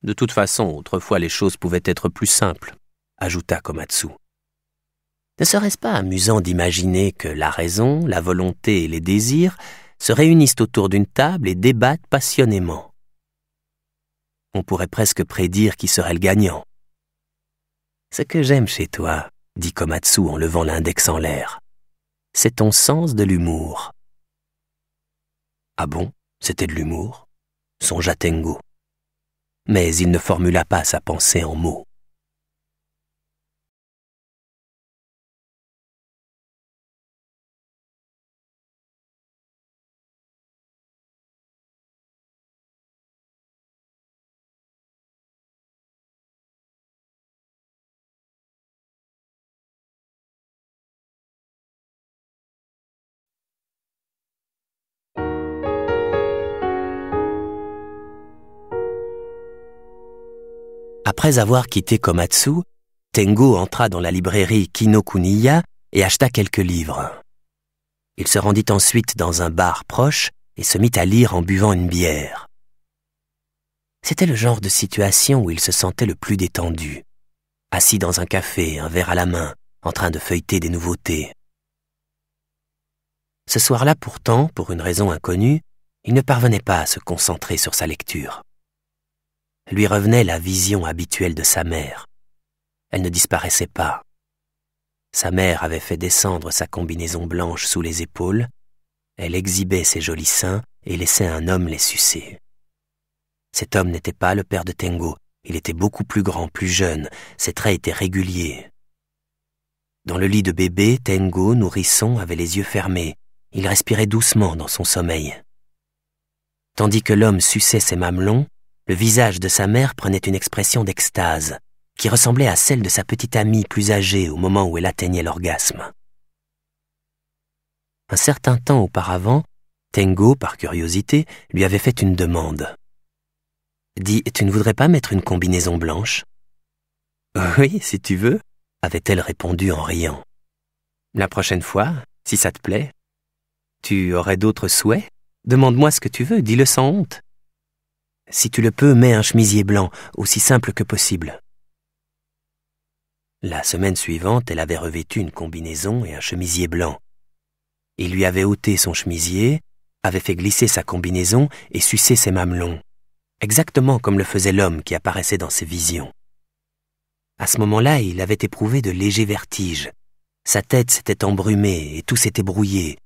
Speaker 1: De toute façon, autrefois les choses pouvaient être plus simples, ajouta Komatsu. Ne serait-ce pas amusant d'imaginer que la raison, la volonté et les désirs se réunissent autour d'une table et débattent passionnément On pourrait presque prédire qui serait le gagnant. Ce que j'aime chez toi, dit Komatsu en levant l'index en l'air, c'est ton sens de l'humour. Ah bon, c'était de l'humour songea Tengo. Mais il ne formula pas sa pensée en mots. Après avoir quitté Komatsu, Tengo entra dans la librairie Kinokuniya et acheta quelques livres. Il se rendit ensuite dans un bar proche et se mit à lire en buvant une bière. C'était le genre de situation où il se sentait le plus détendu, assis dans un café, un verre à la main, en train de feuilleter des nouveautés. Ce soir-là pourtant, pour une raison inconnue, il ne parvenait pas à se concentrer sur sa lecture lui revenait la vision habituelle de sa mère. Elle ne disparaissait pas. Sa mère avait fait descendre sa combinaison blanche sous les épaules, elle exhibait ses jolis seins et laissait un homme les sucer. Cet homme n'était pas le père de Tengo, il était beaucoup plus grand, plus jeune, ses traits étaient réguliers. Dans le lit de bébé, Tengo, nourrisson, avait les yeux fermés, il respirait doucement dans son sommeil. Tandis que l'homme suçait ses mamelons, le visage de sa mère prenait une expression d'extase, qui ressemblait à celle de sa petite amie plus âgée au moment où elle atteignait l'orgasme. Un certain temps auparavant, Tengo, par curiosité, lui avait fait une demande. Dis, tu ne voudrais pas mettre une combinaison blanche Oui, si tu veux, avait-elle répondu en riant. La prochaine fois, si ça te plaît. Tu aurais d'autres souhaits Demande-moi ce que tu veux, dis-le sans honte. Si tu le peux, mets un chemisier blanc, aussi simple que possible. La semaine suivante, elle avait revêtu une combinaison et un chemisier blanc. Il lui avait ôté son chemisier, avait fait glisser sa combinaison et sucer ses mamelons, exactement comme le faisait l'homme qui apparaissait dans ses visions. À ce moment-là, il avait éprouvé de légers vertiges. Sa tête s'était embrumée et tout s'était brouillé.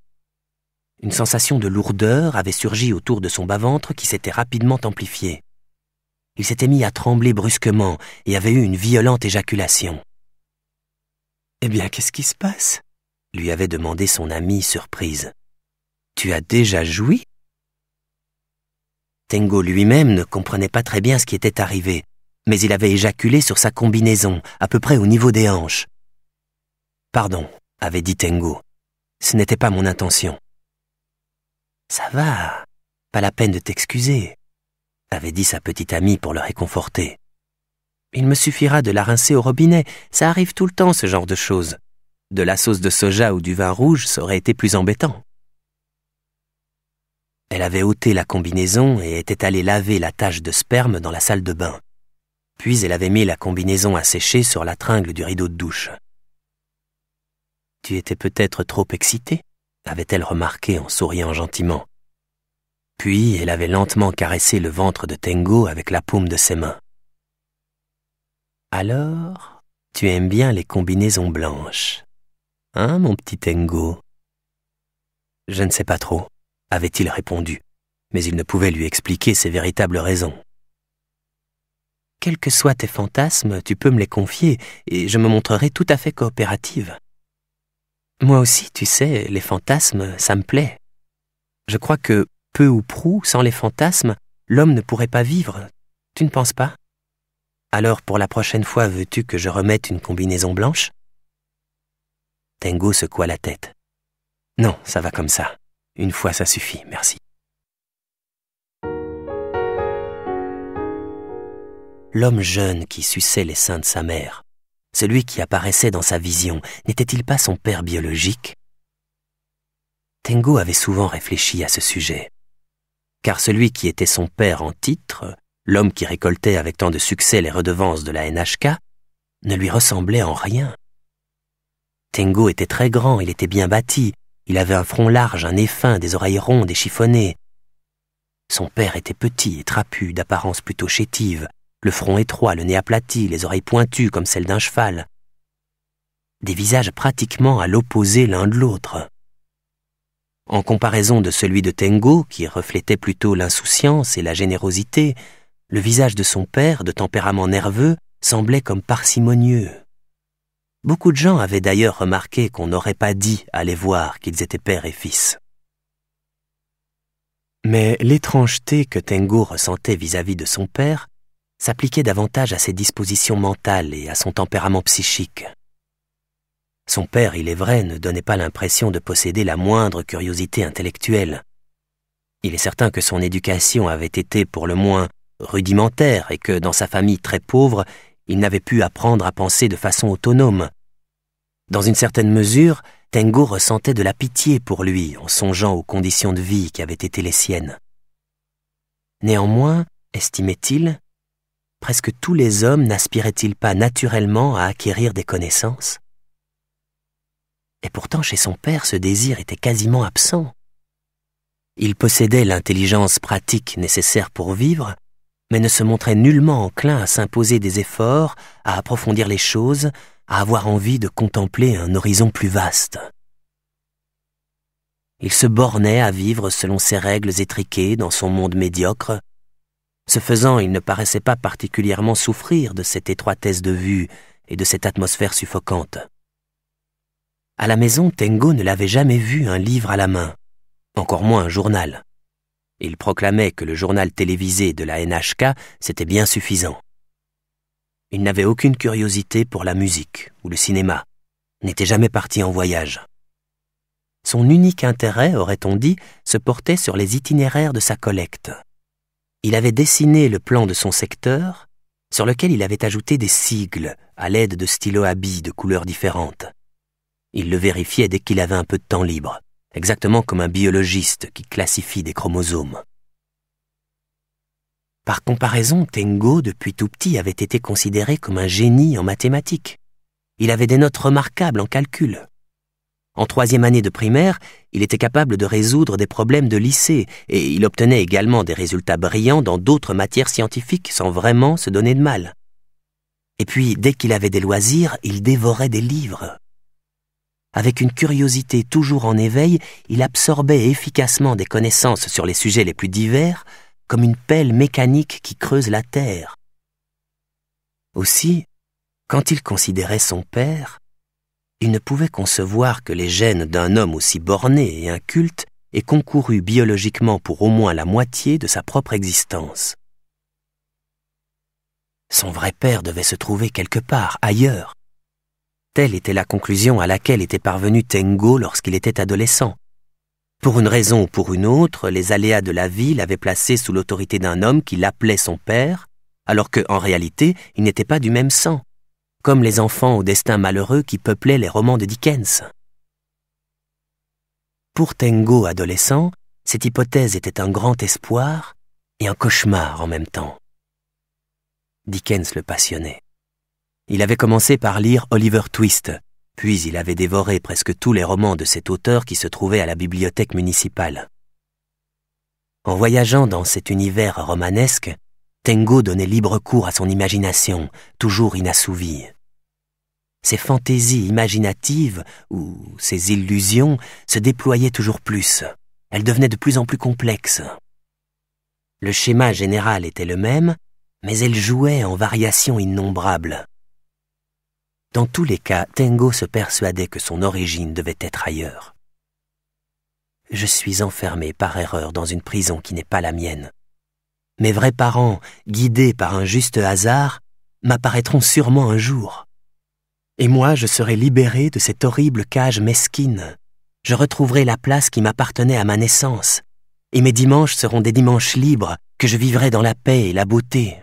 Speaker 1: Une sensation de lourdeur avait surgi autour de son bas-ventre qui s'était rapidement amplifiée. Il s'était mis à trembler brusquement et avait eu une violente éjaculation. Eh bien, qu'est-ce qui se passe lui avait demandé son ami, surprise. Tu as déjà joui Tengo lui-même ne comprenait pas très bien ce qui était arrivé, mais il avait éjaculé sur sa combinaison, à peu près au niveau des hanches. Pardon, avait dit Tengo. Ce n'était pas mon intention. Ça va, pas la peine de t'excuser, avait dit sa petite amie pour le réconforter. Il me suffira de la rincer au robinet, ça arrive tout le temps ce genre de choses. De la sauce de soja ou du vin rouge, ça aurait été plus embêtant. Elle avait ôté la combinaison et était allée laver la tache de sperme dans la salle de bain. Puis elle avait mis la combinaison à sécher sur la tringle du rideau de douche. Tu étais peut-être trop excitée avait-elle remarqué en souriant gentiment. Puis elle avait lentement caressé le ventre de Tengo avec la paume de ses mains. Alors, tu aimes bien les combinaisons blanches. Hein, mon petit Tengo Je ne sais pas trop, avait-il répondu, mais il ne pouvait lui expliquer ses véritables raisons. Quels que soient tes fantasmes, tu peux me les confier, et je me montrerai tout à fait coopérative. Moi aussi, tu sais, les fantasmes, ça me plaît. Je crois que, peu ou prou, sans les fantasmes, l'homme ne pourrait pas vivre. Tu ne penses pas Alors pour la prochaine fois, veux-tu que je remette une combinaison blanche Tengo secoua la tête. Non, ça va comme ça. Une fois, ça suffit, merci. L'homme jeune qui suçait les seins de sa mère, celui qui apparaissait dans sa vision, n'était-il pas son père biologique Tengo avait souvent réfléchi à ce sujet, car celui qui était son père en titre, l'homme qui récoltait avec tant de succès les redevances de la NHK, ne lui ressemblait en rien. Tengo était très grand, il était bien bâti, il avait un front large, un nez fin, des oreilles rondes et chiffonnées. Son père était petit et trapu, d'apparence plutôt chétive, le front étroit, le nez aplati, les oreilles pointues comme celles d'un cheval. Des visages pratiquement à l'opposé l'un de l'autre. En comparaison de celui de Tengo, qui reflétait plutôt l'insouciance et la générosité, le visage de son père, de tempérament nerveux, semblait comme parcimonieux. Beaucoup de gens avaient d'ailleurs remarqué qu'on n'aurait pas dit à les voir qu'ils étaient père et fils. Mais l'étrangeté que Tengo ressentait vis-à-vis -vis de son père s'appliquait davantage à ses dispositions mentales et à son tempérament psychique. Son père, il est vrai, ne donnait pas l'impression de posséder la moindre curiosité intellectuelle. Il est certain que son éducation avait été pour le moins rudimentaire et que dans sa famille très pauvre, il n'avait pu apprendre à penser de façon autonome. Dans une certaine mesure, Tengo ressentait de la pitié pour lui en songeant aux conditions de vie qui avaient été les siennes. Néanmoins, estimait-il, presque tous les hommes n'aspiraient-ils pas naturellement à acquérir des connaissances Et pourtant chez son père ce désir était quasiment absent. Il possédait l'intelligence pratique nécessaire pour vivre, mais ne se montrait nullement enclin à s'imposer des efforts, à approfondir les choses, à avoir envie de contempler un horizon plus vaste. Il se bornait à vivre selon ses règles étriquées dans son monde médiocre, ce faisant, il ne paraissait pas particulièrement souffrir de cette étroitesse de vue et de cette atmosphère suffocante. À la maison, Tengo ne l'avait jamais vu un livre à la main, encore moins un journal. Il proclamait que le journal télévisé de la NHK, c'était bien suffisant. Il n'avait aucune curiosité pour la musique ou le cinéma, n'était jamais parti en voyage. Son unique intérêt, aurait-on dit, se portait sur les itinéraires de sa collecte il avait dessiné le plan de son secteur, sur lequel il avait ajouté des sigles à l'aide de stylos à de couleurs différentes. Il le vérifiait dès qu'il avait un peu de temps libre, exactement comme un biologiste qui classifie des chromosomes. Par comparaison, Tengo, depuis tout petit, avait été considéré comme un génie en mathématiques. Il avait des notes remarquables en calcul. En troisième année de primaire, il était capable de résoudre des problèmes de lycée et il obtenait également des résultats brillants dans d'autres matières scientifiques sans vraiment se donner de mal. Et puis, dès qu'il avait des loisirs, il dévorait des livres. Avec une curiosité toujours en éveil, il absorbait efficacement des connaissances sur les sujets les plus divers, comme une pelle mécanique qui creuse la terre. Aussi, quand il considérait son père, il ne pouvait concevoir que les gènes d'un homme aussi borné et inculte aient concouru biologiquement pour au moins la moitié de sa propre existence. Son vrai père devait se trouver quelque part, ailleurs. Telle était la conclusion à laquelle était parvenu Tengo lorsqu'il était adolescent. Pour une raison ou pour une autre, les aléas de la vie l'avaient placé sous l'autorité d'un homme qui l'appelait son père, alors que, en réalité, il n'était pas du même sang comme les enfants au destin malheureux qui peuplaient les romans de Dickens. Pour Tengo adolescent, cette hypothèse était un grand espoir et un cauchemar en même temps. Dickens le passionnait. Il avait commencé par lire Oliver Twist, puis il avait dévoré presque tous les romans de cet auteur qui se trouvaient à la bibliothèque municipale. En voyageant dans cet univers romanesque, Tengo donnait libre cours à son imagination, toujours inassouvie ses fantaisies imaginatives, ou ses illusions, se déployaient toujours plus. Elles devenaient de plus en plus complexes. Le schéma général était le même, mais elles jouaient en variations innombrables. Dans tous les cas, Tengo se persuadait que son origine devait être ailleurs. Je suis enfermé par erreur dans une prison qui n'est pas la mienne. Mes vrais parents, guidés par un juste hasard, m'apparaîtront sûrement un jour et moi je serai libéré de cette horrible cage mesquine. Je retrouverai la place qui m'appartenait à ma naissance, et mes dimanches seront des dimanches libres que je vivrai dans la paix et la beauté.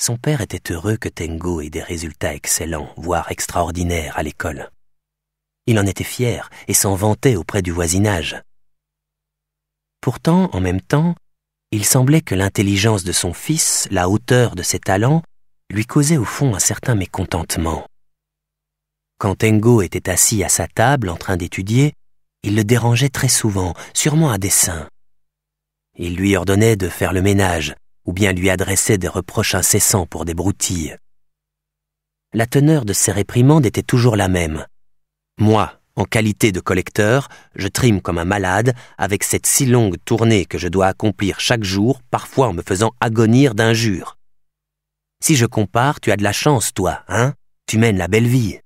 Speaker 1: Son père était heureux que Tengo ait des résultats excellents, voire extraordinaires à l'école. Il en était fier et s'en vantait auprès du voisinage. Pourtant, en même temps, il semblait que l'intelligence de son fils, la hauteur de ses talents, lui causait au fond un certain mécontentement. Quand Tengo était assis à sa table en train d'étudier, il le dérangeait très souvent, sûrement à dessein. Il lui ordonnait de faire le ménage, ou bien lui adressait des reproches incessants pour des broutilles. La teneur de ses réprimandes était toujours la même. Moi, en qualité de collecteur, je trime comme un malade avec cette si longue tournée que je dois accomplir chaque jour, parfois en me faisant agonir d'injures. Si je compare, tu as de la chance, toi, hein Tu mènes la belle vie.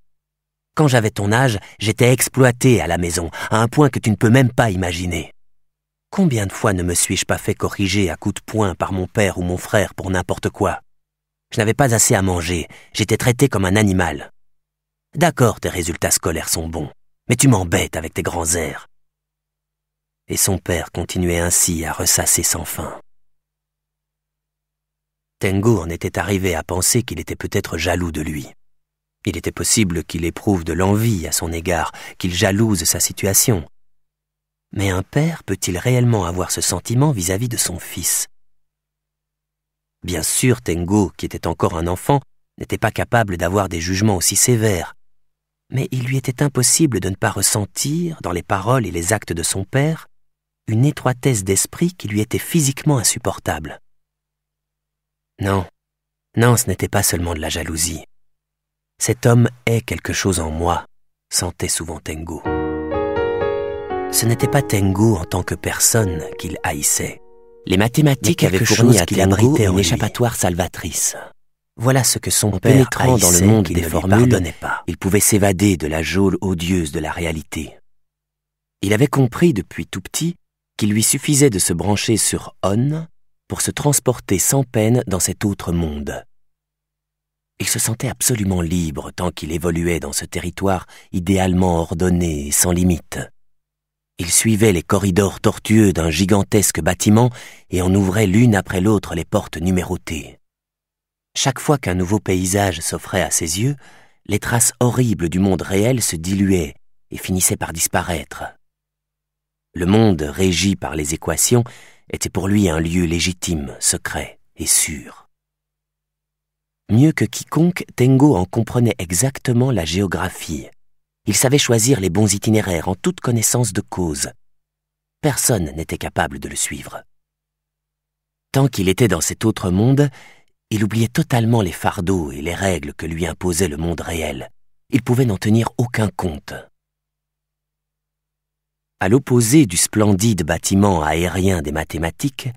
Speaker 1: Quand j'avais ton âge, j'étais exploité à la maison, à un point que tu ne peux même pas imaginer. Combien de fois ne me suis-je pas fait corriger à coups de poing par mon père ou mon frère pour n'importe quoi Je n'avais pas assez à manger, j'étais traité comme un animal. D'accord, tes résultats scolaires sont bons, mais tu m'embêtes avec tes grands airs. Et son père continuait ainsi à ressasser sans fin. Tengo en était arrivé à penser qu'il était peut-être jaloux de lui. Il était possible qu'il éprouve de l'envie à son égard, qu'il jalouse sa situation. Mais un père peut-il réellement avoir ce sentiment vis-à-vis de son fils Bien sûr, Tengo, qui était encore un enfant, n'était pas capable d'avoir des jugements aussi sévères, mais il lui était impossible de ne pas ressentir, dans les paroles et les actes de son père, une étroitesse d'esprit qui lui était physiquement insupportable. Non, non, ce n'était pas seulement de la jalousie. Cet homme est quelque chose en moi, sentait souvent Tengo. Ce n'était pas Tengo en tant que personne qu'il haïssait. Les mathématiques avaient fourni à abritait une échappatoire salvatrice. Voilà ce que son père pénétrant dans le monde des ne lui pas. il pouvait s'évader de la geôle odieuse de la réalité. Il avait compris depuis tout petit qu'il lui suffisait de se brancher sur On pour se transporter sans peine dans cet autre monde. Il se sentait absolument libre tant qu'il évoluait dans ce territoire idéalement ordonné et sans limite. Il suivait les corridors tortueux d'un gigantesque bâtiment et en ouvrait l'une après l'autre les portes numérotées. Chaque fois qu'un nouveau paysage s'offrait à ses yeux, les traces horribles du monde réel se diluaient et finissaient par disparaître. Le monde régi par les équations était pour lui un lieu légitime, secret et sûr. Mieux que quiconque, Tengo en comprenait exactement la géographie. Il savait choisir les bons itinéraires en toute connaissance de cause. Personne n'était capable de le suivre. Tant qu'il était dans cet autre monde, il oubliait totalement les fardeaux et les règles que lui imposait le monde réel. Il pouvait n'en tenir aucun compte. À l'opposé du splendide bâtiment aérien des mathématiques,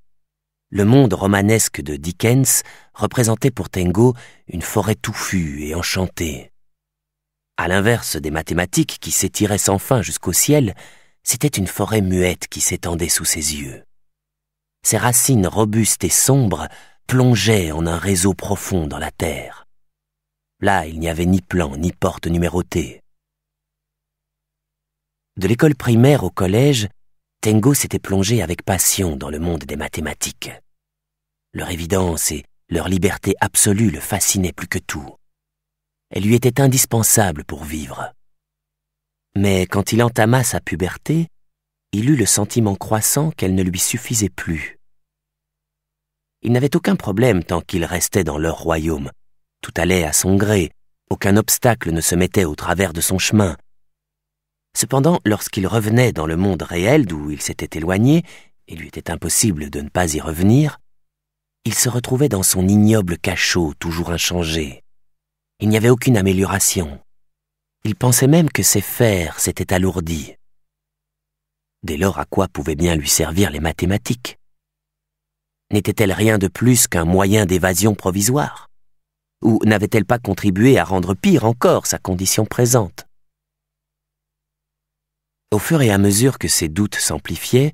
Speaker 1: le monde romanesque de Dickens représentait pour Tengo une forêt touffue et enchantée. À l'inverse des mathématiques qui s'étiraient sans fin jusqu'au ciel, c'était une forêt muette qui s'étendait sous ses yeux. Ses racines robustes et sombres plongeaient en un réseau profond dans la terre. Là, il n'y avait ni plan ni porte numérotée. De l'école primaire au collège, Tengo s'était plongé avec passion dans le monde des mathématiques. Leur évidence et leur liberté absolue le fascinaient plus que tout. Elle lui était indispensable pour vivre. Mais quand il entama sa puberté, il eut le sentiment croissant qu'elle ne lui suffisait plus. Il n'avait aucun problème tant qu'il restait dans leur royaume. Tout allait à son gré, aucun obstacle ne se mettait au travers de son chemin, Cependant, lorsqu'il revenait dans le monde réel d'où il s'était éloigné, il lui était impossible de ne pas y revenir, il se retrouvait dans son ignoble cachot toujours inchangé. Il n'y avait aucune amélioration. Il pensait même que ses fers s'étaient alourdis. Dès lors, à quoi pouvaient bien lui servir les mathématiques N'était-elle rien de plus qu'un moyen d'évasion provisoire Ou n'avait-elle pas contribué à rendre pire encore sa condition présente au fur et à mesure que ses doutes s'amplifiaient,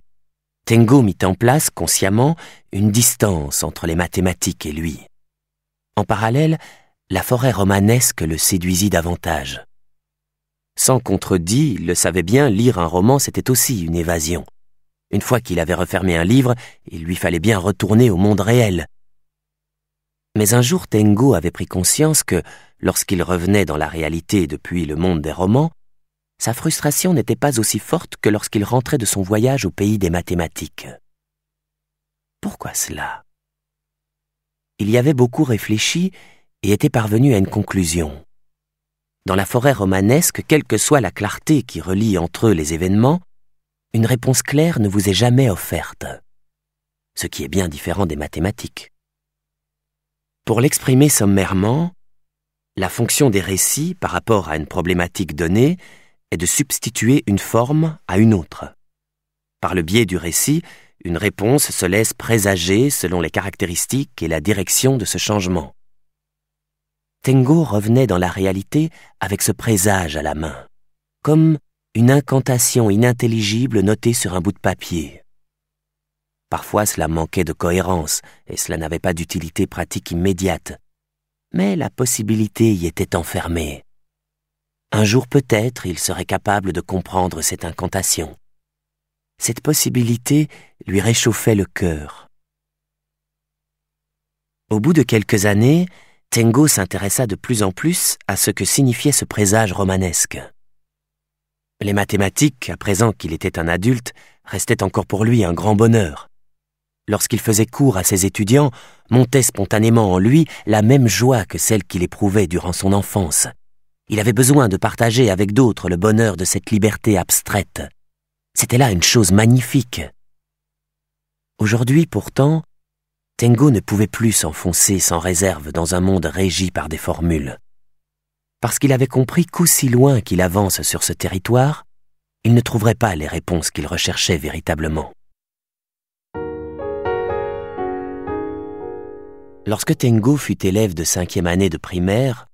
Speaker 1: Tengo mit en place consciemment une distance entre les mathématiques et lui. En parallèle, la forêt romanesque le séduisit davantage. Sans contredit, il le savait bien, lire un roman c'était aussi une évasion. Une fois qu'il avait refermé un livre, il lui fallait bien retourner au monde réel. Mais un jour Tengo avait pris conscience que, lorsqu'il revenait dans la réalité depuis le monde des romans, sa frustration n'était pas aussi forte que lorsqu'il rentrait de son voyage au pays des mathématiques. Pourquoi cela Il y avait beaucoup réfléchi et était parvenu à une conclusion. Dans la forêt romanesque, quelle que soit la clarté qui relie entre eux les événements, une réponse claire ne vous est jamais offerte, ce qui est bien différent des mathématiques. Pour l'exprimer sommairement, la fonction des récits par rapport à une problématique donnée est de substituer une forme à une autre. Par le biais du récit, une réponse se laisse présager selon les caractéristiques et la direction de ce changement. Tengo revenait dans la réalité avec ce présage à la main, comme une incantation inintelligible notée sur un bout de papier. Parfois cela manquait de cohérence et cela n'avait pas d'utilité pratique immédiate, mais la possibilité y était enfermée. Un jour peut-être il serait capable de comprendre cette incantation. Cette possibilité lui réchauffait le cœur. Au bout de quelques années, Tengo s'intéressa de plus en plus à ce que signifiait ce présage romanesque. Les mathématiques, à présent qu'il était un adulte, restaient encore pour lui un grand bonheur. Lorsqu'il faisait cours à ses étudiants, montait spontanément en lui la même joie que celle qu'il éprouvait durant son enfance, il avait besoin de partager avec d'autres le bonheur de cette liberté abstraite. C'était là une chose magnifique. Aujourd'hui pourtant, Tengo ne pouvait plus s'enfoncer sans réserve dans un monde régi par des formules. Parce qu'il avait compris qu'aussi loin qu'il avance sur ce territoire, il ne trouverait pas les réponses qu'il recherchait véritablement. Lorsque Tengo fut élève de cinquième année de primaire,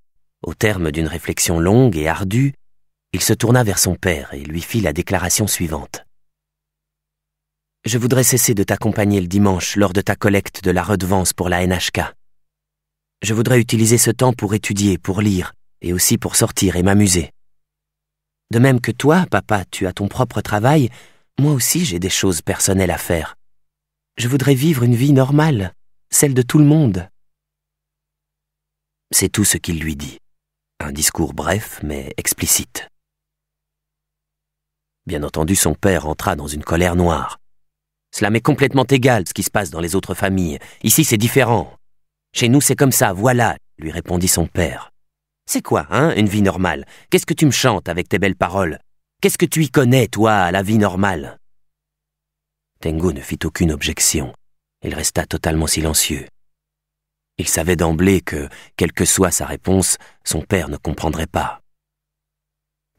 Speaker 1: au terme d'une réflexion longue et ardue, il se tourna vers son père et lui fit la déclaration suivante. Je voudrais cesser de t'accompagner le dimanche lors de ta collecte de la redevance pour la NHK. Je voudrais utiliser ce temps pour étudier, pour lire, et aussi pour sortir et m'amuser. De même que toi, papa, tu as ton propre travail, moi aussi j'ai des choses personnelles à faire. Je voudrais vivre une vie normale, celle de tout le monde. C'est tout ce qu'il lui dit. Un discours bref mais explicite. Bien entendu, son père entra dans une colère noire. Cela m'est complètement égal ce qui se passe dans les autres familles. Ici, c'est différent. Chez nous, c'est comme ça, voilà, lui répondit son père. C'est quoi, hein, une vie normale Qu'est-ce que tu me chantes avec tes belles paroles Qu'est-ce que tu y connais, toi, à la vie normale Tengo ne fit aucune objection. Il resta totalement silencieux. Il savait d'emblée que, quelle que soit sa réponse, son père ne comprendrait pas.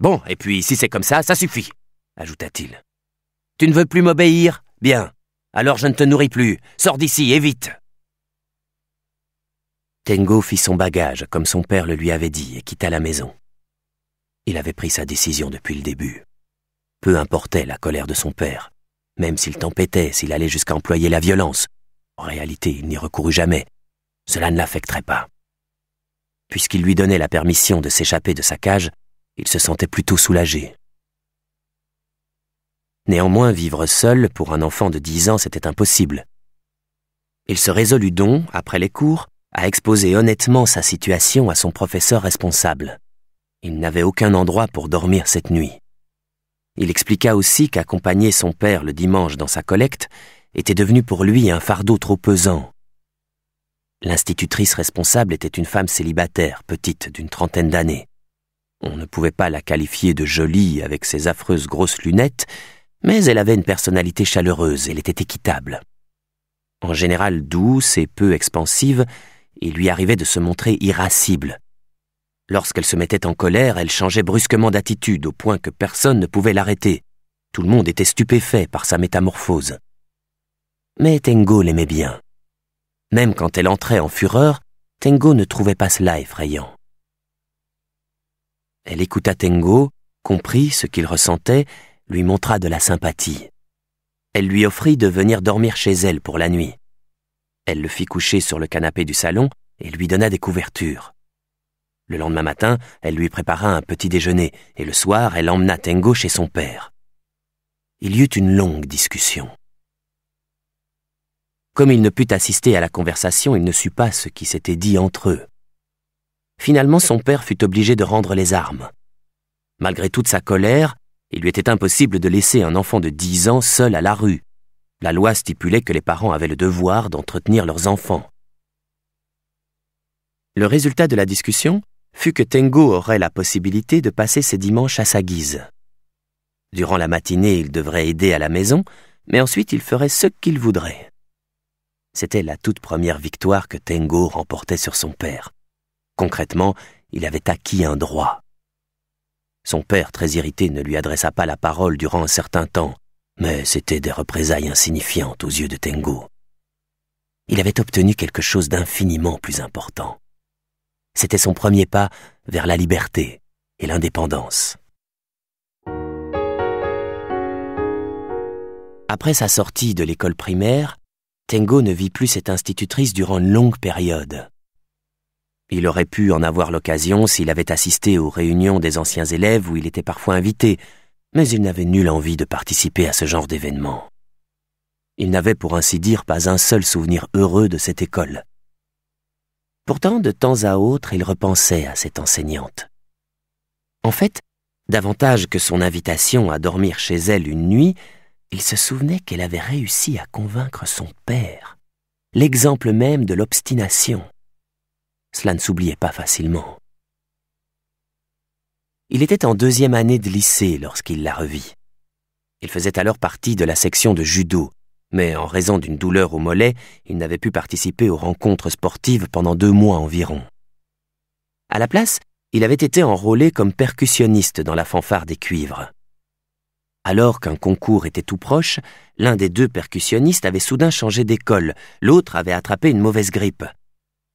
Speaker 1: Bon, et puis si c'est comme ça, ça suffit, ajouta-t-il. Tu ne veux plus m'obéir Bien. Alors je ne te nourris plus. Sors d'ici, et vite. Tengo fit son bagage comme son père le lui avait dit et quitta la maison. Il avait pris sa décision depuis le début. Peu importait la colère de son père, même s'il tempêtait, s'il allait jusqu'à employer la violence. En réalité, il n'y recourut jamais, cela ne l'affecterait pas. Puisqu'il lui donnait la permission de s'échapper de sa cage, il se sentait plutôt soulagé. Néanmoins, vivre seul pour un enfant de dix ans, c'était impossible. Il se résolut donc, après les cours, à exposer honnêtement sa situation à son professeur responsable. Il n'avait aucun endroit pour dormir cette nuit. Il expliqua aussi qu'accompagner son père le dimanche dans sa collecte était devenu pour lui un fardeau trop pesant, L'institutrice responsable était une femme célibataire, petite, d'une trentaine d'années. On ne pouvait pas la qualifier de jolie avec ses affreuses grosses lunettes, mais elle avait une personnalité chaleureuse, elle était équitable. En général douce et peu expansive, il lui arrivait de se montrer irascible. Lorsqu'elle se mettait en colère, elle changeait brusquement d'attitude au point que personne ne pouvait l'arrêter. Tout le monde était stupéfait par sa métamorphose. Mais Tengo l'aimait bien. Même quand elle entrait en fureur, Tengo ne trouvait pas cela effrayant. Elle écouta Tengo, comprit ce qu'il ressentait, lui montra de la sympathie. Elle lui offrit de venir dormir chez elle pour la nuit. Elle le fit coucher sur le canapé du salon et lui donna des couvertures. Le lendemain matin, elle lui prépara un petit déjeuner et le soir, elle emmena Tengo chez son père. Il y eut une longue discussion. Comme il ne put assister à la conversation, il ne sut pas ce qui s'était dit entre eux. Finalement, son père fut obligé de rendre les armes. Malgré toute sa colère, il lui était impossible de laisser un enfant de dix ans seul à la rue. La loi stipulait que les parents avaient le devoir d'entretenir leurs enfants. Le résultat de la discussion fut que Tengo aurait la possibilité de passer ses dimanches à sa guise. Durant la matinée, il devrait aider à la maison, mais ensuite il ferait ce qu'il voudrait. C'était la toute première victoire que Tengo remportait sur son père. Concrètement, il avait acquis un droit. Son père, très irrité, ne lui adressa pas la parole durant un certain temps, mais c'était des représailles insignifiantes aux yeux de Tengo. Il avait obtenu quelque chose d'infiniment plus important. C'était son premier pas vers la liberté et l'indépendance. Après sa sortie de l'école primaire, Tengo ne vit plus cette institutrice durant une longue période. Il aurait pu en avoir l'occasion s'il avait assisté aux réunions des anciens élèves où il était parfois invité, mais il n'avait nulle envie de participer à ce genre d'événement. Il n'avait pour ainsi dire pas un seul souvenir heureux de cette école. Pourtant, de temps à autre, il repensait à cette enseignante. En fait, davantage que son invitation à dormir chez elle une nuit, il se souvenait qu'elle avait réussi à convaincre son père, l'exemple même de l'obstination. Cela ne s'oubliait pas facilement. Il était en deuxième année de lycée lorsqu'il la revit. Il faisait alors partie de la section de judo, mais en raison d'une douleur au mollet, il n'avait pu participer aux rencontres sportives pendant deux mois environ. À la place, il avait été enrôlé comme percussionniste dans la fanfare des cuivres. Alors qu'un concours était tout proche, l'un des deux percussionnistes avait soudain changé d'école, l'autre avait attrapé une mauvaise grippe.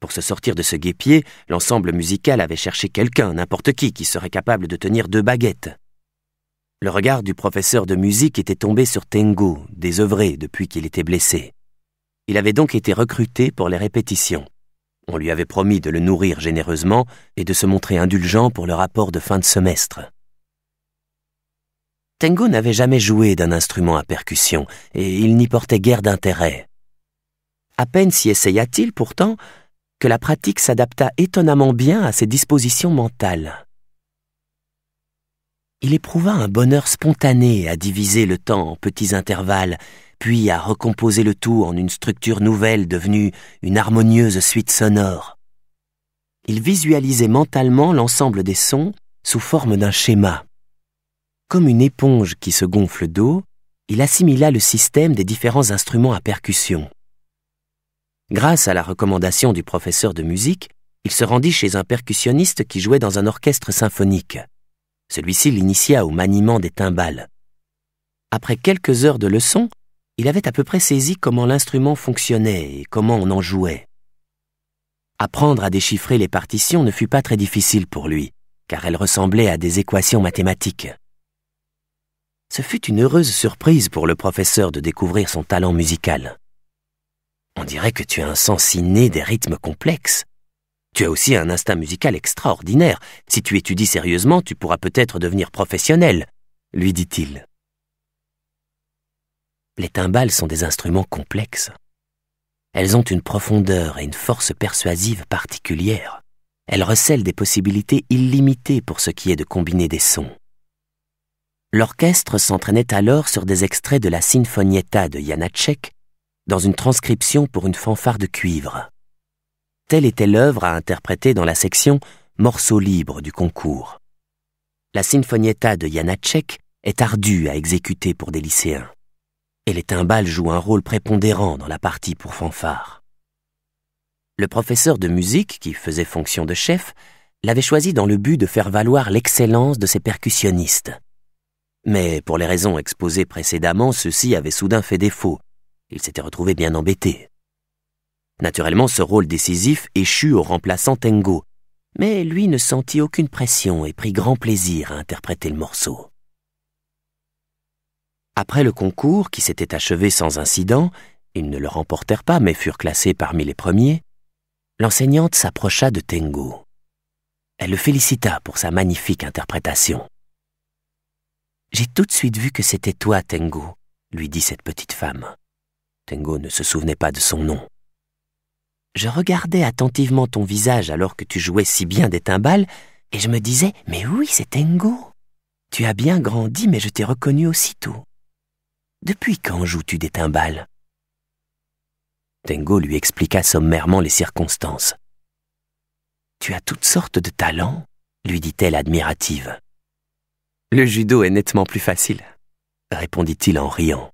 Speaker 1: Pour se sortir de ce guépier, l'ensemble musical avait cherché quelqu'un, n'importe qui, qui serait capable de tenir deux baguettes. Le regard du professeur de musique était tombé sur Tengo, désœuvré depuis qu'il était blessé. Il avait donc été recruté pour les répétitions. On lui avait promis de le nourrir généreusement et de se montrer indulgent pour le rapport de fin de semestre. Tengo n'avait jamais joué d'un instrument à percussion, et il n'y portait guère d'intérêt. À peine s'y essaya-t-il pourtant que la pratique s'adapta étonnamment bien à ses dispositions mentales. Il éprouva un bonheur spontané à diviser le temps en petits intervalles, puis à recomposer le tout en une structure nouvelle devenue une harmonieuse suite sonore. Il visualisait mentalement l'ensemble des sons sous forme d'un schéma. Comme une éponge qui se gonfle d'eau, il assimila le système des différents instruments à percussion. Grâce à la recommandation du professeur de musique, il se rendit chez un percussionniste qui jouait dans un orchestre symphonique. Celui-ci l'initia au maniement des timbales. Après quelques heures de leçons, il avait à peu près saisi comment l'instrument fonctionnait et comment on en jouait. Apprendre à déchiffrer les partitions ne fut pas très difficile pour lui, car elles ressemblaient à des équations mathématiques. Ce fut une heureuse surprise pour le professeur de découvrir son talent musical. On dirait que tu as un sens inné des rythmes complexes. Tu as aussi un instinct musical extraordinaire. Si tu étudies sérieusement, tu pourras peut-être devenir professionnel, lui dit-il. Les timbales sont des instruments complexes. Elles ont une profondeur et une force persuasive particulières. Elles recèlent des possibilités illimitées pour ce qui est de combiner des sons. L'orchestre s'entraînait alors sur des extraits de la Sinfonietta de Janacek dans une transcription pour une fanfare de cuivre. Telle était l'œuvre à interpréter dans la section Morceaux libres du concours. La Sinfonietta de Janacek est ardue à exécuter pour des lycéens, et les timbales jouent un rôle prépondérant dans la partie pour fanfare. Le professeur de musique, qui faisait fonction de chef, l'avait choisi dans le but de faire valoir l'excellence de ses percussionnistes mais pour les raisons exposées précédemment, ceux-ci avaient soudain fait défaut. Il s'était retrouvé bien embêté. Naturellement, ce rôle décisif échut au remplaçant Tengo, mais lui ne sentit aucune pression et prit grand plaisir à interpréter le morceau. Après le concours, qui s'était achevé sans incident, ils ne le remportèrent pas mais furent classés parmi les premiers, l'enseignante s'approcha de Tengo. Elle le félicita pour sa magnifique interprétation. J'ai tout de suite vu que c'était toi, Tengo, lui dit cette petite femme. Tengo ne se souvenait pas de son nom. Je regardais attentivement ton visage alors que tu jouais si bien des timbales, et je me disais, mais oui, c'est Tengo. Tu as bien grandi, mais je t'ai reconnu aussitôt. Depuis quand joues-tu des timbales Tengo lui expliqua sommairement les circonstances. Tu as toutes sortes de talents, lui dit-elle admirative. Le judo est nettement plus facile, répondit-il en riant.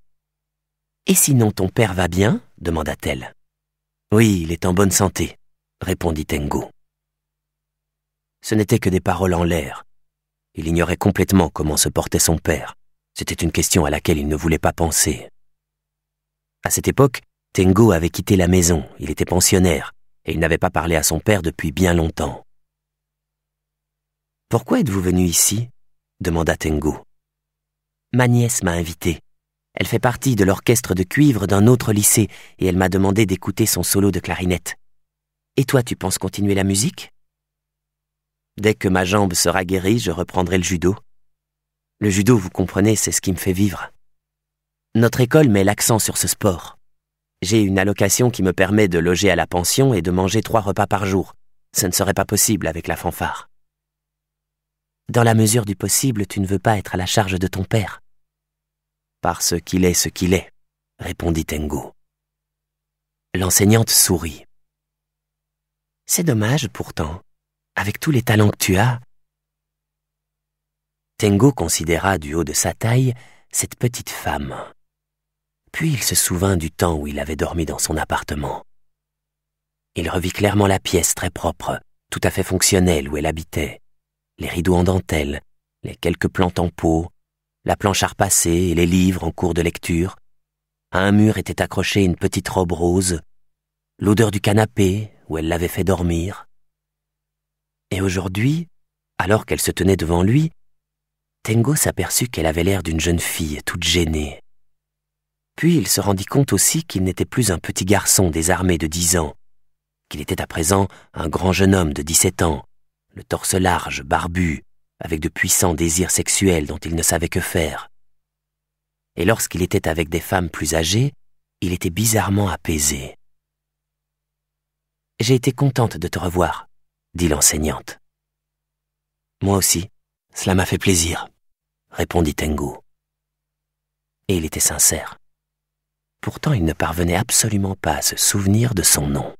Speaker 1: Et sinon ton père va bien demanda-t-elle. Oui, il est en bonne santé, répondit Tengo. Ce n'était que des paroles en l'air. Il ignorait complètement comment se portait son père. C'était une question à laquelle il ne voulait pas penser. À cette époque, Tengo avait quitté la maison, il était pensionnaire, et il n'avait pas parlé à son père depuis bien longtemps. Pourquoi êtes-vous venu ici demanda Tengu. Ma nièce m'a invitée. Elle fait partie de l'orchestre de cuivre d'un autre lycée et elle m'a demandé d'écouter son solo de clarinette. Et toi, tu penses continuer la musique Dès que ma jambe sera guérie, je reprendrai le judo. Le judo, vous comprenez, c'est ce qui me fait vivre. Notre école met l'accent sur ce sport. J'ai une allocation qui me permet de loger à la pension et de manger trois repas par jour. Ce ne serait pas possible avec la fanfare. Dans la mesure du possible, tu ne veux pas être à la charge de ton père. Parce qu'il est ce qu'il est, répondit Tengo. L'enseignante sourit. C'est dommage pourtant. Avec tous les talents que tu as. Tengo considéra du haut de sa taille cette petite femme. Puis il se souvint du temps où il avait dormi dans son appartement. Il revit clairement la pièce très propre, tout à fait fonctionnelle où elle habitait les rideaux en dentelle, les quelques plantes en pot, la planche à et les livres en cours de lecture. À un mur était accrochée une petite robe rose, l'odeur du canapé où elle l'avait fait dormir. Et aujourd'hui, alors qu'elle se tenait devant lui, Tengo s'aperçut qu'elle avait l'air d'une jeune fille toute gênée. Puis il se rendit compte aussi qu'il n'était plus un petit garçon désarmé de dix ans, qu'il était à présent un grand jeune homme de dix-sept ans, le torse large, barbu, avec de puissants désirs sexuels dont il ne savait que faire. Et lorsqu'il était avec des femmes plus âgées, il était bizarrement apaisé. J'ai été contente de te revoir, dit l'enseignante. Moi aussi, cela m'a fait plaisir, répondit Tengu. Et il était sincère. Pourtant, il ne parvenait absolument pas à se souvenir de son nom.